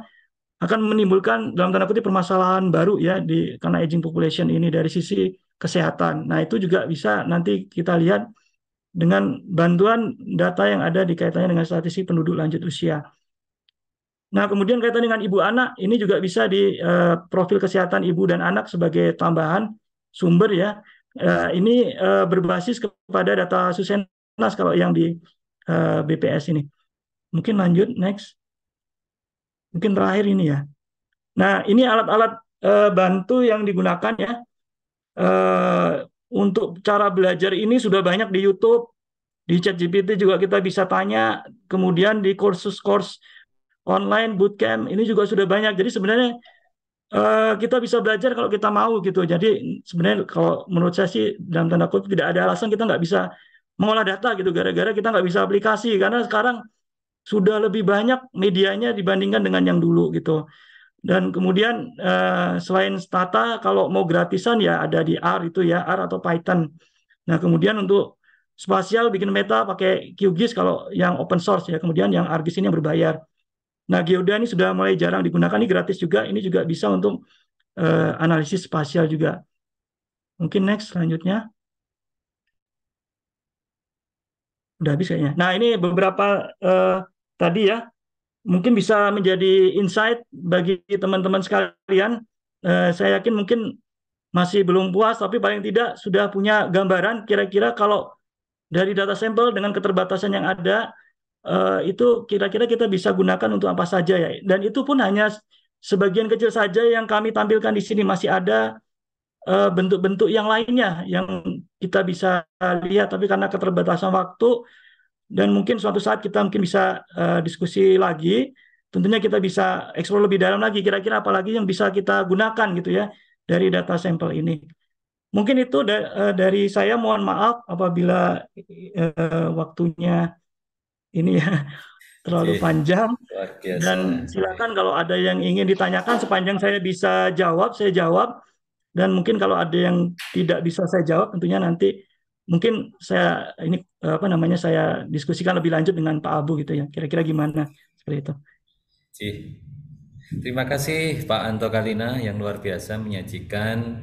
akan menimbulkan dalam tanda kutip permasalahan baru ya di karena aging population ini dari sisi kesehatan. Nah, itu juga bisa nanti kita lihat dengan bantuan data yang ada dikaitannya dengan statistik penduduk lanjut usia. Nah, kemudian kaitan dengan ibu anak, ini juga bisa di uh, profil kesehatan ibu dan anak sebagai tambahan sumber ya. Uh, ini uh, berbasis kepada data Susenas kalau yang di uh, BPS ini. Mungkin lanjut next. Mungkin terakhir ini ya. Nah, ini alat-alat uh, bantu yang digunakan ya Uh, untuk cara belajar ini sudah banyak di YouTube, di ChatGPT juga kita bisa tanya, kemudian di kursus-kursus online bootcamp ini juga sudah banyak. Jadi sebenarnya uh, kita bisa belajar kalau kita mau gitu. Jadi sebenarnya kalau menurut saya sih dalam tanda kutip tidak ada alasan kita nggak bisa mengolah data gitu gara-gara kita nggak bisa aplikasi karena sekarang sudah lebih banyak medianya dibandingkan dengan yang dulu gitu. Dan kemudian uh, selain Stata, kalau mau gratisan ya ada di R itu ya, R atau Python. Nah kemudian untuk spasial bikin meta pakai QGIS kalau yang open source ya, kemudian yang ArcGIS ini yang berbayar. Nah Geoda ini sudah mulai jarang digunakan, ini gratis juga, ini juga bisa untuk uh, analisis spasial juga. Mungkin next selanjutnya. Udah habis kayaknya. Nah ini beberapa uh, tadi ya, mungkin bisa menjadi insight bagi teman-teman sekalian. Eh, saya yakin mungkin masih belum puas, tapi paling tidak sudah punya gambaran kira-kira kalau dari data sampel dengan keterbatasan yang ada eh, itu kira-kira kita bisa gunakan untuk apa saja ya. Dan itu pun hanya sebagian kecil saja yang kami tampilkan di sini masih ada eh, bentuk-bentuk yang lainnya yang kita bisa lihat, tapi karena keterbatasan waktu dan mungkin suatu saat kita mungkin bisa uh, diskusi lagi tentunya kita bisa eksplor lebih dalam lagi kira-kira apa lagi yang bisa kita gunakan gitu ya dari data sampel ini mungkin itu da eh, dari saya mohon maaf apabila uh, waktunya ini ya *laughs* terlalu panjang dan silakan kalau ada yang ingin ditanyakan sepanjang saya bisa jawab saya jawab dan mungkin kalau ada yang tidak bisa saya jawab tentunya nanti mungkin saya ini apa namanya saya diskusikan lebih lanjut dengan Pak Abu gitu ya. Kira-kira gimana seperti itu. Sih, Terima kasih Pak Anto Kalina yang luar biasa menyajikan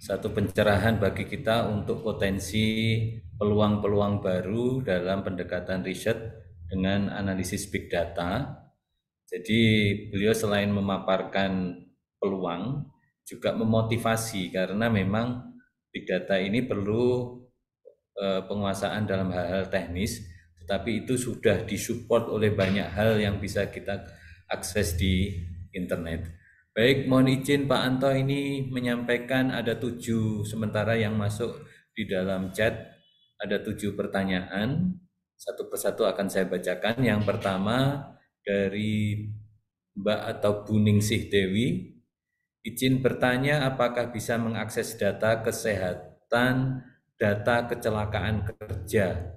satu pencerahan bagi kita untuk potensi peluang-peluang baru dalam pendekatan riset dengan analisis big data. Jadi beliau selain memaparkan peluang juga memotivasi karena memang big data ini perlu Eh, penguasaan dalam hal-hal teknis, tetapi itu sudah disupport oleh banyak hal yang bisa kita akses di internet. Baik, mohon izin Pak Anto ini menyampaikan ada tujuh sementara yang masuk di dalam chat. Ada tujuh pertanyaan, satu persatu akan saya bacakan. Yang pertama dari Mbak atau Buning Sih Dewi, izin bertanya apakah bisa mengakses data kesehatan data kecelakaan kerja.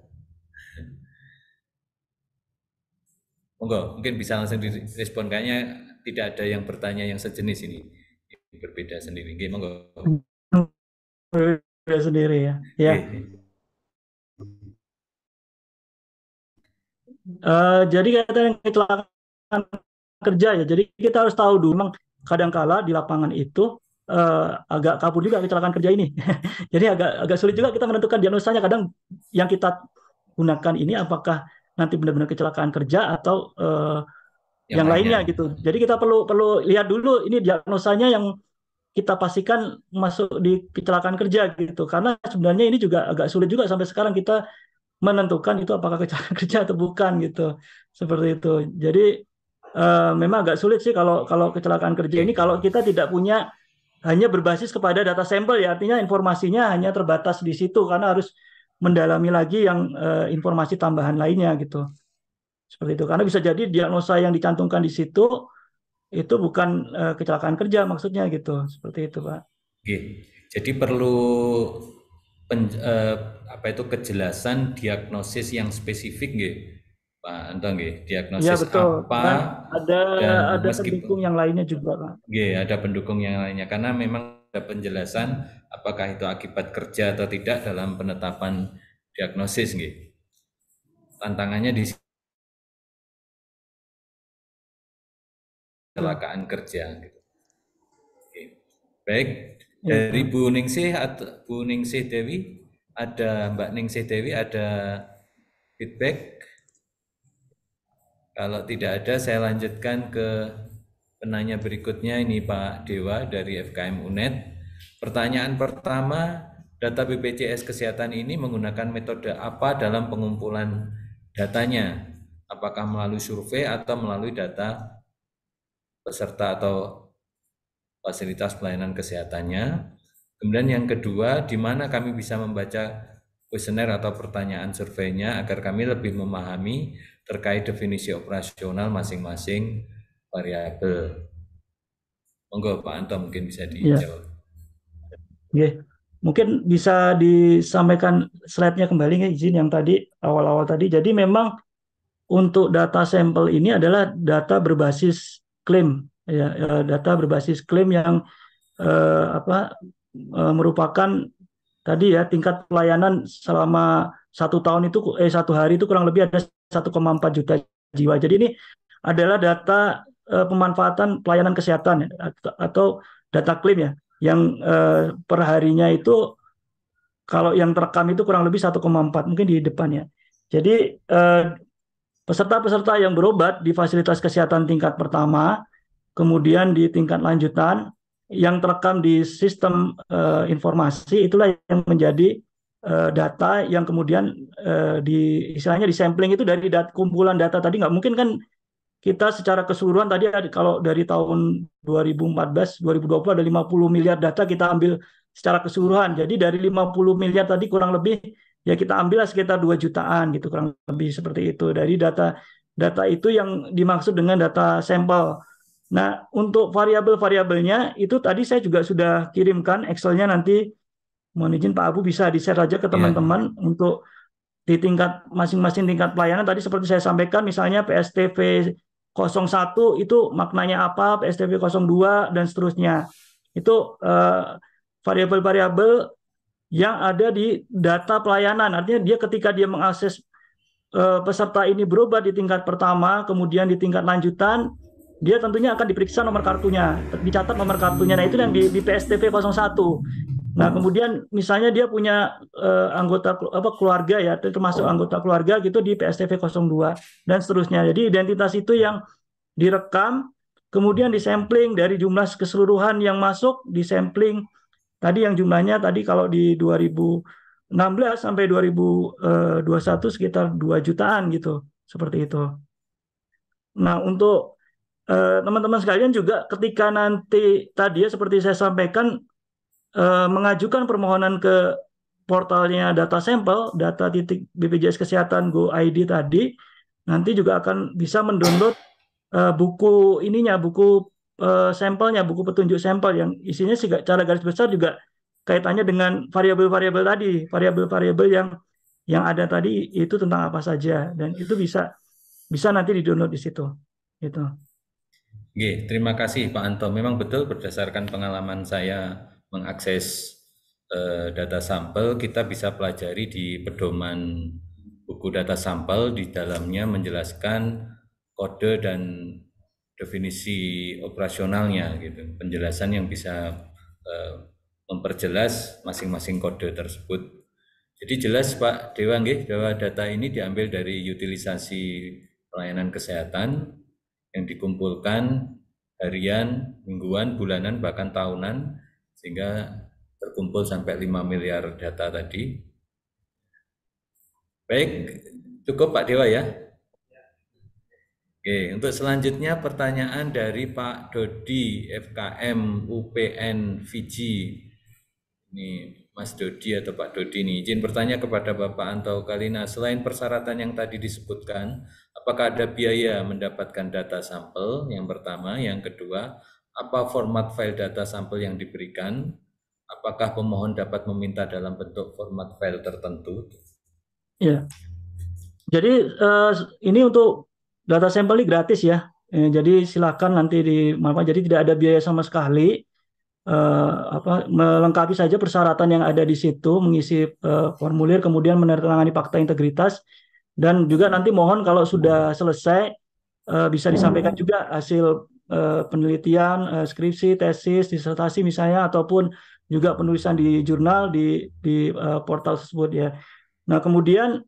Monggo, mungkin bisa langsung direspon kayaknya tidak ada yang bertanya yang sejenis ini. Berbeda sendiri. Oke, monggo. Berbeda sendiri ya. Ya. Uh, jadi yang kecelakaan kerja ya. Jadi kita harus tahu dulu memang kadangkala di lapangan itu uh, agak kabur juga kecelakaan kerja ini. *laughs* Jadi agak agak sulit juga kita menentukan diagnosanya. Kadang yang kita gunakan ini apakah nanti benar-benar kecelakaan kerja atau uh, yang, yang lainnya gitu. Jadi kita perlu perlu lihat dulu ini diagnosanya yang kita pastikan masuk di kecelakaan kerja gitu. Karena sebenarnya ini juga agak sulit juga sampai sekarang kita menentukan itu apakah kecelakaan *laughs* kerja atau bukan gitu. Seperti itu. Jadi uh, memang agak sulit sih kalau kalau kecelakaan kerja ini kalau kita tidak punya hanya berbasis kepada data sampel ya artinya informasinya hanya terbatas di situ karena harus mendalami lagi yang uh, informasi tambahan lainnya gitu seperti itu karena bisa jadi diagnosa yang dicantumkan di situ itu bukan uh, kecelakaan kerja maksudnya gitu seperti itu pak. Oke jadi perlu pen, uh, apa itu kejelasan diagnosis yang spesifik gitu Pak Anton, nggih, diagnosis ya, betul. apa? Nah, ada dan ada pendukung yang lainnya juga, Pak. Nggih, ada pendukung yang lainnya karena memang ada penjelasan apakah itu akibat kerja atau tidak dalam penetapan diagnosis nggih. Tantangannya di kecelakaan kerja gitu. Oke. Baik, iya, dari Bu Ningsih atau Bu Ningsih Dewi ada Mbak Ningsih Dewi ada feedback kalau tidak ada, saya lanjutkan ke penanya berikutnya. Ini Pak Dewa dari FKM UNED. Pertanyaan pertama, data BPJS Kesehatan ini menggunakan metode apa dalam pengumpulan datanya? Apakah melalui survei atau melalui data peserta atau fasilitas pelayanan kesehatannya? Kemudian yang kedua, di mana kami bisa membaca kuesioner atau pertanyaan surveinya agar kami lebih memahami terkait definisi operasional masing-masing variabel. Monggo Pak Anto mungkin bisa iya. dijawab. Ya. Yeah. Mungkin bisa disampaikan slide-nya kembali nih, izin yang tadi awal-awal tadi. Jadi memang untuk data sampel ini adalah data berbasis klaim ya eh, data berbasis klaim yang eh, apa eh, merupakan tadi ya tingkat pelayanan selama satu tahun itu eh satu hari itu kurang lebih ada 1,4 juta jiwa. Jadi ini adalah data eh, pemanfaatan pelayanan kesehatan ya, atau, atau data klaim ya yang eh, perharinya itu kalau yang terekam itu kurang lebih 1,4 mungkin di depan ya. Jadi eh, peserta-peserta eh, yang berobat di fasilitas kesehatan tingkat pertama, kemudian di tingkat lanjutan, yang terekam di sistem uh, informasi itulah yang menjadi uh, data yang kemudian uh, di istilahnya di sampling itu dari dat kumpulan data tadi nggak mungkin kan kita secara keseluruhan tadi ada, kalau dari tahun 2014 2020 ada 50 miliar data kita ambil secara keseluruhan. Jadi dari 50 miliar tadi kurang lebih ya kita ambil sekitar 2 jutaan gitu kurang lebih seperti itu dari data data itu yang dimaksud dengan data sampel Nah, untuk variabel-variabelnya itu tadi saya juga sudah kirimkan Excel-nya nanti mohon izin Pak Abu bisa di-share aja ke iya. teman-teman yeah. untuk di tingkat masing-masing tingkat pelayanan tadi seperti saya sampaikan misalnya PSTV 01 itu maknanya apa, PSTV 02 dan seterusnya. Itu uh, variabel-variabel yang ada di data pelayanan. Artinya dia ketika dia mengakses uh, peserta ini berubah di tingkat pertama, kemudian di tingkat lanjutan, dia tentunya akan diperiksa nomor kartunya, dicatat nomor kartunya. Nah, itu yang di, di PSTP 01. Nah, kemudian misalnya dia punya uh, anggota apa keluarga ya, termasuk anggota keluarga gitu di PSTP 02 dan seterusnya. Jadi identitas itu yang direkam, kemudian disampling dari jumlah keseluruhan yang masuk, disampling tadi yang jumlahnya tadi kalau di 2016 sampai 2021 eh, sekitar 2 jutaan gitu, seperti itu. Nah, untuk Eh, teman-teman uh, sekalian juga ketika nanti tadi ya seperti saya sampaikan uh, mengajukan permohonan ke portalnya data sampel data titik BPJS Kesehatan Go ID tadi nanti juga akan bisa mendownload uh, buku ininya buku uh, sampelnya buku petunjuk sampel yang isinya sih cara garis besar juga kaitannya dengan variabel-variabel tadi variabel-variabel yang yang ada tadi itu tentang apa saja dan itu bisa bisa nanti didownload di situ gitu. Oke, terima kasih Pak Anto. Memang betul berdasarkan pengalaman saya mengakses uh, data sampel, kita bisa pelajari di pedoman buku data sampel di dalamnya menjelaskan kode dan definisi operasionalnya gitu. Penjelasan yang bisa uh, memperjelas masing-masing kode tersebut. Jadi jelas Pak Dewa bahwa data ini diambil dari utilisasi pelayanan kesehatan yang dikumpulkan harian, mingguan, bulanan, bahkan tahunan, sehingga terkumpul sampai 5 miliar data tadi. Baik, cukup Pak Dewa ya. Oke, untuk selanjutnya pertanyaan dari Pak Dodi FKM UPN Fiji. Ini Mas Dodi atau Pak Dodi ini izin bertanya kepada Bapak Anto Kalina, selain persyaratan yang tadi disebutkan, Apakah ada biaya mendapatkan data sampel? Yang pertama, yang kedua, apa format file data sampel yang diberikan? Apakah pemohon dapat meminta dalam bentuk format file tertentu? Ya. Jadi eh, ini untuk data sampel ini gratis ya. Eh, jadi silakan nanti di maaf, jadi tidak ada biaya sama sekali. Eh, apa melengkapi saja persyaratan yang ada di situ, mengisi formulir kemudian menandatangani fakta integritas dan juga nanti mohon kalau sudah selesai eh, bisa disampaikan juga hasil eh, penelitian, eh, skripsi, tesis, disertasi misalnya ataupun juga penulisan di jurnal di di portal tersebut ya. Nah, kemudian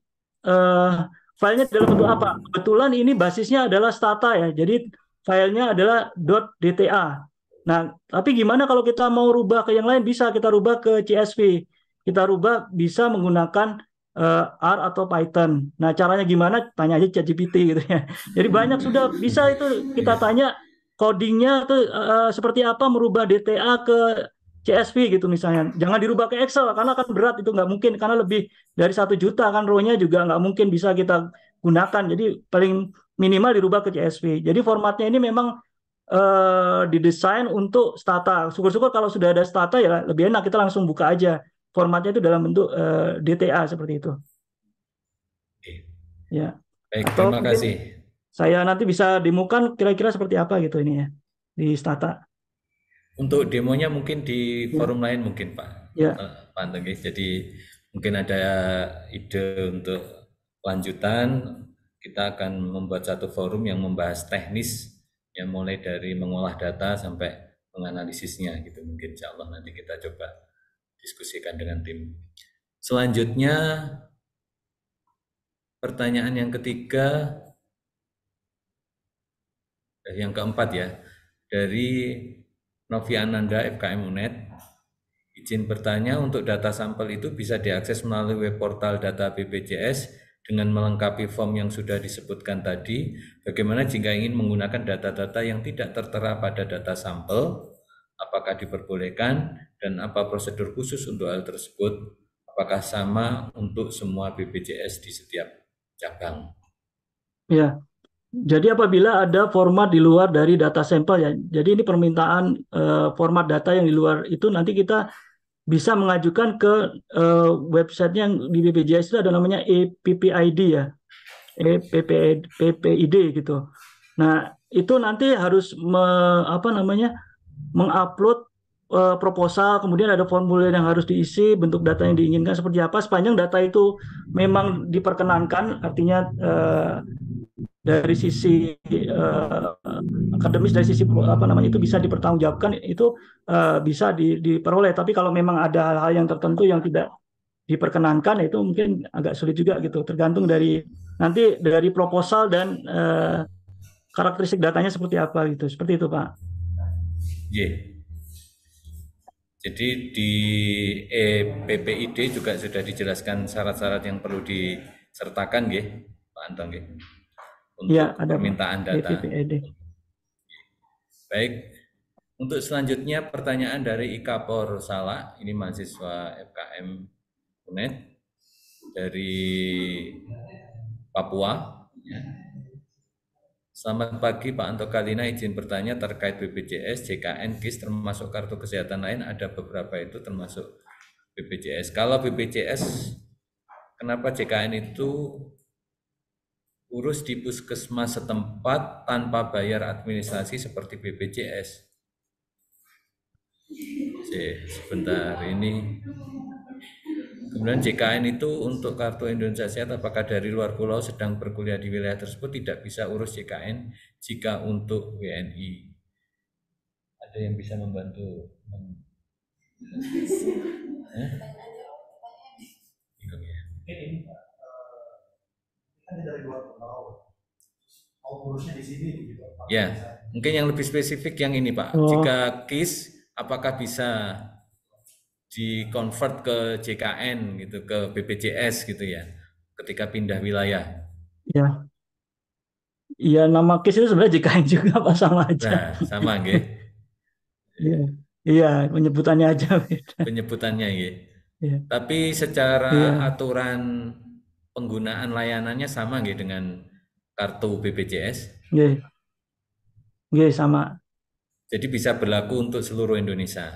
filenya dalam bentuk apa? Kebetulan ini basisnya adalah stata ya. Jadi filenya adalah .dta. Nah, tapi gimana kalau kita mau rubah ke yang lain? Bisa kita rubah ke CSV. Kita rubah bisa menggunakan uh, R atau Python. Nah, caranya gimana? Tanya aja ChatGPT gitu ya. Jadi banyak sudah bisa itu kita tanya codingnya tuh uh, seperti apa merubah DTA ke CSV gitu misalnya. Jangan dirubah ke Excel karena akan berat itu nggak mungkin karena lebih dari satu juta kan row juga nggak mungkin bisa kita gunakan. Jadi paling minimal dirubah ke CSV. Jadi formatnya ini memang uh, didesain untuk stata. Syukur-syukur kalau sudah ada stata ya lebih enak kita langsung buka aja formatnya itu dalam bentuk uh, eh, DTA seperti itu. Oke. Ya. Baik, Atau terima kasih. Saya nanti bisa demokan kira-kira seperti apa gitu ini ya di Stata. Untuk demonya mungkin di ya. forum lain mungkin Pak. Ya. Eh, Pak Antengis. Jadi mungkin ada ide untuk lanjutan kita akan membuat satu forum yang membahas teknis yang mulai dari mengolah data sampai menganalisisnya gitu mungkin insya Allah nanti kita coba diskusikan dengan tim. Selanjutnya pertanyaan yang ketiga eh, yang keempat ya dari Novi Ananda FKM UNED izin bertanya untuk data sampel itu bisa diakses melalui web portal data BPJS dengan melengkapi form yang sudah disebutkan tadi bagaimana jika ingin menggunakan data-data yang tidak tertera pada data sampel apakah diperbolehkan dan apa prosedur khusus untuk hal tersebut, apakah sama untuk semua BPJS di setiap cabang. Ya, jadi apabila ada format di luar dari data sampel ya, jadi ini permintaan eh, format data yang di luar itu nanti kita bisa mengajukan ke eh, website yang di BPJS itu ada namanya APPID e ya, EPPID gitu. Nah itu nanti harus me, apa namanya mengupload uh, proposal, kemudian ada formulir yang harus diisi, bentuk data yang diinginkan seperti apa. Sepanjang data itu memang diperkenankan, artinya uh, dari sisi uh, akademis dari sisi apa namanya itu bisa dipertanggungjawabkan itu uh, bisa di, diperoleh tapi kalau memang ada hal-hal yang tertentu yang tidak diperkenankan itu mungkin agak sulit juga gitu tergantung dari nanti dari proposal dan uh, karakteristik datanya seperti apa gitu seperti itu Pak jadi di EPPID juga sudah dijelaskan syarat-syarat yang perlu disertakan, ya, Pak Anton, ya, untuk ya, ada permintaan data. EPPID. Baik, untuk selanjutnya pertanyaan dari Ika Salah, ini mahasiswa FKM UNED dari Papua. Ya. Selamat pagi Pak Anto Kalina, izin bertanya terkait BPJS, JKN, KIS termasuk kartu kesehatan lain ada beberapa itu termasuk BPJS. Kalau BPJS kenapa JKN itu urus di puskesmas setempat tanpa bayar administrasi seperti BPJS? sebentar ini Kemudian JKN itu untuk kartu Indonesia Sehat apakah dari luar pulau sedang berkuliah di wilayah tersebut tidak bisa urus JKN jika untuk WNI. Ada yang bisa membantu? *laughs* ya? Ya, mungkin yang lebih spesifik yang ini Pak. Oh. Jika KIS apakah bisa di convert ke JKN gitu ke BPJS gitu ya ketika pindah wilayah. Ya. Iya nama kis itu sebenarnya JKN juga *laughs* Pak sama aja. Nah, sama gitu. Iya. Iya, penyebutannya aja beda. Penyebutannya nggih. Ya. Tapi secara ya. aturan penggunaan layanannya sama gitu dengan kartu BPJS? Iya. Iya sama. Jadi bisa berlaku untuk seluruh Indonesia.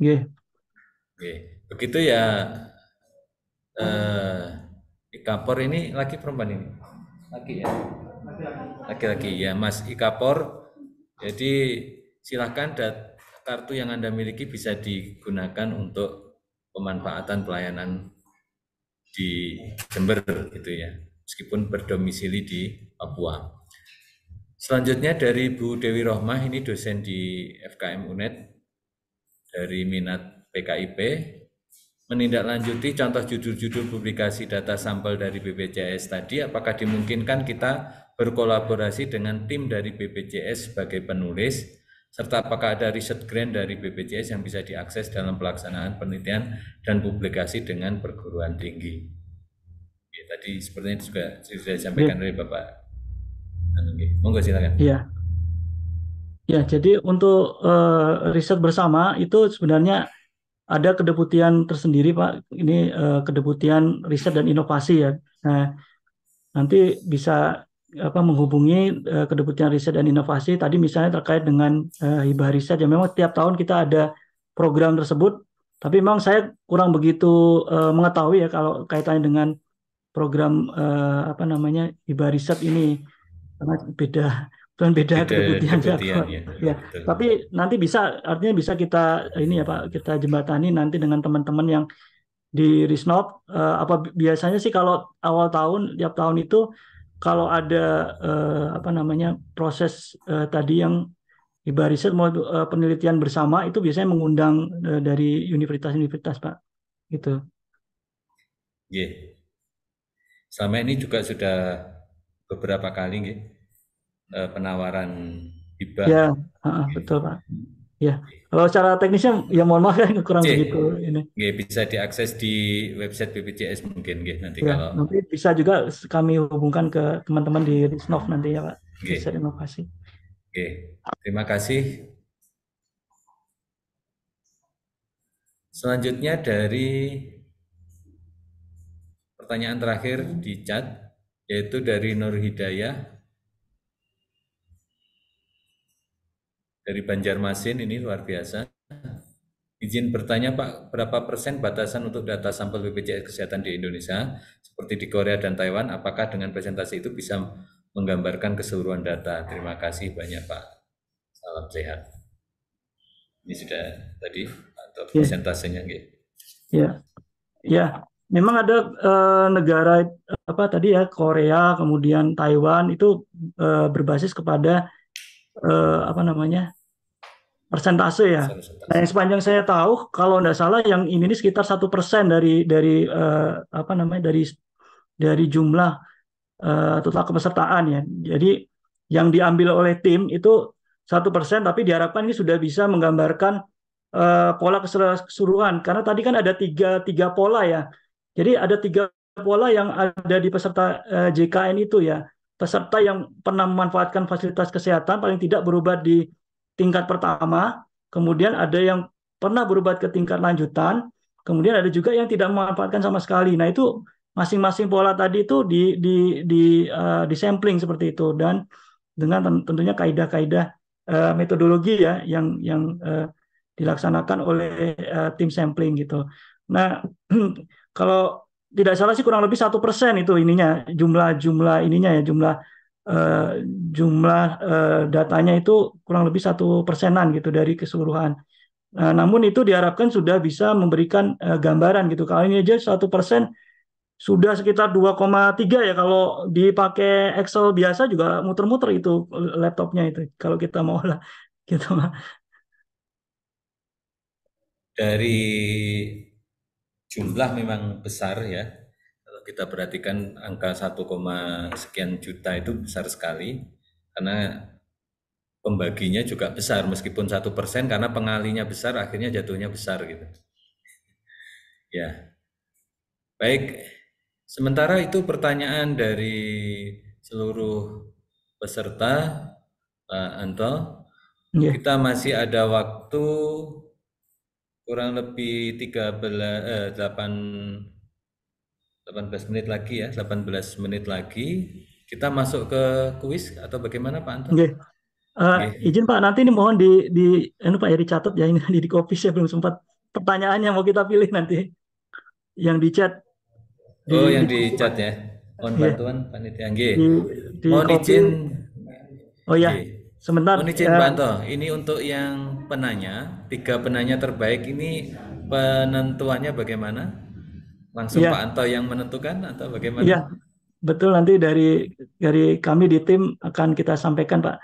Oke, Begitu ya Uh, eh, Ikapor ini laki perempuan ini? Laki ya. Laki-laki ya, Mas Ikapor. Jadi silahkan dat kartu yang Anda miliki bisa digunakan untuk pemanfaatan pelayanan di Jember gitu ya, meskipun berdomisili di Papua. Selanjutnya dari Bu Dewi Rohmah, ini dosen di FKM UNED, dari minat PKIP menindaklanjuti contoh judul-judul publikasi data sampel dari BPJS tadi apakah dimungkinkan kita berkolaborasi dengan tim dari BPJS sebagai penulis serta apakah ada riset grant dari BPJS yang bisa diakses dalam pelaksanaan penelitian dan publikasi dengan perguruan tinggi. Ya, tadi sepertinya juga sudah disampaikan ya. oleh Bapak. Monggo silakan. Iya. Ya, jadi untuk uh, riset bersama itu sebenarnya ada kedeputian tersendiri, Pak. Ini uh, kedeputian riset dan inovasi ya. Nah, nanti bisa apa menghubungi uh, kedeputian riset dan inovasi tadi misalnya terkait dengan uh, hibah riset ya memang tiap tahun kita ada program tersebut tapi memang saya kurang begitu uh, mengetahui ya kalau kaitannya dengan program uh, apa namanya hibah riset ini sangat beda dan beda, beda Ya, ya. Tapi nanti bisa artinya bisa kita ini ya Pak, kita jembatani nanti dengan teman-teman yang di Risnop uh, apa biasanya sih kalau awal tahun tiap tahun itu kalau ada uh, apa namanya proses uh, tadi yang ibar riset mau uh, penelitian bersama itu biasanya mengundang uh, dari universitas-universitas Pak. Gitu. Iya. Yeah. sama ini juga sudah beberapa kali nggih Eh, penawaran hibah. Ya, betul Pak. Ya, kalau secara teknisnya ya mohon maaf ya kurang begitu ini. Oke, bisa diakses di website BPJS mungkin ya, nanti ya, kalau nanti bisa juga kami hubungkan ke teman-teman di Risnov nanti ya Pak. Bisa inovasi. Oke, terima kasih. Selanjutnya dari pertanyaan terakhir di chat yaitu dari Nur Hidayah dari Banjarmasin ini luar biasa. Izin bertanya Pak, berapa persen batasan untuk data sampel BPJS Kesehatan di Indonesia seperti di Korea dan Taiwan? Apakah dengan presentasi itu bisa menggambarkan keseluruhan data? Terima kasih banyak Pak. Salam sehat. Ini sudah tadi atau yeah. presentasenya Ya. Ya, memang ada uh, negara apa tadi ya Korea kemudian Taiwan itu uh, berbasis kepada eh, apa namanya persentase ya. Persentase. Nah, yang sepanjang saya tahu, kalau tidak salah yang ini sekitar satu persen dari dari eh, apa namanya dari dari jumlah eh, total kepesertaan ya. Jadi yang diambil oleh tim itu satu persen, tapi diharapkan ini sudah bisa menggambarkan eh, pola keseluruhan. Karena tadi kan ada tiga tiga pola ya. Jadi ada tiga pola yang ada di peserta eh, JKN itu ya peserta yang pernah memanfaatkan fasilitas kesehatan paling tidak berobat di tingkat pertama, kemudian ada yang pernah berobat ke tingkat lanjutan, kemudian ada juga yang tidak memanfaatkan sama sekali. Nah, itu masing-masing pola tadi itu di di di uh, di sampling seperti itu dan dengan tentunya kaidah-kaidah uh, metodologi ya yang yang uh, dilaksanakan oleh uh, tim sampling gitu. Nah, *clears throat* kalau tidak salah sih kurang lebih satu persen itu ininya jumlah jumlah ininya ya jumlah uh, jumlah uh, datanya itu kurang lebih satu persenan gitu dari keseluruhan. Nah, namun itu diharapkan sudah bisa memberikan uh, gambaran gitu. Kalau ini aja satu persen sudah sekitar 2,3 ya kalau dipakai Excel biasa juga muter-muter itu laptopnya itu kalau kita mau lah gitu dari jumlah memang besar ya. Kalau kita perhatikan angka 1, sekian juta itu besar sekali karena pembaginya juga besar meskipun satu persen karena pengalinya besar akhirnya jatuhnya besar gitu. *laughs* Ya, baik. Sementara itu pertanyaan dari seluruh peserta Pak Anto. Yeah. Kita masih ada waktu kurang lebih 13 eh, 8 18 menit lagi ya, 18 menit lagi. Kita masuk ke kuis atau bagaimana Pak Anton? Okay. Uh, eh, okay. izin Pak, nanti ini mohon di di ini anu, Pak Eri ya, catat ya ini di kopi saya belum sempat pertanyaan yang mau kita pilih nanti yang di chat. Di, oh, yang di, di chat ya. Mohon iya. bantuan yeah. panitia Mohon izin. Oh ya. Okay. Sebentar. Ini ya. Banto. Ini untuk yang penanya, tiga penanya terbaik ini penentuannya bagaimana? Langsung ya. Pak Anto yang menentukan atau bagaimana? Iya. Betul nanti dari dari kami di tim akan kita sampaikan, Pak.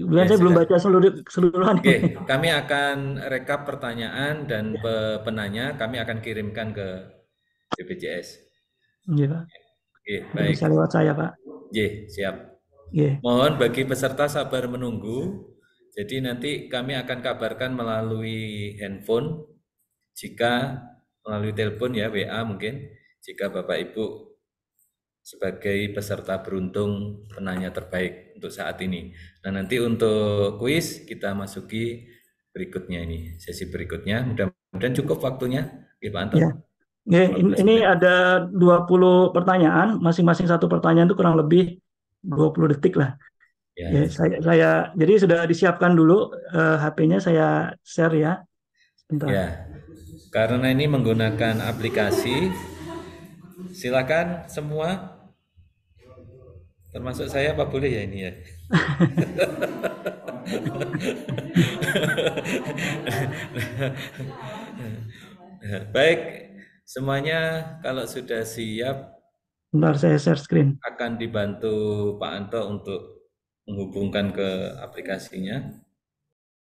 Kemudian ya, saya sudah. belum baca seluruh keseluruhan. Oke, kami akan rekap pertanyaan dan ya. penanya kami akan kirimkan ke BPJS. Iya, Pak. Oke, baik. Bisa lewat saya, Pak. Iya, siap. Yeah. Mohon bagi peserta sabar menunggu. Jadi nanti kami akan kabarkan melalui handphone jika melalui telepon ya WA mungkin jika Bapak Ibu sebagai peserta beruntung penanya terbaik untuk saat ini. Nah nanti untuk kuis kita masuki berikutnya ini sesi berikutnya mudah-mudahan cukup waktunya ya Pak Anton. Iya. ini, ini ada 20 pertanyaan, masing-masing satu pertanyaan itu kurang lebih 20 detik lah. Ya, ya, Ya, saya, saya jadi sudah disiapkan dulu uh, eh, HP-nya saya share ya. Bentar. Ya. Karena ini menggunakan aplikasi silakan semua termasuk saya apa boleh ya ini ya. *laughs* Baik, semuanya kalau sudah siap Bentar saya share screen. Akan dibantu Pak Anto untuk menghubungkan ke aplikasinya.